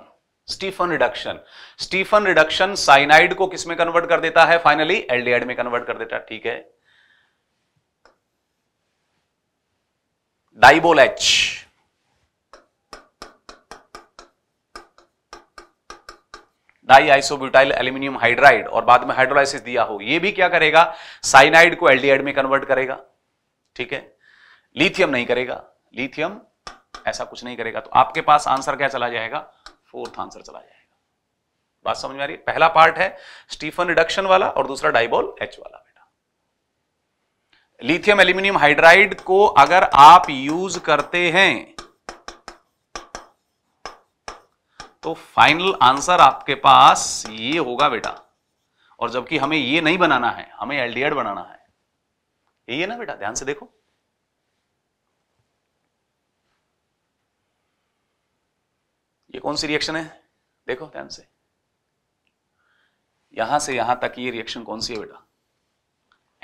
Stephen reduction Stephen reduction cyanide को किसमें कन्वर्ट कर देता है फाइनली एल्डिहाइड में कन्वर्ट कर देता है ठीक है DIBAL H di isobutyl aluminium hydride और बाद में हाइड्रोलाइसिस दिया हो ये भी क्या करेगा साइनाइड को एल्डिहाइड में कन्वर्ट करेगा ठीक है लिथियम नहीं करेगा लिथियम ऐसा कुछ नहीं करेगा तो आपके पास आंसर क्या चला जाएगा फोर्थ आंसर चला जाएगा बात समझ में आ रही है पहला पार्ट है स्टीफन रिडक्शन वाला और दूसरा डाइबोल एच वाला बेटा लिथियम एल्यूमिनियम हाइड्राइड को अगर आप यूज करते हैं तो फाइनल आंसर आपके पास ये होगा बेटा और जबकि हमें ये नहीं बनाना है हमें एलडीएड बनाना है यही है ना बेटा ध्यान से देखो ये कौन सी रिएक्शन है देखो ध्यान से यहां से यहां तक ये रिएक्शन कौन सी है बेटा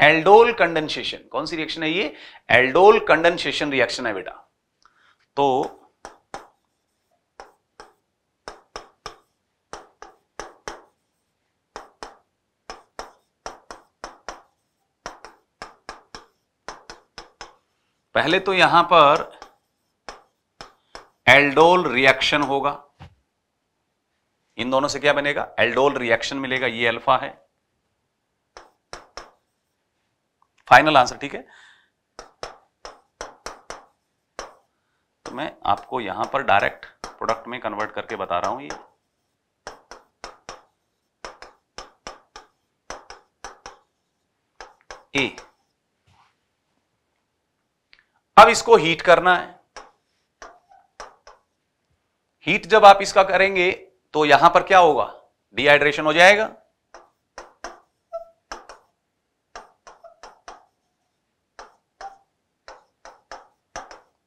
एल्डोल कंडेंसेशन कौन सी रिएक्शन है ये एल्डोल कंडेंसेशन रिएक्शन है बेटा तो पहले तो यहां पर एल्डोल रिएक्शन होगा इन दोनों से क्या बनेगा एल्डोल रिएक्शन मिलेगा ये अल्फा है फाइनल आंसर ठीक है तो मैं आपको यहां पर डायरेक्ट प्रोडक्ट में कन्वर्ट करके बता रहा हूं ये ए अब इसको हीट करना है हीट जब आप इसका करेंगे तो यहां पर क्या होगा डिहाइड्रेशन हो जाएगा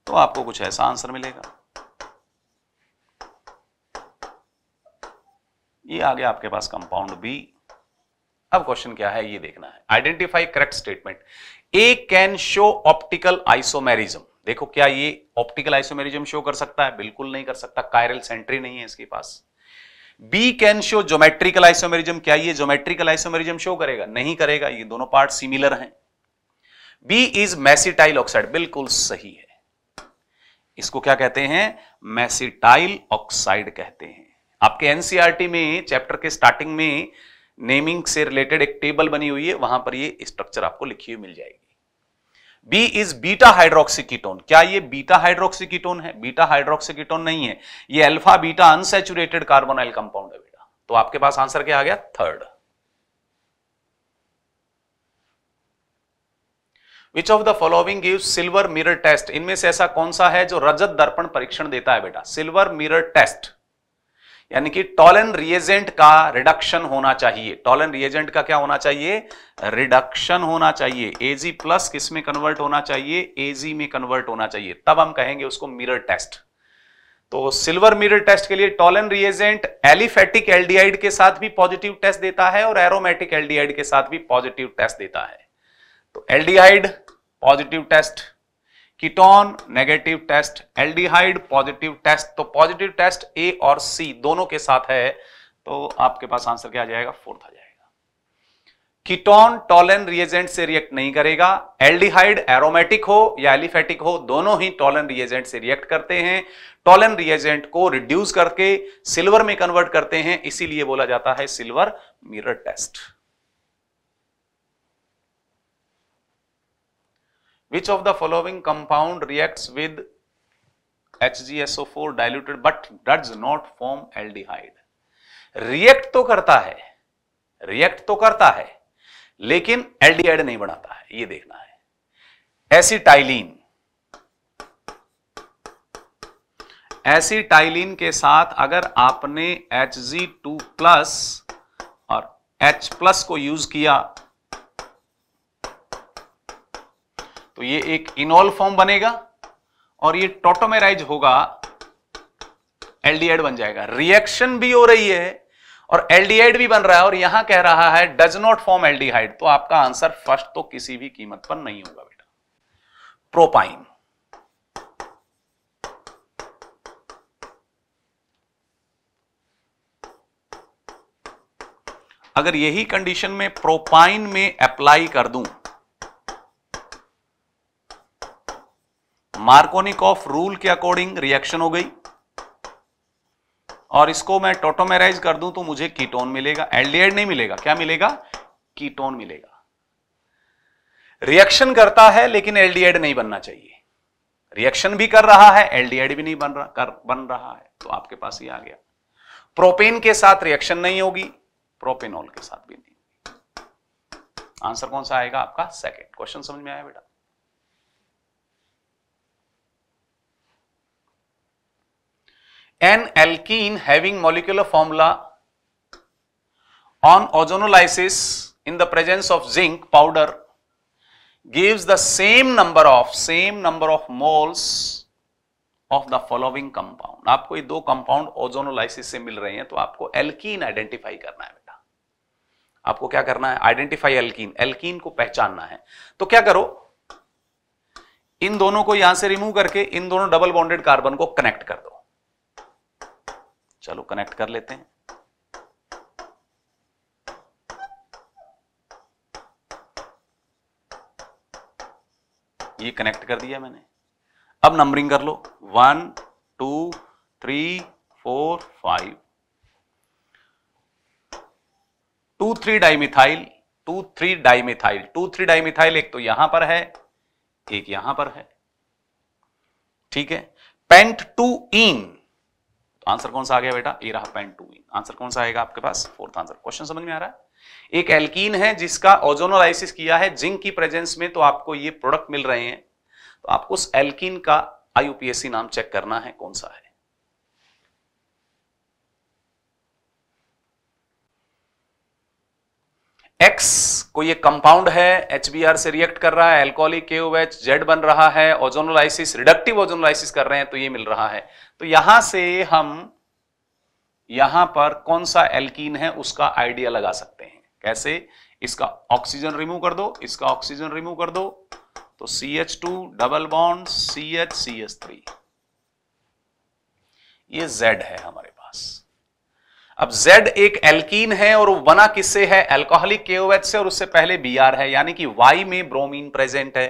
तो आपको कुछ ऐसा आंसर मिलेगा ये आ गया आपके पास कंपाउंड बी अब क्वेश्चन क्या है ये देखना है identify correct statement A can show optical isomerism देखो क्या ये ऑप्टिकल आइसोमेरिज्म शो कर सकता है बिल्कुल नहीं कर सकता कायरल सेंट्री नहीं है इसके पास B can show geometrical isomerism क्या ये ज्योमेट्रिकल आइसोमेरिज्म शो करेगा नहीं करेगा ये दोनों पार्ट सिमिलर हैं बी इज मैसिटाइल ऑक्साइड बिल्कुल सही है इसको क्या कहते हैं मैसिटाइल ऑक्साइड कहते हैं आपके एनसीआरटी e में चैप्टर के स्टार्टिंग में नेमिंग से रिलेटेड एक टेबल बनी हुई है वहां पर ये स्ट्रक्चर आपको लिखी हुई मिल जाएगी बी इज बीटा हाइड्रोक्सीकीटोन क्या ये बीटा हाइड्रोक्सीकीटोन है बीटा हाइड्रोक्सीकीटोन नहीं है ये alpha beta unsaturated carbonyl compound है बेटा तो आपके पास आंसर क्या आ गया third which of the following give silver mirror test इनमें से ऐसा कौन सा है जो रजत दर्पण परीक्षण देता है बेटा सिल्वर मिरर टेस्ट यानी कि टॉलन रिएजेंट का रिडक्शन होना चाहिए टॉलन रिएजेंट का क्या होना चाहिए रिडक्शन होना चाहिए एजी प्लस किस में कन्वर्ट होना चाहिए एजी में कन्वर्ट होना चाहिए तब हम कहेंगे उसको मिरर टेस्ट तो सिल्वर मिरर टेस्ट के लिए टॉलन रिएजेंट एलिफेटिक एलडीआइड के साथ भी पॉजिटिव टेस्ट देता है और एरोमेटिक एलडीआइड के साथ भी पॉजिटिव टेस्ट देता है तो aldehyde positive test ketone negative test aldehyde positive test तो पॉजिटिव टेस्ट ए और सी दोनों के साथ है तो आपके पास आंसर क्या आ जाएगा फोर्थ आ जाएगा कीटोन टॉलन रिएजेंट से रिएक्ट नहीं करेगा एल्डिहाइड एरोमेटिक हो या एलिफेटिक हो दोनों ही टॉलन रिएजेंट से रिएक्ट करते हैं टॉलन रिएजेंट को रिड्यूस करके सिल्वर में कन्वर्ट करते हैं इसीलिए बोला जाता है silver mirror test Which of the following compound reacts with HgSO4 diluted but does not form aldehyde? React तो करता है रिएक्ट तो करता है लेकिन एल्डिहाइड नहीं बनाता है ये देखना है एसीटाइलिन एसीटाइलिन के साथ अगर आपने Hg2 प्लस और H प्लस को यूज किया तो ये एक इनॉल फॉर्म बनेगा और ये टोटोमेराइज होगा एल्डिहाइड बन जाएगा रिएक्शन भी हो रही है और एल्डिहाइड भी बन रहा है और यहां कह रहा है डज नॉट फॉर्म एल्डिहाइड तो आपका आंसर फर्स्ट तो किसी भी कीमत पर नहीं होगा बेटा प्रोपाइन अगर यही कंडीशन में प्रोपाइन में अप्लाई कर दूं मार्कोनिकॉफ रूल के अकॉर्डिंग रिएक्शन हो गई और इसको मैं टोटोमेराइज कर दूं तो मुझे कीटोन मिलेगा एल्डिहाइड नहीं मिलेगा क्या मिलेगा कीटोन मिलेगा रिएक्शन करता है लेकिन एल्डिहाइड नहीं बनना चाहिए रिएक्शन भी कर रहा है एल्डिहाइड भी नहीं बन रहा कर बन रहा है तो आपके पास ही आ गया प्रोपेन के साथ रिएक्शन नहीं होगी प्रोपेनॉल के साथ भी नहीं आंसर कौन सा आएगा आपका सेकेंड क्वेश्चन समझ में आया बेटा an alkene having molecular formula on ozonolysis in the presence of zinc powder gives the same number of same number of moles of the following compound आपको ये दो कंपाउंड ओजोनोलाइसिस से मिल रहे हैं तो आपको एल्कीन आइडेंटिफाई करना है बेटा आपको क्या करना है आइडेंटिफाई एल्कीन एल्कीन को पहचानना है तो क्या करो इन दोनों को यहां से रिमूव करके इन दोनों डबल बॉन्डेड कार्बन को कनेक्ट कर दो चलो कनेक्ट कर लेते हैं ये कनेक्ट कर दिया मैंने अब नंबरिंग कर लो one two three four five two three dimethyl two three dimethyl two three dimethyl एक तो यहां पर है एक यहां पर है ठीक है पेंट टू इन आंसर कौन सा आ गया बेटा ए रहा टू आंसर कौन सा आएगा आपके पास फोर्थ आंसर क्वेश्चन समझ में आ रहा है एक एल्कीन है जिसका ओजोनोलाइसिस किया है जिंक की प्रेजेंस में तो आपको ये प्रोडक्ट मिल रहे हैं तो आपको उस एल्कीन का आईयूपीएससी नाम चेक करना है कौन सा है एक्स को ये कंपाउंड है एच से रिएक्ट कर रहा है एल्कोहलिक के एच जेड बन रहा है ओजोनोलाइसिस रिडक्टिव ओजोनोलाइसिस कर रहे हैं तो ये मिल रहा है तो यहां से हम यहां पर कौन सा एल्कीन है उसका आइडिया लगा सकते हैं कैसे इसका ऑक्सीजन रिमूव कर दो इसका ऑक्सीजन रिमूव कर दो तो C H two double bond C H C H three ये जेड है हमारे पास अब Z एक एल्कीन है और वो बना किससे है एल्कोहलिक के से और उससे पहले बी है यानी कि Y में ब्रोमीन प्रेजेंट है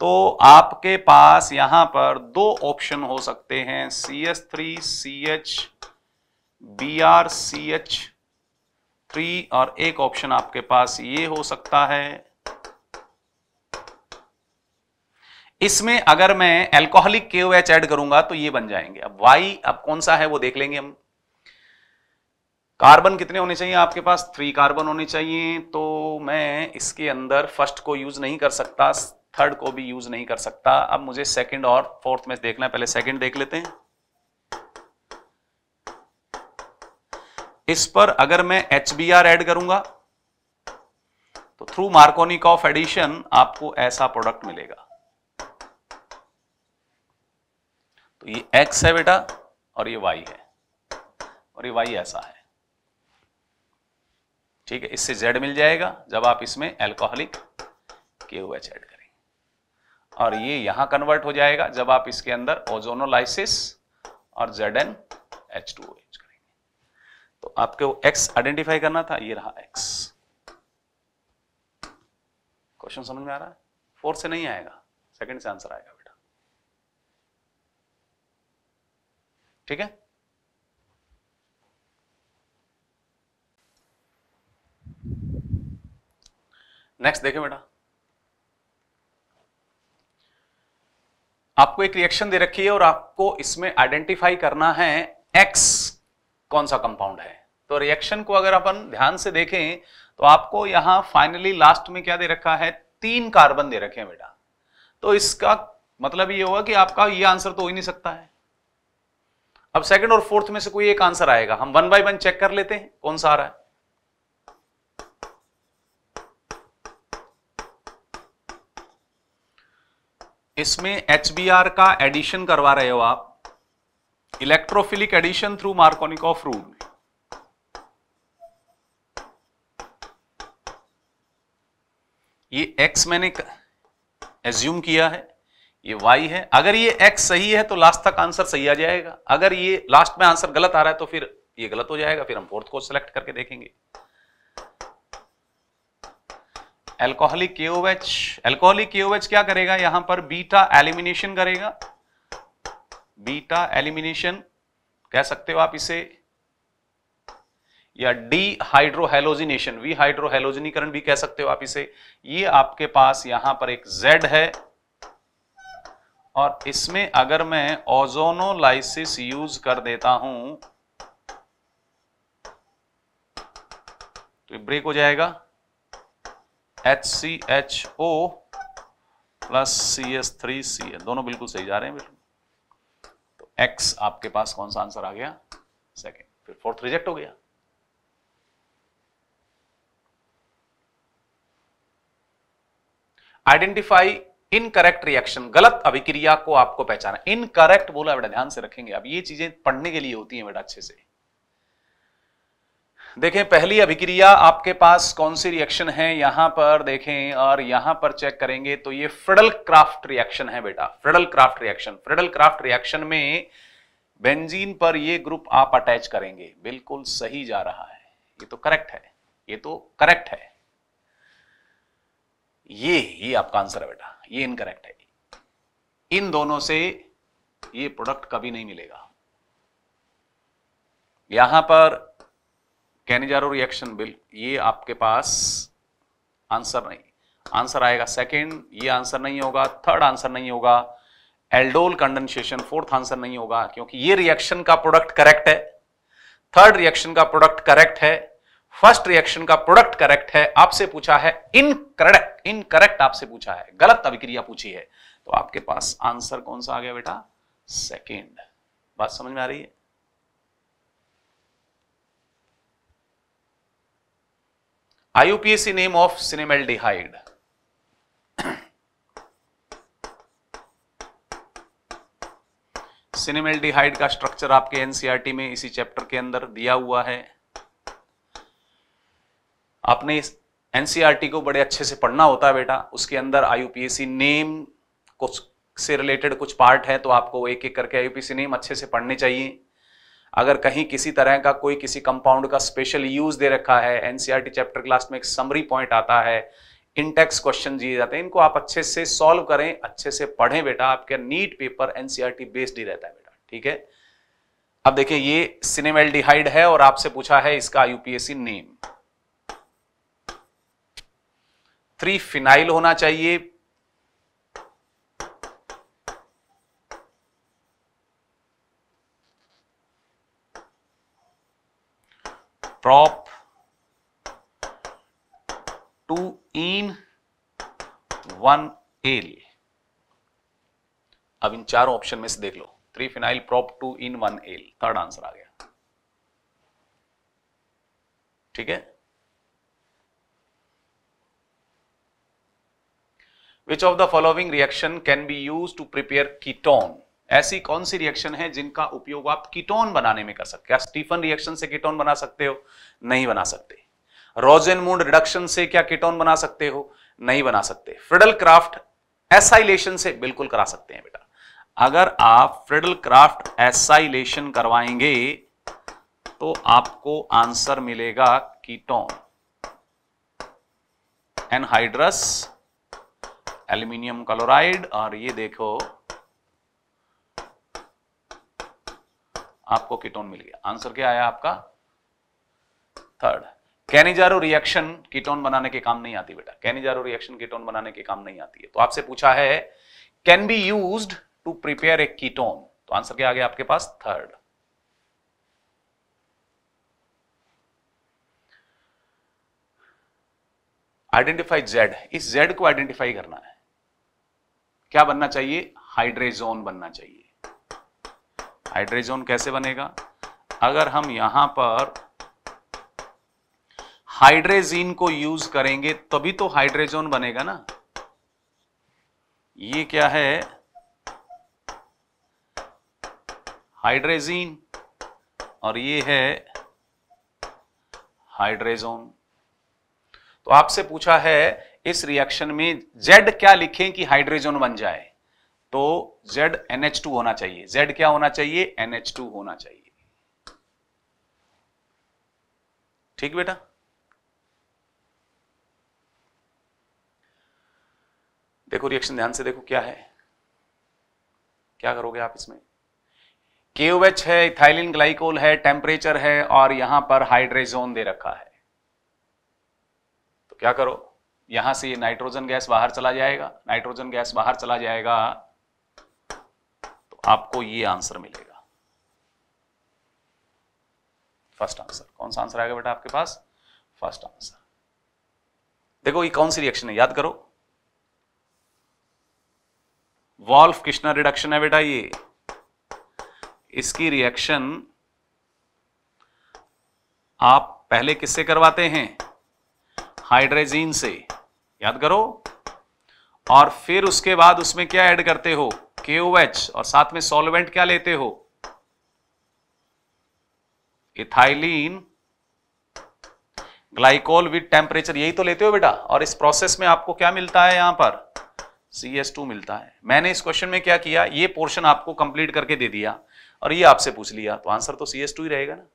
तो आपके पास यहां पर दो ऑप्शन हो सकते हैं C S three C H B R C H three और एक ऑप्शन आपके पास ये हो सकता है इसमें अगर मैं एल्कोहलिक के ऐड एड करूंगा तो ये बन जाएंगे अब वाई अब कौन सा है वो देख लेंगे हम कार्बन कितने होने चाहिए आपके पास थ्री कार्बन होने चाहिए तो मैं इसके अंदर फर्स्ट को यूज नहीं कर सकता थर्ड को भी यूज नहीं कर सकता अब मुझे सेकंड और फोर्थ में देखना है पहले सेकंड देख लेते हैं इस पर अगर मैं एच बी आर एड करूंगा तो थ्रू मार्कोनिक ऑफ एडिशन आपको ऐसा प्रोडक्ट मिलेगा तो ये एक्स है बेटा और ये वाई है और ये वाई ऐसा है ठीक है इससे जेड मिल जाएगा जब आप इसमें एल्कोहलिक के ओ एच एड करेंगे और ये यहां कन्वर्ट हो जाएगा जब आप इसके अंदर ओजोनोलाइसिस और Z N H two H करेंगे तो आपको एक्स आइडेंटिफाई करना था ये रहा एक्स क्वेश्चन समझ में आ रहा है फोर से नहीं आएगा सेकेंड से आंसर आएगा बेटा ठीक है नेक्स्ट देखे बेटा आपको एक रिएक्शन दे रखी है और आपको इसमें आइडेंटिफाई करना है एक्स कौन सा कंपाउंड है तो रिएक्शन को अगर अपन ध्यान से देखें तो आपको यहां फाइनली लास्ट में क्या दे रखा है तीन कार्बन दे रखे हैं बेटा तो इसका मतलब ये होगा कि आपका ये आंसर तो हो ही नहीं सकता है अब सेकंड और फोर्थ में से कोई एक आंसर आएगा हम वन बाय वन चेक कर लेते हैं कौन सा आ रहा है इसमें एच का एडिशन करवा रहे हो आप electrophilic addition through of rule ये एक्स मैंने एज्यूम किया है ये वाई है अगर ये एक्स सही है तो लास्ट तक आंसर सही आ जाएगा अगर ये लास्ट में आंसर गलत आ रहा है तो फिर ये गलत हो जाएगा फिर हम फोर्थ को सिलेक्ट करके देखेंगे एल्कोहलिक केओएच एल्कोहलिक केओएच क्या करेगा यहां पर बीटा एलिमिनेशन करेगा बीटा एलिमिनेशन कह सकते हो आप इसे या डी हाइड्रोहेलोजिनेशन वी हाइड्रोहेलोजिनीकरण भी कह सकते हो आप इसे ये आपके पास यहां पर एक Z है और इसमें अगर मैं ओजोनोलाइसिस यूज कर देता हूं तो ब्रेक हो जाएगा HCHO plus C S three C S दोनों बिल्कुल सही जा रहे हैं बिल्कुल तो एक्स आपके पास कौन सा आंसर आ गया सेकेंड फिर फोर्थ रिजेक्ट हो गया आइडेंटिफाई इनकरेक्ट रिएक्शन गलत अभिक्रिया को आपको पहचाना इनकरेक्ट बोला बेटा ध्यान से रखेंगे अब ये चीजें पढ़ने के लिए होती हैं बेटा अच्छे से देखें पहली अभिक्रिया आपके पास कौन सी रिएक्शन है यहां पर देखें और यहां पर चेक करेंगे तो ये फ्रेडल क्राफ्ट रिएक्शन है बेटा Friedel Crafts reaction Friedel Crafts reaction में बेंजीन पर ये ग्रुप आप अटैच करेंगे बिल्कुल सही जा रहा है ये तो करेक्ट है ये तो करेक्ट है ये ये आपका आंसर है बेटा ये इनकरेक्ट है इन दोनों से ये प्रोडक्ट कभी नहीं मिलेगा यहां पर कैनिजारो रिएक्शन बिल ये आपके पास आंसर नहीं आंसर आएगा सेकंड ये आंसर नहीं होगा थर्ड आंसर नहीं होगा एल्डोल कंडेंसेशन फोर्थ आंसर नहीं होगा क्योंकि ये रिएक्शन का प्रोडक्ट करेक्ट है थर्ड रिएक्शन का प्रोडक्ट करेक्ट है फर्स्ट रिएक्शन का प्रोडक्ट करेक्ट है आपसे पूछा है इनकरेक्ट इनकरेक्ट आपसे पूछा है गलत अभिक्रिया पूछी है तो आपके पास आंसर कौन सा आ गया बेटा सेकेंड बात समझ में आ रही है IUPAC name of cinnamaldehyde. सिनेमेल्डिहाइड का स्ट्रक्चर आपके एनसीईआरटी e में इसी चैप्टर के अंदर दिया हुआ है आपने इस एनसीईआरटी e को बड़े अच्छे से पढ़ना होता है बेटा उसके अंदर आईयूपीएसी नेम कुछ से रिलेटेड कुछ पार्ट है तो आपको एक एक करके आईयूपीएसी नेम अच्छे से पढ़ने चाहिए अगर कहीं किसी तरह का कोई किसी कंपाउंड का स्पेशल यूज दे रखा है एनसीईआरटी चैप्टर क्लास में एक समरी पॉइंट आता है इंटेक्स क्वेश्चन दिए जाते हैं इनको आप अच्छे से सॉल्व करें अच्छे से पढ़ें बेटा आपके नीट पेपर एनसीईआरटी बेस्ड ही रहता है बेटा ठीक है अब देखिए ये सिनेमेल है और आपसे पूछा है इसका यूपीएससी नेम थ्री फिनाइल होना चाहिए वन एल अब इन चारों ऑप्शन में से देख लो three phenyl prop two en one al third answer आ गया ठीक है which of the following reaction can be use to prepare ketone ऐसी कौन सी रिएक्शन है जिनका उपयोग आप कीटोन बनाने में कर सकते क्या स्टीफन रिएक्शन से कीटोन बना सकते हो नहीं बना सकते रोजेन मूड रिडक्शन से क्या कीटोन बना सकते हो नहीं बना सकते फ्रिडल क्राफ्ट एसाइलेशन से बिल्कुल करा सकते हैं बेटा अगर आप फ्रिडल क्राफ्ट एसाइलेशन करवाएंगे तो आपको आंसर मिलेगा कीटोन एनहाइड्रस एल्यूमिनियम क्लोराइड और ये देखो आपको कीटोन मिल गया आंसर क्या आया आपका थर्ड कैनिजारो रिएक्शन कीटोन बनाने के काम नहीं आती बेटा कैनिजारो रिएक्शन कीटोन बनाने के काम नहीं आती है तो आपसे पूछा है can be use to prepare a ketone तो आंसर क्या आ गया आपके पास थर्ड आइडेंटिफाई जेड इस जेड को आइडेंटिफाई करना है क्या बनना चाहिए हाइड्रेजोन बनना चाहिए हाइड्रेजोन कैसे बनेगा अगर हम यहां पर हाइड्रेजीन को यूज करेंगे तभी तो हाइड्रेजोन बनेगा ना ये क्या है हाइड्रेजीन और ये है हाइड्रेजोन तो आपसे पूछा है इस रिएक्शन में Z क्या लिखें कि हाइड्रेजोन बन जाए तो Z NH2 होना चाहिए Z क्या होना चाहिए NH2 होना चाहिए ठीक बेटा देखो रिएक्शन ध्यान से देखो क्या है क्या करोगे आप इसमें के है इथाइलिन ग्लाइकोल है टेम्परेचर है और यहां पर हाइड्रेजोन दे रखा है तो क्या करो यहां से ये नाइट्रोजन गैस बाहर चला जाएगा नाइट्रोजन गैस बाहर चला जाएगा तो आपको ये आंसर मिलेगा फर्स्ट आंसर कौन सा आंसर आएगा बेटा आपके पास फर्स्ट आंसर देखो ये कौन सी रिएक्शन है याद करो वॉल्फ कृष्णा रिडक्शन है बेटा ये इसकी रिएक्शन आप पहले किससे करवाते हैं हाइड्रेजीन से याद करो और फिर उसके बाद उसमें क्या ऐड करते हो के और साथ में सॉल्वेंट क्या लेते हो इथाइलीन ग्लाइकोल विथ टेम्परेचर यही तो लेते हो बेटा और इस प्रोसेस में आपको क्या मिलता है यहां पर सी एस टू मिलता है मैंने इस क्वेश्चन में क्या किया ये पोर्शन आपको कंप्लीट करके दे दिया और ये आपसे पूछ लिया तो आंसर तो सी एस टू ही रहेगा ना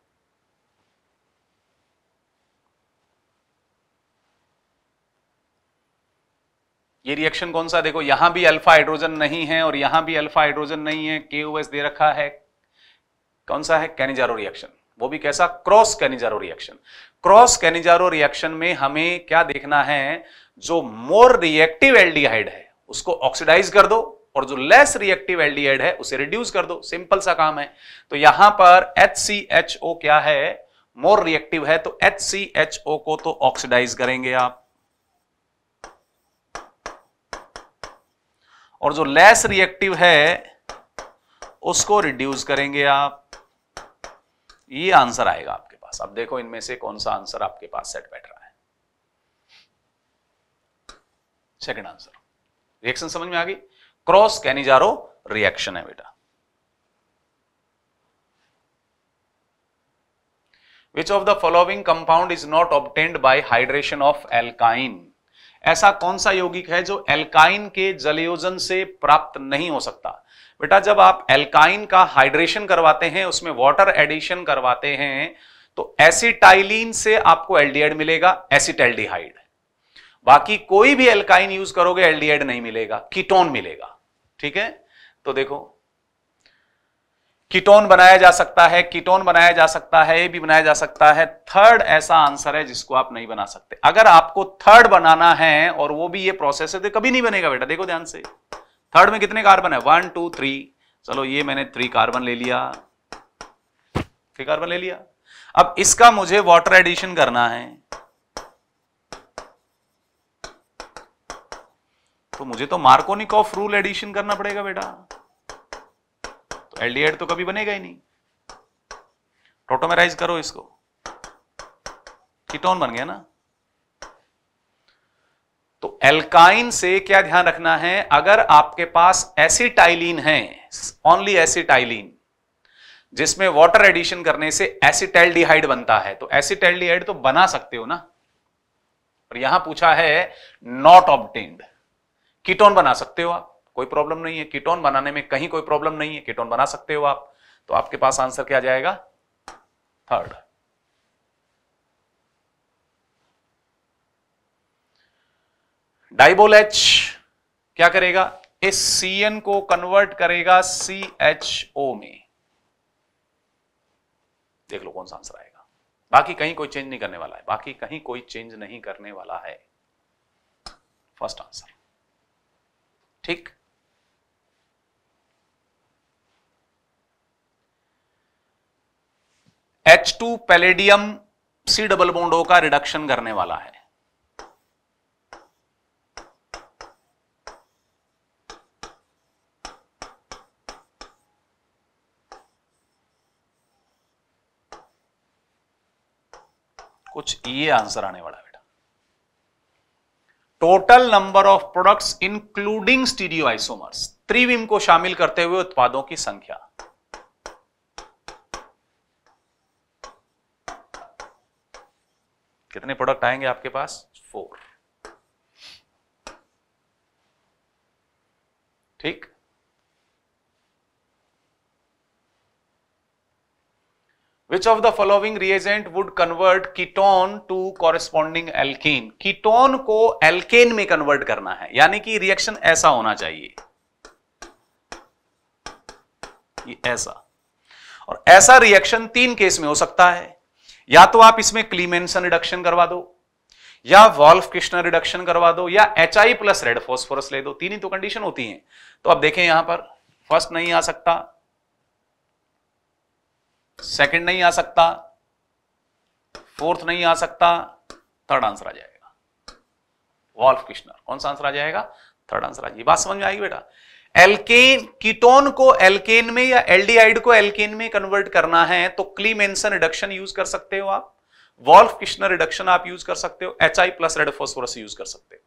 ये रिएक्शन कौन सा देखो यहां भी अल्फा हाइड्रोजन नहीं है और यहां भी अल्फा हाइड्रोजन नहीं है के दे रखा है कौन सा है कैनिजारो रिएक्शन वो भी कैसा cross Cannizzaro reaction cross Cannizzaro reaction में हमें क्या देखना है जो मोर रिएक्टिव एल्डिहाइड है उसको ऑक्सीडाइज कर दो और जो लेस रिएक्टिव एल्डिहाइड है उसे रिड्यूस कर दो सिंपल सा काम है तो यहां पर एच क्या है मोर रिएक्टिव है तो एच को तो ऑक्सीडाइज करेंगे आप और जो लेस रिएक्टिव है उसको रिड्यूस करेंगे आप ये आंसर आएगा आपके पास अब देखो इनमें से कौन सा आंसर आपके पास सेट बैठ रहा है सेकंड आंसर रिएक्शन समझ में आ गई क्रॉस कैनिजारो रिएक्शन है बेटा which of the following compound is not obtained by hydration of alkyne ऐसा कौन सा यौगिक है जो एल्काइन के जलयोजन से प्राप्त नहीं हो सकता बेटा जब आप एल्काइन का हाइड्रेशन करवाते हैं उसमें वाटर एडिशन करवाते हैं तो एसिटाइलिन से आपको एल्डिहाइड मिलेगा एसिटेल्डिहाइड बाकी कोई भी एल्काइन यूज करोगे एल्डिहाइड नहीं मिलेगा कीटोन मिलेगा ठीक है तो देखो कीटोन बनाया जा सकता है कीटोन बनाया जा सकता है ये भी बनाया जा सकता है थर्ड ऐसा आंसर है जिसको आप नहीं बना सकते अगर आपको थर्ड बनाना है और वो भी ये प्रोसेस है तो कभी नहीं बनेगा बेटा देखो ध्यान से थर्ड में कितने कार्बन है वन टू थ्री चलो ये मैंने थ्री कार्बन ले लिया थ्री कार्बन ले लिया अब इसका मुझे वाटर एडिशन करना है तो मुझे तो मार्कोनिकॉफ रूल एडिशन करना पड़ेगा बेटा तो एलडीएड तो कभी बनेगा ही नहीं टोटोमेराइज करो इसको कीटोन बन गया ना तो एल्काइन से क्या ध्यान रखना है अगर आपके पास एसिटाइलिन है ओनली एसिटाइलिन जिसमें वाटर एडिशन करने से एसिटेल्डिहाइड बनता है तो एसिटेल्डिहाइड तो बना सकते हो ना पर यहां पूछा है नॉट ऑप्टेन्ड कीटोन बना सकते हो आप कोई प्रॉब्लम नहीं है कीटोन बनाने में कहीं कोई प्रॉब्लम नहीं है कीटोन बना सकते हो आप तो आपके पास आंसर क्या जाएगा थर्ड डाइबोल एच क्या करेगा इस एन को कन्वर्ट करेगा ओ में देख लो कौन सा आंसर आएगा बाकी कहीं कोई चेंज नहीं करने वाला है बाकी कहीं कोई चेंज नहीं करने वाला है फर्स्ट आंसर ठीक H two palladium C double बोंडो का रिडक्शन करने वाला है कुछ ये आंसर आने वाला है total number of products including stereo isomers त्रिविम को शामिल करते हुए उत्पादों की संख्या कितने प्रोडक्ट आएंगे आपके पास फोर ठीक Which of the following reagent would convert ketone to corresponding alkene? ketone को एल्केन में convert करना है यानी कि reaction ऐसा होना चाहिए ये ऐसा और ऐसा reaction तीन case में हो सकता है या तो आप इसमें क्लीमेंसन reduction करवा दो या वॉल्फ किश्नर रिडक्शन करवा दो या H I plus red phosphorus ले दो तीन ही तो कंडीशन होती है तो आप देखें यहां पर फर्स्ट नहीं आ सकता सेकंड नहीं आ सकता फोर्थ नहीं आ सकता थर्ड आंसर आ जाएगा वॉल्फ किश्नर कौन सा आंसर आ जाएगा थर्ड आंसर आ जाएगी बात समझ में आएगी बेटा एल्केन कीटोन को एल्केन में या एल्डिहाइड को एल्केन में कन्वर्ट करना है तो क्लीमेंसन रिडक्शन यूज कर सकते हो आप वॉल्फ किश्नर रिडक्शन आप यूज कर सकते हो H I plus red phosphorus use कर सकते हो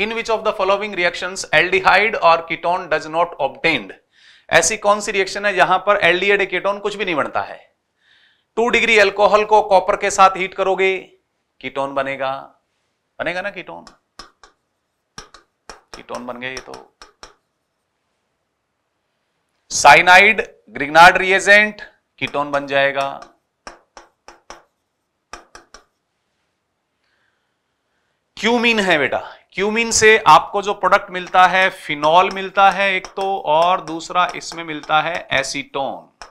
in which of the following reaction aldehyde और कीटोन डज नॉट ऑबटेन्ड ऐसी कौन सी रिएक्शन है जहां पर एलडीएड कीटोन कुछ भी नहीं बनता है टू डिग्री एल्कोहल को कॉपर के साथ हीट करोगे कीटोन बनेगा बनेगा ना कीटोन कीटोन बन गए ये तो साइनाइड ग्रिग्नार्ड रिएजेंट कीटोन बन जाएगा क्यूमीन है बेटा क्यूमिन से आपको जो प्रोडक्ट मिलता है फिनॉल मिलता है एक तो और दूसरा इसमें मिलता है एसीटोन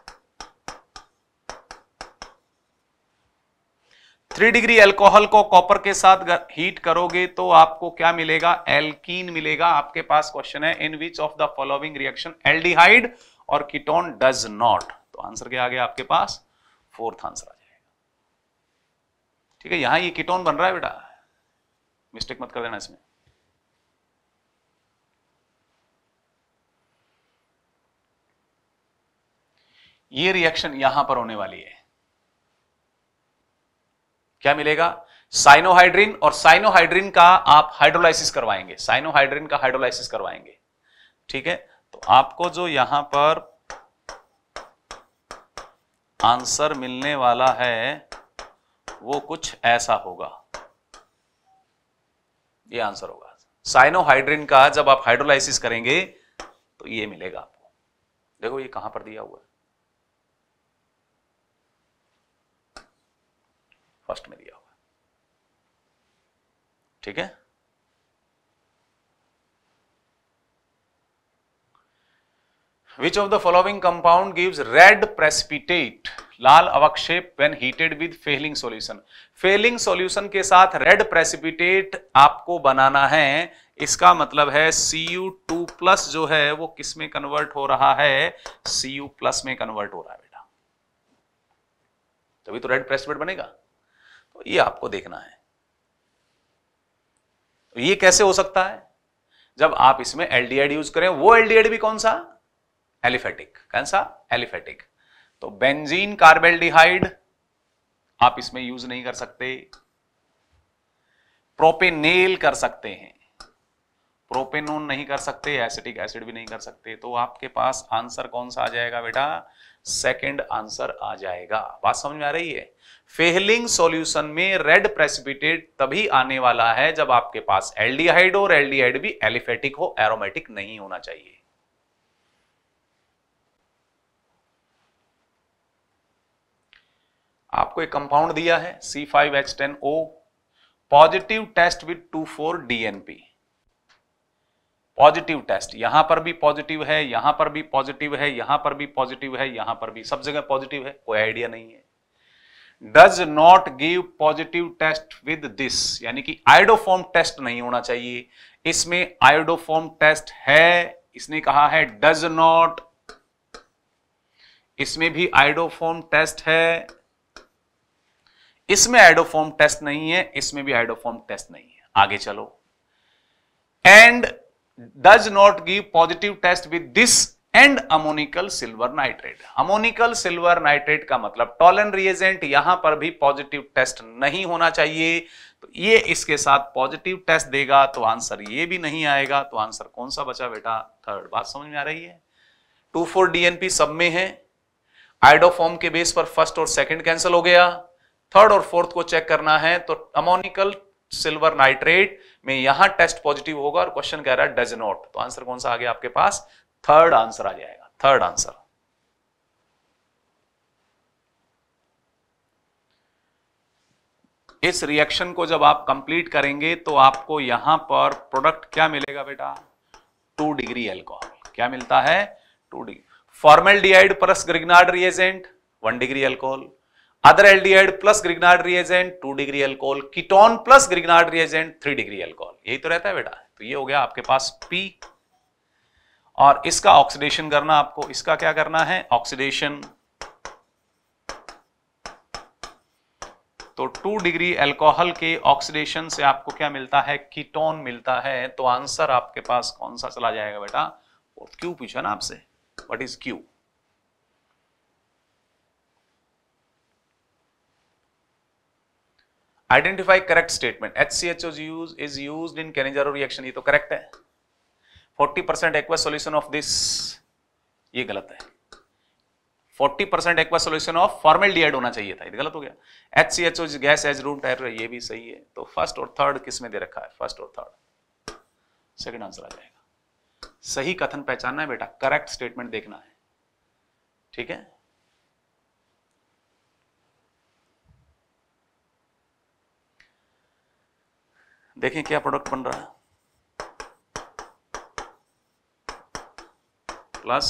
थ्री डिग्री अल्कोहल को कॉपर के साथ हीट करोगे तो आपको क्या मिलेगा एल्कीन मिलेगा आपके पास क्वेश्चन है in which of the following reaction aldehyde और कीटोन डज नॉट तो आंसर क्या आ गया आपके पास फोर्थ आंसर आ जाएगा ठीक है यहां ये कीटोन बन रहा है बेटा मिस्टेक मत कर देना इसमें ये रिएक्शन यहां पर होने वाली है क्या मिलेगा साइनोहाइड्रिन और साइनोहाइड्रिन का आप हाइड्रोलाइसिस करवाएंगे साइनोहाइड्रिन का हाइड्रोलाइसिस करवाएंगे ठीक है तो आपको जो यहां पर आंसर मिलने वाला है वो कुछ ऐसा होगा ये आंसर होगा साइनोहाइड्रिन का जब आप हाइड्रोलाइसिस करेंगे तो ये मिलेगा आपको देखो ये कहां पर दिया हुआ है फर्स्ट में दिया हुआ ठीक है which of the following compound gives red precipitate लाल अवक्षेप when heated with Fehling solution Fehling solution के साथ रेड प्रेसिपिटेट आपको बनाना है इसका मतलब है टू प्लस जो है वो किस में कन्वर्ट हो रहा है प्लस में कन्वर्ट हो रहा है बेटा तभी तो रेड प्रेसिपिटेट बनेगा तो ये आपको देखना है तो ये कैसे हो सकता है जब आप इसमें एलडीएड यूज करें वो एलडीएड भी कौन सा एलिफेटिक कौन सा एलिफेटिक तो बेंजीन कार्बेल्डिहाइड आप इसमें यूज नहीं कर सकते प्रोपेनेल कर सकते हैं प्रोपेनोन नहीं कर सकते एसिटिक एसिड भी नहीं कर सकते तो आपके पास आंसर कौन सा आ जाएगा बेटा सेकंड आंसर आ जाएगा बात समझ में आ रही है फेहलिंग सॉल्यूशन में रेड प्रेसिपिटेट तभी आने वाला है जब आपके पास एल्डिहाइड और एल्डिहाइड भी एलिफेटिक हो एरोमेटिक नहीं होना चाहिए आपको एक कंपाउंड दिया है C5H10O positive test with 24 DNP positive test यहां पर भी पॉजिटिव है यहां पर भी पॉजिटिव है यहां पर भी पॉजिटिव है यहां पर भी सब जगह पॉजिटिव है कोई आइडिया नहीं है does not give positive test with this यानी कि आयोडोफॉर्म टेस्ट नहीं होना चाहिए इसमें आयोडोफॉर्म टेस्ट है इसने कहा है डज नॉट इसमें भी आयोडोफॉर्म टेस्ट है इसमें आयोडोफॉर्म टेस्ट नहीं है इसमें भी आयोडोफॉर्म टेस्ट नहीं है आगे चलो and does not give positive test with this and ammoniacal silver nitrate ammoniacal silver nitrate का मतलब टॉलन रिएजेंट यहां पर भी पॉजिटिव टेस्ट नहीं होना चाहिए तो ये इसके साथ पॉजिटिव टेस्ट देगा तो आंसर ये भी नहीं आएगा तो आंसर कौन सा बचा बेटा थर्ड बात समझ में आ रही है टू फोर डीएनपी सब में है आइडोफॉर्म के बेस पर फर्स्ट और सेकेंड कैंसिल हो गया थर्ड और फोर्थ को चेक करना है तो अमोनिकल सिल्वर नाइट्रेट में यहां टेस्ट पॉजिटिव होगा और क्वेश्चन कह रहा है डज नॉट तो आंसर कौन सा आ गया आपके पास थर्ड आंसर आ जाएगा थर्ड आंसर इस रिएक्शन को जब आप कंप्लीट करेंगे तो आपको यहां पर प्रोडक्ट क्या मिलेगा बेटा टू डिग्री एल्कोहल क्या मिलता है two degree formaldehyde plus Grignard reagent one degree alcohol other aldehyde plus Grignard reagent two degree alcohol ketone plus Grignard reagent three degree alcohol यही तो रहता है बेटा तो ये हो गया आपके पास पी और इसका ऑक्सीडेशन करना आपको इसका क्या करना है ऑक्सीडेशन तो टू डिग्री अल्कोहल के ऑक्सीडेशन से आपको क्या मिलता है कीटोन मिलता है तो आंसर आपके पास कौन सा चला जाएगा बेटा क्यू पूछा ना आपसे what is Q identify correct statement H C H O is use is use in Cannizzaro reaction ये तो करेक्ट है forty percent aqua solution of this ये गलत है forty percent aqua solution of formaldehyde होना चाहिए था ये गलत हो गया H C H O gas as room tyre ये भी सही है तो फर्स्ट और थर्ड किस में दे रखा है फर्स्ट और थर्ड सेकेंड आंसर आ जाएगा सही कथन पहचानना है बेटा करेक्ट स्टेटमेंट देखना है ठीक है देखें क्या प्रोडक्ट बन रहा है plus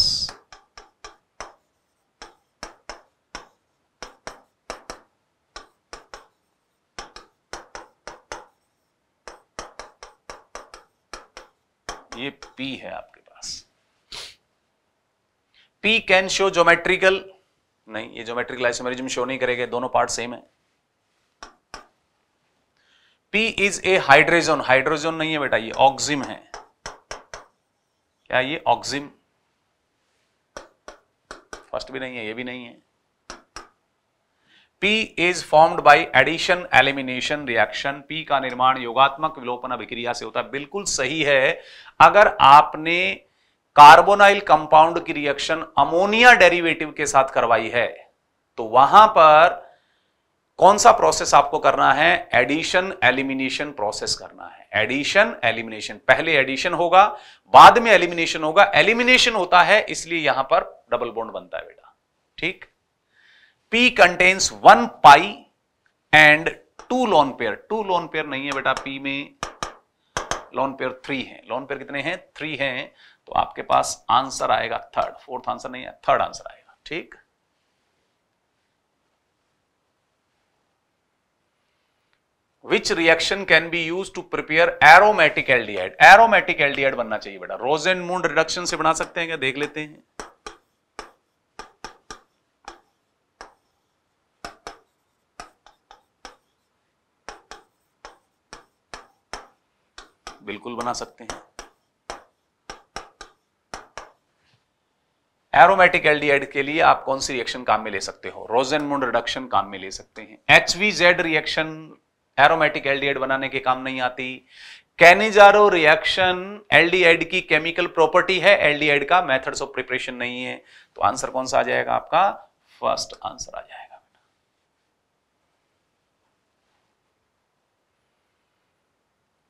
ये P है आपके पास P कैन शो ज्योमेट्रिकल नहीं ये ज्योमेट्रिकल आइसोमेरिज्म शो नहीं करेगा दोनों पार्ट सेम है P is A hydrogen hydrogen नहीं है बेटा ये ऑक्सिम है क्या ये ऑक्सिम फर्स्ट भी नहीं है ये भी नहीं है P is formed by addition elimination reaction P का निर्माण योगात्मक विलोपन अभिक्रिया से होता है बिल्कुल सही है अगर आपने कार्बोनाइल कंपाउंड की रिएक्शन अमोनिया डेरिवेटिव के साथ करवाई है तो वहां पर कौन सा प्रोसेस आपको करना है एडिशन एलिमिनेशन प्रोसेस करना है एडिशन एलिमिनेशन पहले एडिशन होगा बाद में एलिमिनेशन होगा एलिमिनेशन होता है इसलिए यहां पर डबल बॉन्ड बनता है बेटा ठीक P contains one pi and two lone pair two lone pair नहीं है बेटा P में लॉन पेयर थ्री है लॉन पेयर कितने हैं थ्री हैं तो आपके पास आंसर आएगा थर्ड फोर्थ आंसर नहीं है थर्ड आंसर आएगा ठीक which reaction can be use to prepare aromatic aldehyde aromatic aldehyde बनना चाहिए बेटा रोजेन मूड रिडक्शन से बना सकते हैं क्या देख लेते हैं बिल्कुल बना सकते हैं एरोमेटिक एल्डिहाइड के लिए आप कौन सी रिएक्शन काम में ले सकते हो रोजेनमुंड रिडक्शन काम में ले सकते हैं एच रिएक्शन एरोमेटिक एल्डिहाइड बनाने के काम नहीं आती कैनिजारो रिएक्शन एल्डिहाइड की केमिकल प्रॉपर्टी है एल्डिहाइड का मेथड्स ऑफ प्रिपरेशन नहीं है तो आंसर कौन सा आ जाएगा आपका फर्स्ट आंसर आ जाएगा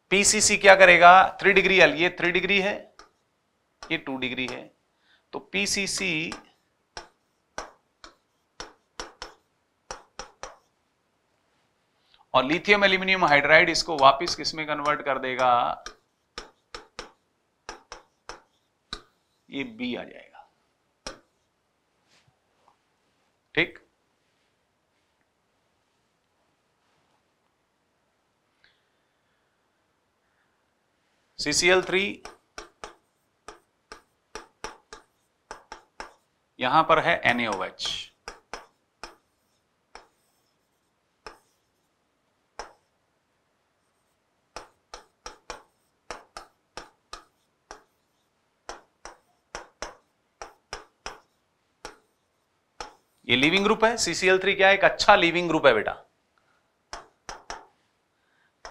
पीसीसी क्या करेगा थ्री डिग्री एल ये थ्री डिग्री है ये टू डिग्री है तो पीसीसी और लिथियम एल्यूमिनियम हाइड्राइड इसको वापस किसमें कन्वर्ट कर देगा ये बी आ जाएगा ठीक CCl3 यहां पर है NaOH ये लिविंग ग्रुप है CCl3 क्या है एक अच्छा लिविंग ग्रुप है बेटा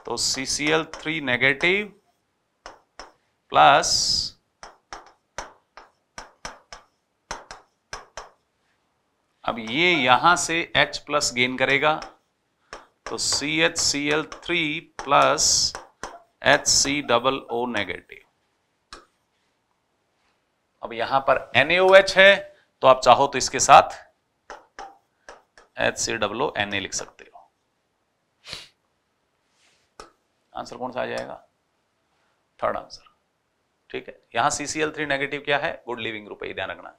तो CCl3 नेगेटिव plus अब ये यहां से H प्लस गेन करेगा तो C H C L three plus H C double O negative अब यहां पर NaOH है तो आप चाहो तो इसके साथ H C double O N A लिख सकते हो आंसर कौन सा आ जाएगा थर्ड आंसर ठीक है यहां सीसीएल थ्री नेगेटिव क्या है गुड लिविंग ग्रुप है ध्यान रखना है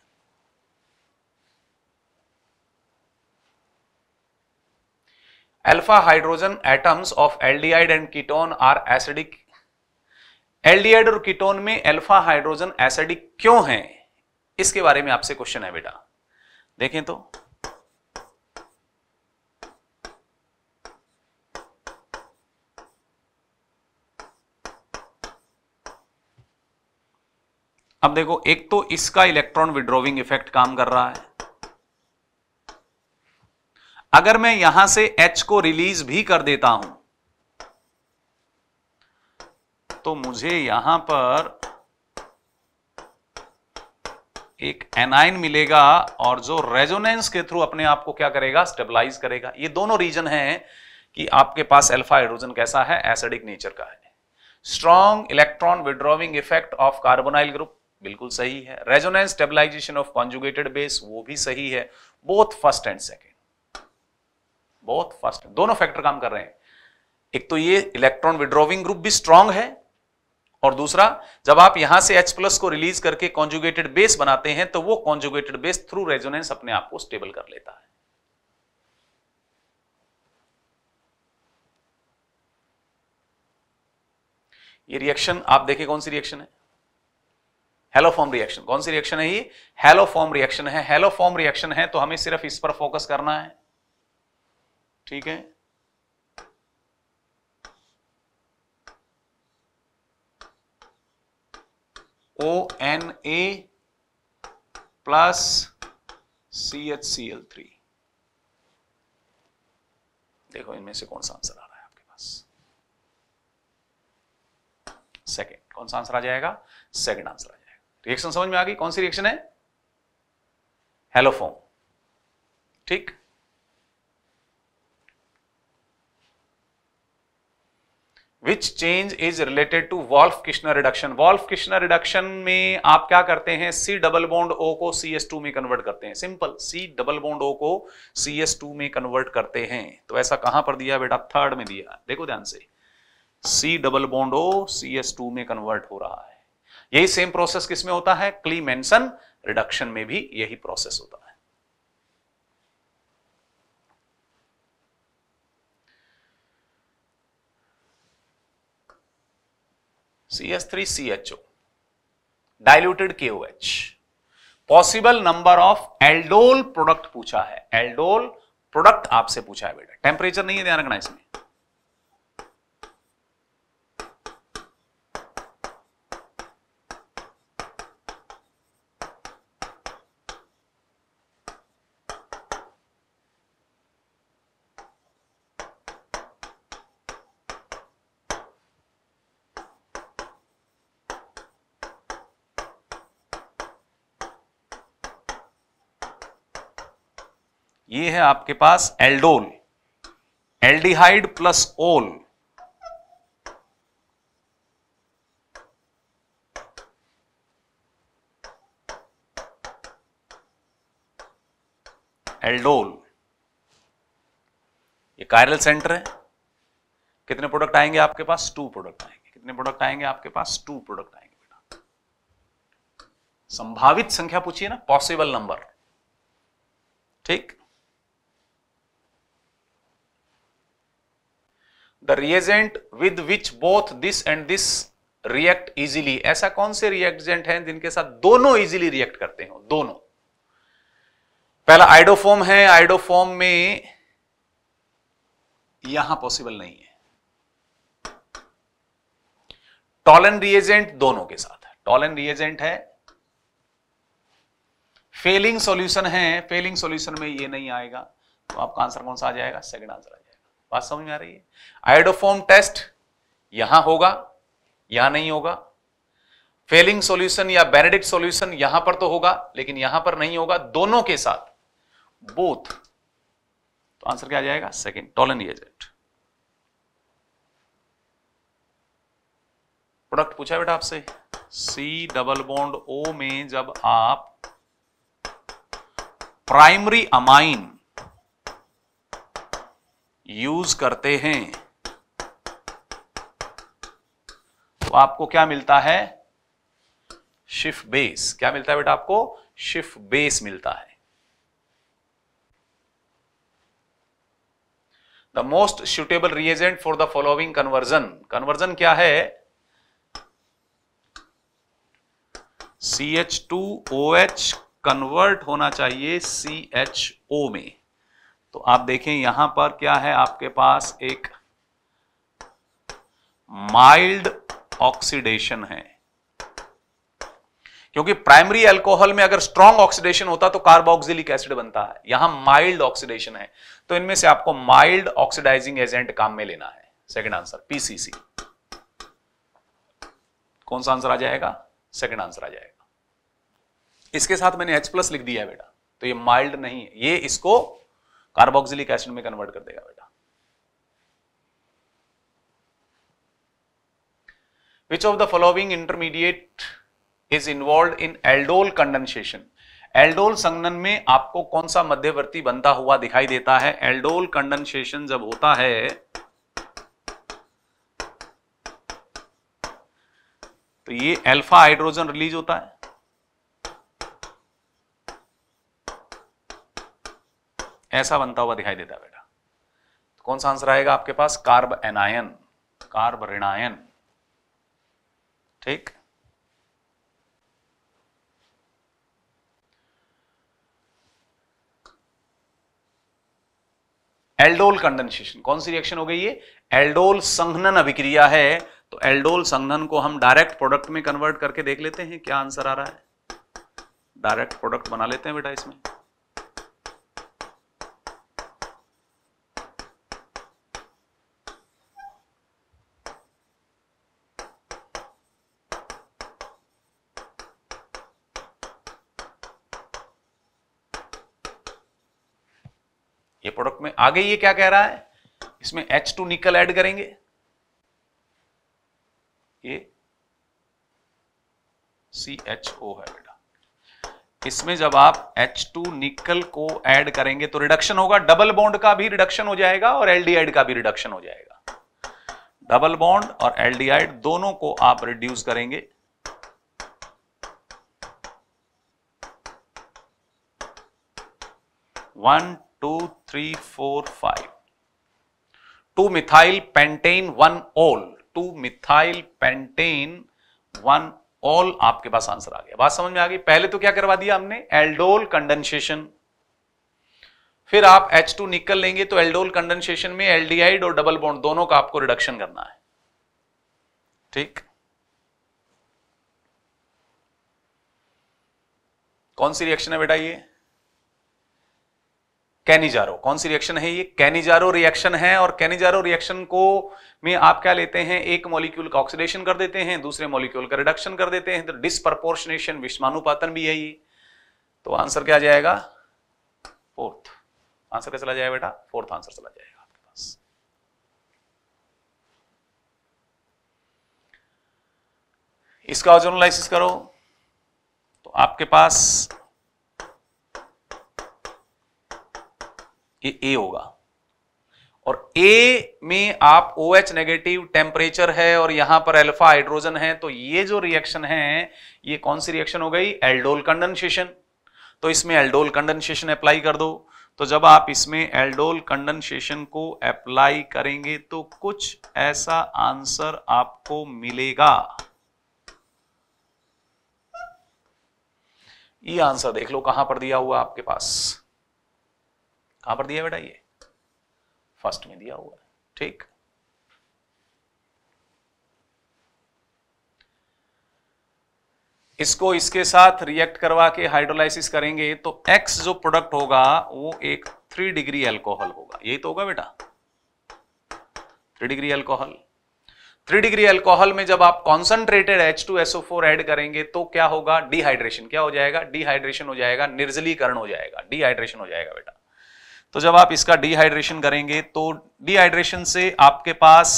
hydrogen atoms of of and ketone are acidic acidic aldehyde और कीटोन में अल्फा हाइड्रोजन एसिडिक क्यों है इसके बारे में आपसे क्वेश्चन है बेटा देखें तो अब देखो एक तो इसका इलेक्ट्रॉन विड्रोविंग इफेक्ट काम कर रहा है अगर मैं यहां से H को रिलीज भी कर देता हूं तो मुझे यहां पर एक एनाइन मिलेगा और जो रेजोनेंस के थ्रू अपने आप को क्या करेगा स्टेबलाइज करेगा ये दोनों रीजन हैं कि आपके पास अल्फा हाइड्रोजन कैसा है एसिडिक नेचर का है strong electron withdrawing effect of carbonyl group बिल्कुल सही है resonance stabilization of conjugated base वो भी सही है both first and second both first दोनों फैक्टर काम कर रहे हैं एक तो ये इलेक्ट्रॉन विड्रोविंग ग्रुप भी स्ट्रांग है और दूसरा जब आप यहां से H प्लस को रिलीज करके कॉन्जुगेटेड बेस बनाते हैं तो वो कॉन्जुगेटेड बेस थ्रू रेजोनेंस अपने आप को स्टेबल कर लेता है ये रिएक्शन आप देखें कौन सी रिएक्शन है हेलोफॉर्म रिएक्शन कौन सी रिएक्शन है ये हेलोफॉर्म रिएक्शन है हेलोफॉर्म रिएक्शन है तो हमें सिर्फ इस पर फोकस करना है ठीक है O N A plus C H C L three देखो इनमें से कौन सा आंसर आ रहा है आपके पास सेकेंड कौन सा आंसर आ जाएगा सेकेंड आंसर रिएक्शन समझ में आ गई कौन सी रिएक्शन है हेलोफोम ठीक which change is related to Wolff Kishner reduction Wolff Kishner reduction में आप क्या करते हैं सी डबल बॉन्ड ओ को सी एस टू में कन्वर्ट करते हैं simple C double bond O को सी एस टू में कन्वर्ट करते हैं तो ऐसा कहां पर दिया बेटा थर्ड में दिया देखो ध्यान से C double bond O C S two में कन्वर्ट हो रहा है यही सेम प्रोसेस किसमें होता है क्लीमेंसन रिडक्शन में भी यही प्रोसेस होता है C S three C H O diluted K O H possible number of aldol product पूछा है एल्डोल प्रोडक्ट आपसे पूछा है बेटा टेम्परेचर नहीं है ध्यान रखना इसमें है आपके पास एल्डोल एल्डिहाइड प्लस ओल एल्डोन ये कायरल सेंटर है कितने प्रोडक्ट आएंगे आपके पास टू प्रोडक्ट आएंगे कितने प्रोडक्ट आएंगे आपके पास टू प्रोडक्ट आएंगे बेटा संभावित संख्या पूछिए ना पॉसिबल नंबर ठीक the reagent with which both this and this react easily ऐसा कौन से रिएक्टेंट हैं जिनके साथ दोनों इजीली रिएक्ट करते हो दोनों पहला आइडोफोम है आइडोफोम में यहां पॉसिबल नहीं है टॉलन रिएजेंट दोनों के साथ टॉलन रिएजेंट है फेलिंग सॉल्यूशन है फेलिंग सॉल्यूशन में ये नहीं आएगा तो आपका आंसर कौन सा आ जाएगा सेकंड आंसर आ जाएगा बात समझ में आ रही है आइडोफोम टेस्ट यहां होगा यहां नहीं होगा फेलिंग सॉल्यूशन या बेनेडिक्ट सॉल्यूशन यहां पर तो होगा लेकिन यहां पर नहीं होगा दोनों के साथ बोथ तो आंसर क्या आ जाएगा सेकेंड टॉलन एजेंट प्रोडक्ट पूछा बेटा आपसे सी डबल बॉन्ड ओ में जब आप प्राइमरी अमाइन यूज करते हैं तो आपको क्या मिलता है शिफ बेस क्या मिलता है बेटा आपको शिफ बेस मिलता है the most suitable reagent for the following conversion conversion क्या है C H two O H convert होना चाहिए सी एच ओ में तो आप देखें यहां पर क्या है आपके पास एक माइल्ड ऑक्सीडेशन है क्योंकि प्राइमरी अल्कोहल में अगर स्ट्रॉन्ग ऑक्सीडेशन होता तो कार्बोक्सिलिक एसिड बनता है यहां माइल्ड ऑक्सीडेशन है तो इनमें से आपको माइल्ड ऑक्सीडाइजिंग एजेंट काम में लेना है सेकंड आंसर पीसीसी कौन सा आंसर आ जाएगा सेकंड आंसर आ जाएगा इसके साथ मैंने H प्लस लिख दिया है बेटा तो ये माइल्ड नहीं है ये इसको कार्बोक्सिलिक एसिड में कन्वर्ट कर देगा बेटा which of the following intermediate is involve in aldol condensation aldol संगन में आपको कौन सा मध्यवर्ती बनता हुआ दिखाई देता है एल्डोल कंडेंसेशन जब होता है तो ये अल्फा हाइड्रोजन रिलीज होता है ऐसा बनता हुआ दिखाई देता है बेटा तो कौन सा आंसर आएगा आपके पास कार्ब एनायन कार्ब ऋणायन ठीक एल्डोल कंडेंसेशन कौन सी रिएक्शन हो गई ये एल्डोल संघनन अभिक्रिया है तो एल्डोल संघनन को हम डायरेक्ट प्रोडक्ट में कन्वर्ट करके देख लेते हैं क्या आंसर आ रहा है डायरेक्ट प्रोडक्ट बना लेते हैं बेटा इसमें आगे ये क्या कह रहा है इसमें एच टू निकल ऐड करेंगे ये सी एच ओ है बेटा इसमें जब आप एच टू निकल को ऐड करेंगे तो रिडक्शन होगा डबल बॉन्ड का भी रिडक्शन हो जाएगा और एलडीआईड का भी रिडक्शन हो जाएगा डबल बॉन्ड और एल्डिहाइड दोनों को आप रिड्यूस करेंगे one two three four five two methyl pentane one ol two methyl pentane one ol आपके पास आंसर आ गया बात समझ में आ गई पहले तो क्या करवा दिया हमने एल्डोल कंडेंसेशन फिर आप H2 निकल लेंगे तो एल्डोल कंडेंसेशन में एल्डिहाइड और डबल बॉन्ड दोनों का आपको रिडक्शन करना है ठीक कौन सी रिएक्शन है बेटा ये कैनिजारो कौन सी रिएक्शन है ये कैनिजारो रिएक्शन है और कैनिजारो रिएक्शन को में आप क्या लेते हैं एक मॉलिक्यूल का ऑक्सीडेशन कर देते हैं दूसरे मॉलिक्यूल का रिडक्शन कर देते हैं तो डिसप्रपोर्शनेशन विषमानुपातन भी है ये तो आंसर क्या जाएगा फोर्थ आंसर क्या चला जाएगा बेटा फोर्थ आंसर चला जाएगा आपके पास इसका ऑजोनोलाइसिस करो तो आपके पास ये ए होगा और ए में आप ओ एच नेगेटिव टेम्परेचर है और यहां पर अल्फा हाइड्रोजन है तो ये जो रिएक्शन है ये कौन सी रिएक्शन हो गई एल्डोल कंडेंसेशन तो इसमें एल्डोल कंडेंसेशन अप्लाई कर दो तो जब आप इसमें एल्डोल कंडेंसेशन को अप्लाई करेंगे तो कुछ ऐसा आंसर आपको मिलेगा ये आंसर देख लो कहां पर दिया हुआ आपके पास कहां पर दिया बेटा ये फर्स्ट में दिया हुआ है ठीक इसको इसके साथ रिएक्ट करवा के हाइड्रोलाइसिस करेंगे तो एक्स जो प्रोडक्ट होगा वो एक थ्री डिग्री अल्कोहल होगा यही तो होगा बेटा three degree alcohol three degree alcohol में जब आप कॉन्सेंट्रेटेड एच फोर एड करेंगे तो क्या होगा डिहाइड्रेशन क्या हो जाएगा डिहाइड्रेशन हो जाएगा निर्जलीकरण हो जाएगा डिहाइड्रेशन हो जाएगा बेटा तो जब आप इसका डिहाइड्रेशन करेंगे तो डिहाइड्रेशन से आपके पास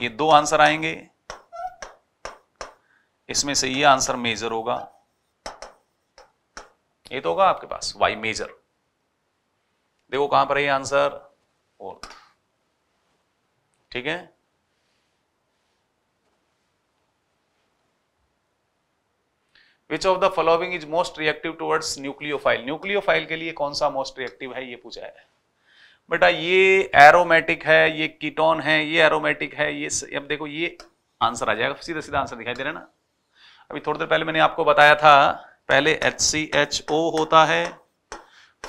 ये दो आंसर आएंगे इसमें से ये आंसर मेजर होगा ये तो होगा आपके पास वाई मेजर देखो कहां पर है ये आंसर और ठीक है which of the following is most reactive file nucleophile nucleophile के लिए कौन सा मोस्ट रिएक्टिव है ये पूछा है बेटा ये एरोमेटिक है ये कीटोन है ये एरोमेटिक है ये अब देखो ये आंसर आ जाएगा सीधा सीधा आंसर दिखाई दे रहा है ना अभी थोड़ी देर पहले मैंने आपको बताया था पहले एच सी एच ओ होता है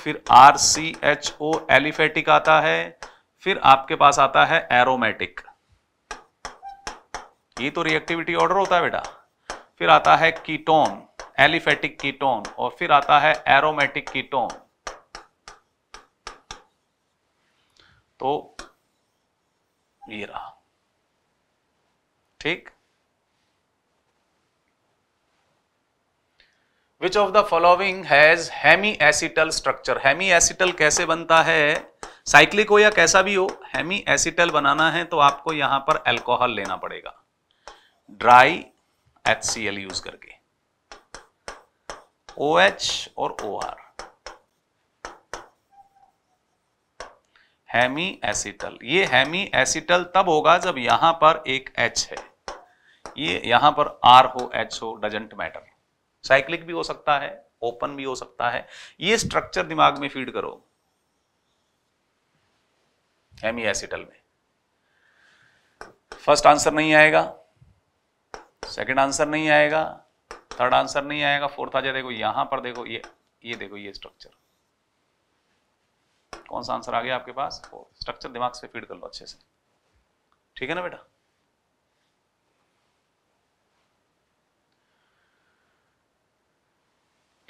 फिर R C H O aliphatic आता है फिर आपके पास आता है एरोमेटिक ये तो रिएक्टिविटी ऑर्डर होता है बेटा फिर आता है कीटोन एलिफेटिक कीटोन और फिर आता है एरोमेटिक कीटोन तो ये रहा ठीक which of the following has hemi acetal structure hemi acetal कैसे बनता है साइक्लिक हो या कैसा भी हो हैमी एसिटल बनाना है तो आपको यहां पर एल्कोहल लेना पड़ेगा ड्राई एच यूज करके ओ एच और ओ आर हैमी एसिटल ये हैमी एसिटल तब होगा जब यहां पर एक एच है ये यहां पर आर हो एच हो डजेंट मैटर साइक्लिक भी हो सकता है ओपन भी हो सकता है ये स्ट्रक्चर दिमाग में फीड करो हैमी एसिटल में फर्स्ट आंसर नहीं आएगा सेकंड आंसर नहीं आएगा थर्ड आंसर नहीं आएगा फोर्थ आ जाए देखो यहां पर देखो ये ये देखो ये स्ट्रक्चर कौन सा आंसर आ गया आपके पास स्ट्रक्चर दिमाग से फीड कर लो अच्छे से ठीक है ना बेटा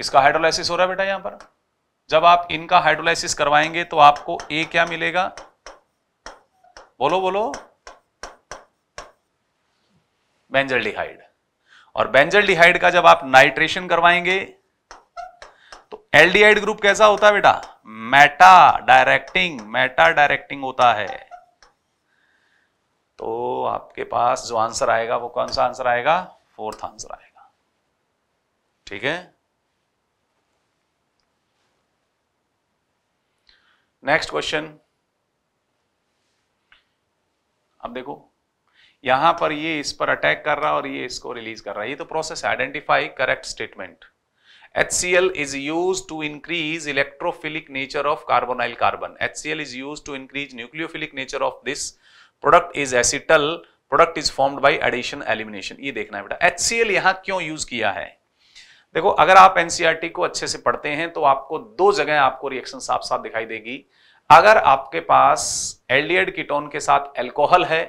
इसका हाइड्रोलाइसिस हो रहा है बेटा यहां पर जब आप इनका हाइड्रोलाइसिस करवाएंगे तो आपको ए क्या मिलेगा बोलो बोलो बेंजल्डिहाइड और बेंजल का जब आप नाइट्रेशन करवाएंगे तो एल्डिहाइड ग्रुप कैसा होता है बेटा मेटा डायरेक्टिंग मेटा डायरेक्टिंग होता है तो आपके पास जो आंसर आएगा वो कौन सा आंसर आएगा फोर्थ आंसर आएगा ठीक है नेक्स्ट क्वेश्चन अब देखो यहाँ पर ये इस पर अटैक कर रहा है और ये इसको रिलीज कर रहा है ये तो process identify correct statement HCl is used to increase electrophilic nature of carbonyl carbon. HCl is used to increase nucleophilic nature of this. Product is acetyl. Product is formed by addition elimination. ये देखना है बेटा HCl यहाँ क्यों use किया है देखो अगर आप एनसीईआरटी को अच्छे से पढ़ते हैं तो आपको दो जगह आपको रिएक्शन साफ साफ दिखाई देगी अगर आपके पास एल्डिहाइड कीटोन के साथ एल्कोहल है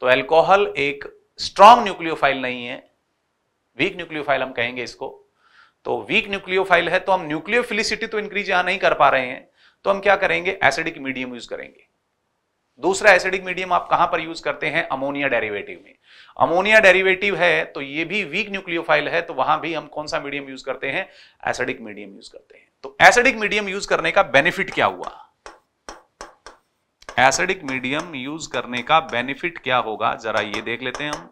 तो एल्कोहल एक स्ट्रांग न्यूक्लियोफाइल नहीं है वीक न्यूक्लियोफाइल हम कहेंगे इसको तो वीक न्यूक्लियोफाइल है तो हम न्यूक्लियोफिलिसिटी तो इंक्रीज यहां नहीं कर पा रहे हैं तो हम क्या करेंगे एसिडिक मीडियम यूज करेंगे दूसरा एसिडिक मीडियम आप कहां पर यूज करते हैं अमोनिया डेरिवेटिव में अमोनिया डेरिवेटिव है तो ये भी वीक न्यूक्लियोफाइल है तो वहां भी हम कौन सा मीडियम यूज करते हैं एसिडिक मीडियम यूज करते हैं तो एसिडिक मीडियम यूज करने का बेनिफिट क्या हुआ एसिडिक मीडियम यूज करने का बेनिफिट क्या होगा जरा ये देख लेते हैं हम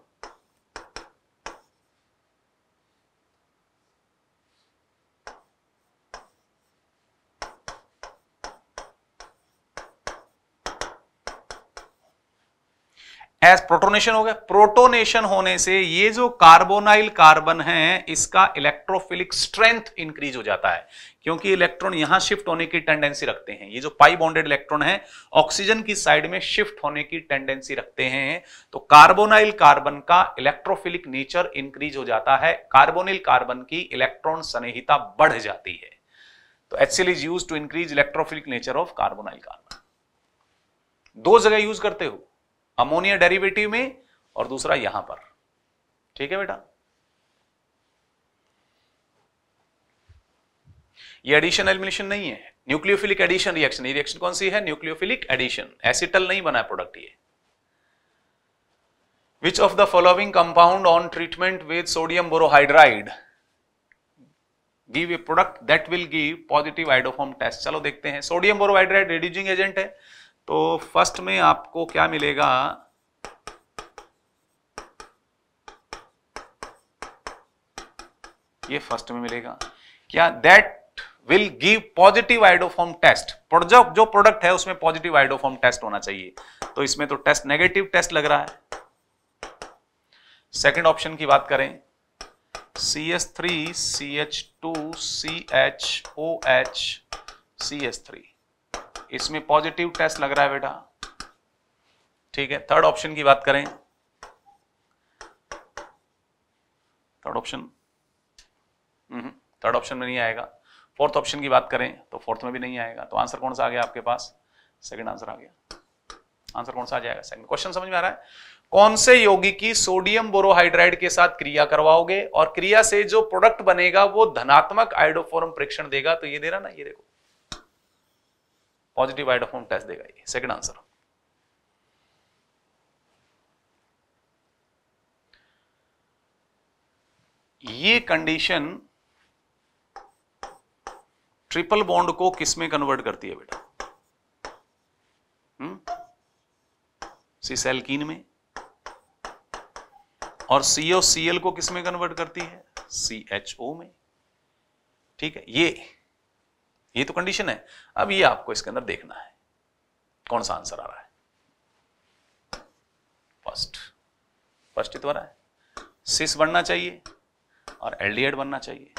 हैज प्रोटोनेशन हो गया प्रोटोनेशन होने से ये जो कार्बोनाइल कार्बन है इसका इलेक्ट्रोफिलिक स्ट्रेंथ इंक्रीज हो जाता है क्योंकि इलेक्ट्रॉन यहां शिफ्ट होने की टेंडेंसी रखते हैं ये जो पाई बॉन्डेड इलेक्ट्रॉन है ऑक्सीजन की साइड में शिफ्ट होने की टेंडेंसी रखते हैं तो कार्बोनाइल कार्बन का इलेक्ट्रोफिलिक नेचर इंक्रीज हो जाता है कार्बोनिल कार्बन की इलेक्ट्रॉन स्नेहिता बढ़ जाती है तो HCl is use to increase electrophilic nature of carbonyl carbon दो जगह यूज करते हो अमोनिया डेरिवेटिव में और दूसरा यहां पर ठीक है बेटा ये एडिशन एलिमिनेशन नहीं है न्यूक्लियोफिलिक एडिशन रिएक्शन ये रिएक्शन कौन सी है न्यूक्लियोफिलिक एडिशन एसिटल नहीं बना प्रोडक्ट ये which of the following compound on treatment with sodium borohydride give a product that will give positive iodoform test चलो देखते हैं सोडियम बोरोहाइड्राइड रिड्यूजिंग एजेंट है तो फर्स्ट में आपको क्या मिलेगा ये फर्स्ट में मिलेगा क्या that will give positive iodoform test product जो प्रोडक्ट है उसमें पॉजिटिव आइडोफॉर्म टेस्ट होना चाहिए तो इसमें तो टेस्ट नेगेटिव टेस्ट लग रहा है सेकंड ऑप्शन की बात करें C S three C H two C H O H C S three इसमें पॉजिटिव टेस्ट लग रहा है बेटा ठीक है थर्ड ऑप्शन की बात करें थर्ड ऑप्शन थर्ड ऑप्शन में नहीं आएगा फोर्थ ऑप्शन की बात करें तो फोर्थ में भी नहीं आएगा तो आंसर कौन सा आ गया आपके पास सेकंड आंसर आ गया आंसर कौन सा आ जाएगा सेकंड क्वेश्चन समझ में आ रहा है कौन से यौगिक की सोडियम बोरोहाइड्राइड के साथ क्रिया करवाओगे और क्रिया से जो प्रोडक्ट बनेगा वो धनात्मक आइडोफोरम परीक्षण देगा तो ये दे रहा ना ये देखो पॉजिटिव आइडोफोन टेस्ट देगा ये सेकंड आंसर ये कंडीशन ट्रिपल बॉन्ड को किसमें कन्वर्ट करती है बेटा सीसेलकीन हम्म? में और सीओ सीएल को किसमें कन्वर्ट करती है सी एच ओ में ठीक है ये ये तो कंडीशन है अब ये आपको इसके अंदर देखना है कौन सा आंसर आ रहा है फर्स्ट फर्स्ट इतवार है सिस बनना चाहिए और एलडीएड बनना चाहिए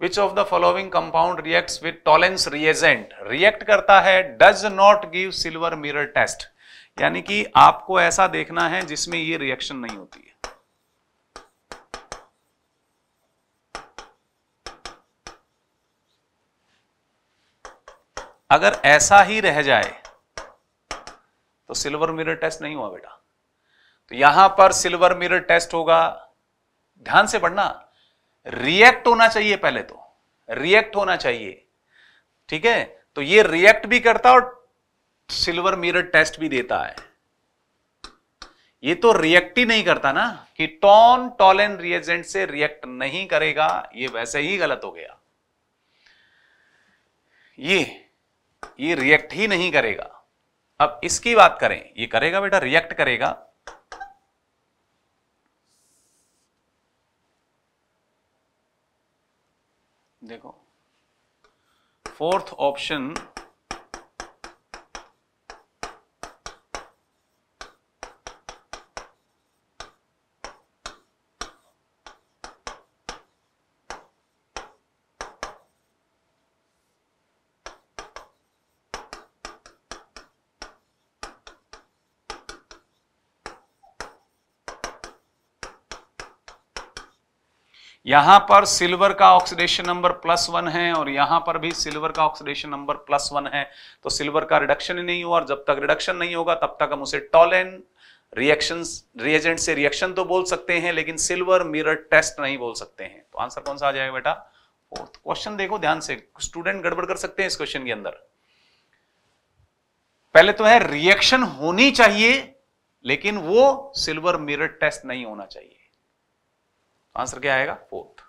which of the following compound reacts with Tollens reagent? React करता है does not give silver mirror test यानी कि आपको ऐसा देखना है जिसमें ये रिएक्शन नहीं होती है अगर ऐसा ही रह जाए तो सिल्वर मिरर टेस्ट नहीं हुआ बेटा तो यहां पर सिल्वर मिरर टेस्ट होगा ध्यान से पढ़ना रिएक्ट होना चाहिए पहले तो रिएक्ट होना चाहिए ठीक है तो ये रिएक्ट भी करता और सिल्वर मिरर टेस्ट भी देता है ये तो रिएक्ट ही नहीं करता ना कि टॉन टॉलेन रिएजेंट से रिएक्ट नहीं करेगा ये वैसे ही गलत हो गया ये ये रिएक्ट ही नहीं करेगा अब इसकी बात करें ये करेगा बेटा रिएक्ट करेगा देखो फोर्थ ऑप्शन यहां पर सिल्वर का ऑक्सीडेशन नंबर प्लस वन है और यहां पर भी सिल्वर का ऑक्सीडेशन नंबर प्लस वन है तो सिल्वर का रिडक्शन ही नहीं हुआ और जब तक रिडक्शन नहीं होगा तब तक हम उसे टॉलेन रिएक्शन रिएजेंट से रिएक्शन तो बोल सकते हैं लेकिन सिल्वर मिरर टेस्ट नहीं बोल सकते हैं तो आंसर कौन सा आ जाएगा बेटा फोर्थ क्वेश्चन देखो ध्यान से स्टूडेंट गड़बड़ कर सकते हैं इस क्वेश्चन के अंदर पहले तो है रिएक्शन होनी चाहिए लेकिन वो सिल्वर मिरर टेस्ट नहीं होना चाहिए आंसर क्या आएगा fourth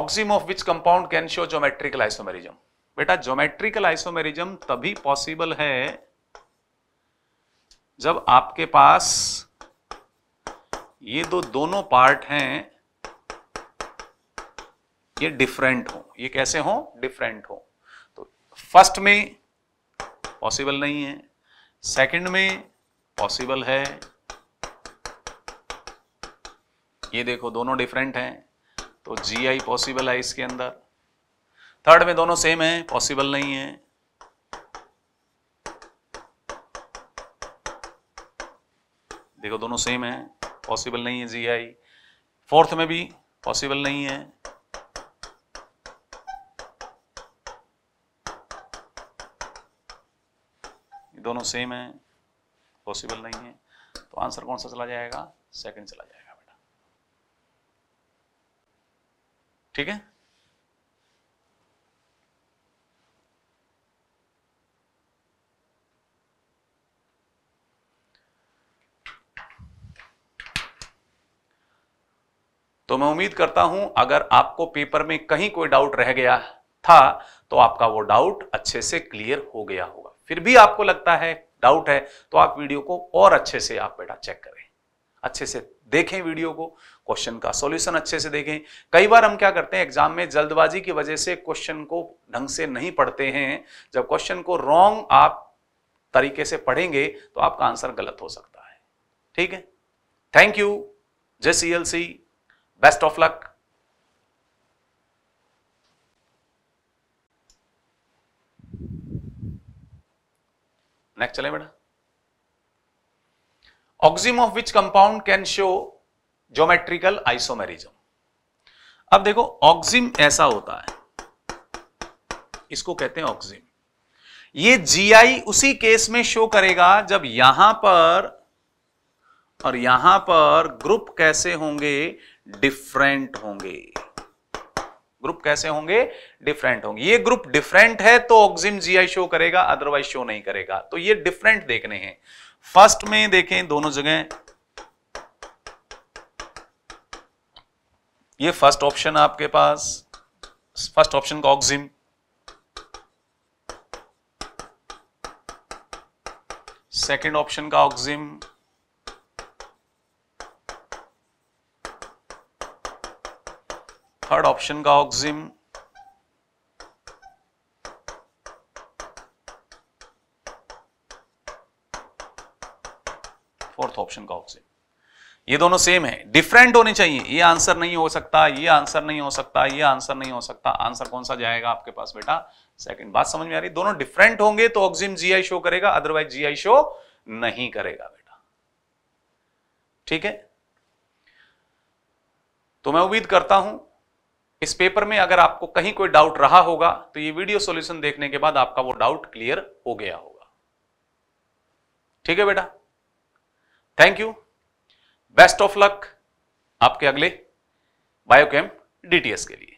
oxime of which compound can show geometrical isomerism बेटा जोमेट्रिकल आइसोमेरिज्म तभी पॉसिबल है जब आपके पास ये दो दोनों पार्ट हैं ये डिफरेंट हो ये कैसे हो डिफरेंट हो तो फर्स्ट में पॉसिबल नहीं है सेकंड में पॉसिबल है ये देखो दोनों डिफरेंट हैं तो जी आई पॉसिबल है इसके अंदर थर्ड में दोनों सेम है पॉसिबल नहीं है देखो दोनों सेम है पॉसिबल नहीं है जी आई फोर्थ में भी पॉसिबल नहीं है दोनों सेम है पॉसिबल नहीं है तो आंसर कौन सा चला जाएगा सेकंड चला जाएगा बेटा ठीक है तो मैं उम्मीद करता हूं अगर आपको पेपर में कहीं कोई डाउट रह गया था तो आपका वो डाउट अच्छे से क्लियर हो गया होगा फिर भी आपको लगता है डाउट है तो आप वीडियो को और अच्छे से आप बेटा चेक करें अच्छे से देखें वीडियो को क्वेश्चन का सॉल्यूशन अच्छे से देखें कई बार हम क्या करते हैं एग्जाम में जल्दबाजी की वजह से क्वेश्चन को ढंग से नहीं पढ़ते हैं जब क्वेश्चन को रॉन्ग आप तरीके से पढ़ेंगे तो आपका आंसर गलत हो सकता है ठीक है थैंक यू जय C L C best of luck next चले बेटा oxime of which compound can show geometrical isomerism अब देखो ऑक्सिम ऐसा होता है इसको कहते हैं ऑक्सिम ये जीआई उसी केस में शो करेगा जब यहां पर और यहां पर ग्रुप कैसे होंगे डिफरेंट होंगे ग्रुप कैसे होंगे डिफरेंट होंगे ये ग्रुप डिफरेंट है तो ऑक्सिन जीआई शो करेगा अदरवाइज शो नहीं करेगा तो ये डिफरेंट देखने हैं फर्स्ट में देखें दोनों जगह ये फर्स्ट ऑप्शन आपके पास फर्स्ट ऑप्शन का ऑक्सिम सेकंड ऑप्शन का ऑक्सिम थर्ड ऑप्शन का ऑक्सिम फोर्थ ऑप्शन का ऑक्सिम ये दोनों सेम है डिफरेंट होने चाहिए ये आंसर नहीं हो सकता ये आंसर नहीं हो सकता ये आंसर नहीं हो सकता आंसर कौन सा जाएगा आपके पास बेटा सेकंड बात समझ में आ रही दोनों डिफरेंट होंगे तो ऑक्सिम जीआई शो करेगा अदरवाइज जीआई शो नहीं करेगा बेटा ठीक है तो मैं उम्मीद करता हूं इस पेपर में अगर आपको कहीं कोई डाउट रहा होगा तो ये वीडियो सॉल्यूशन देखने के बाद आपका वो डाउट क्लियर हो गया होगा ठीक है बेटा thank you best of luck आपके अगले बायोकेम
डीटीएस के लिए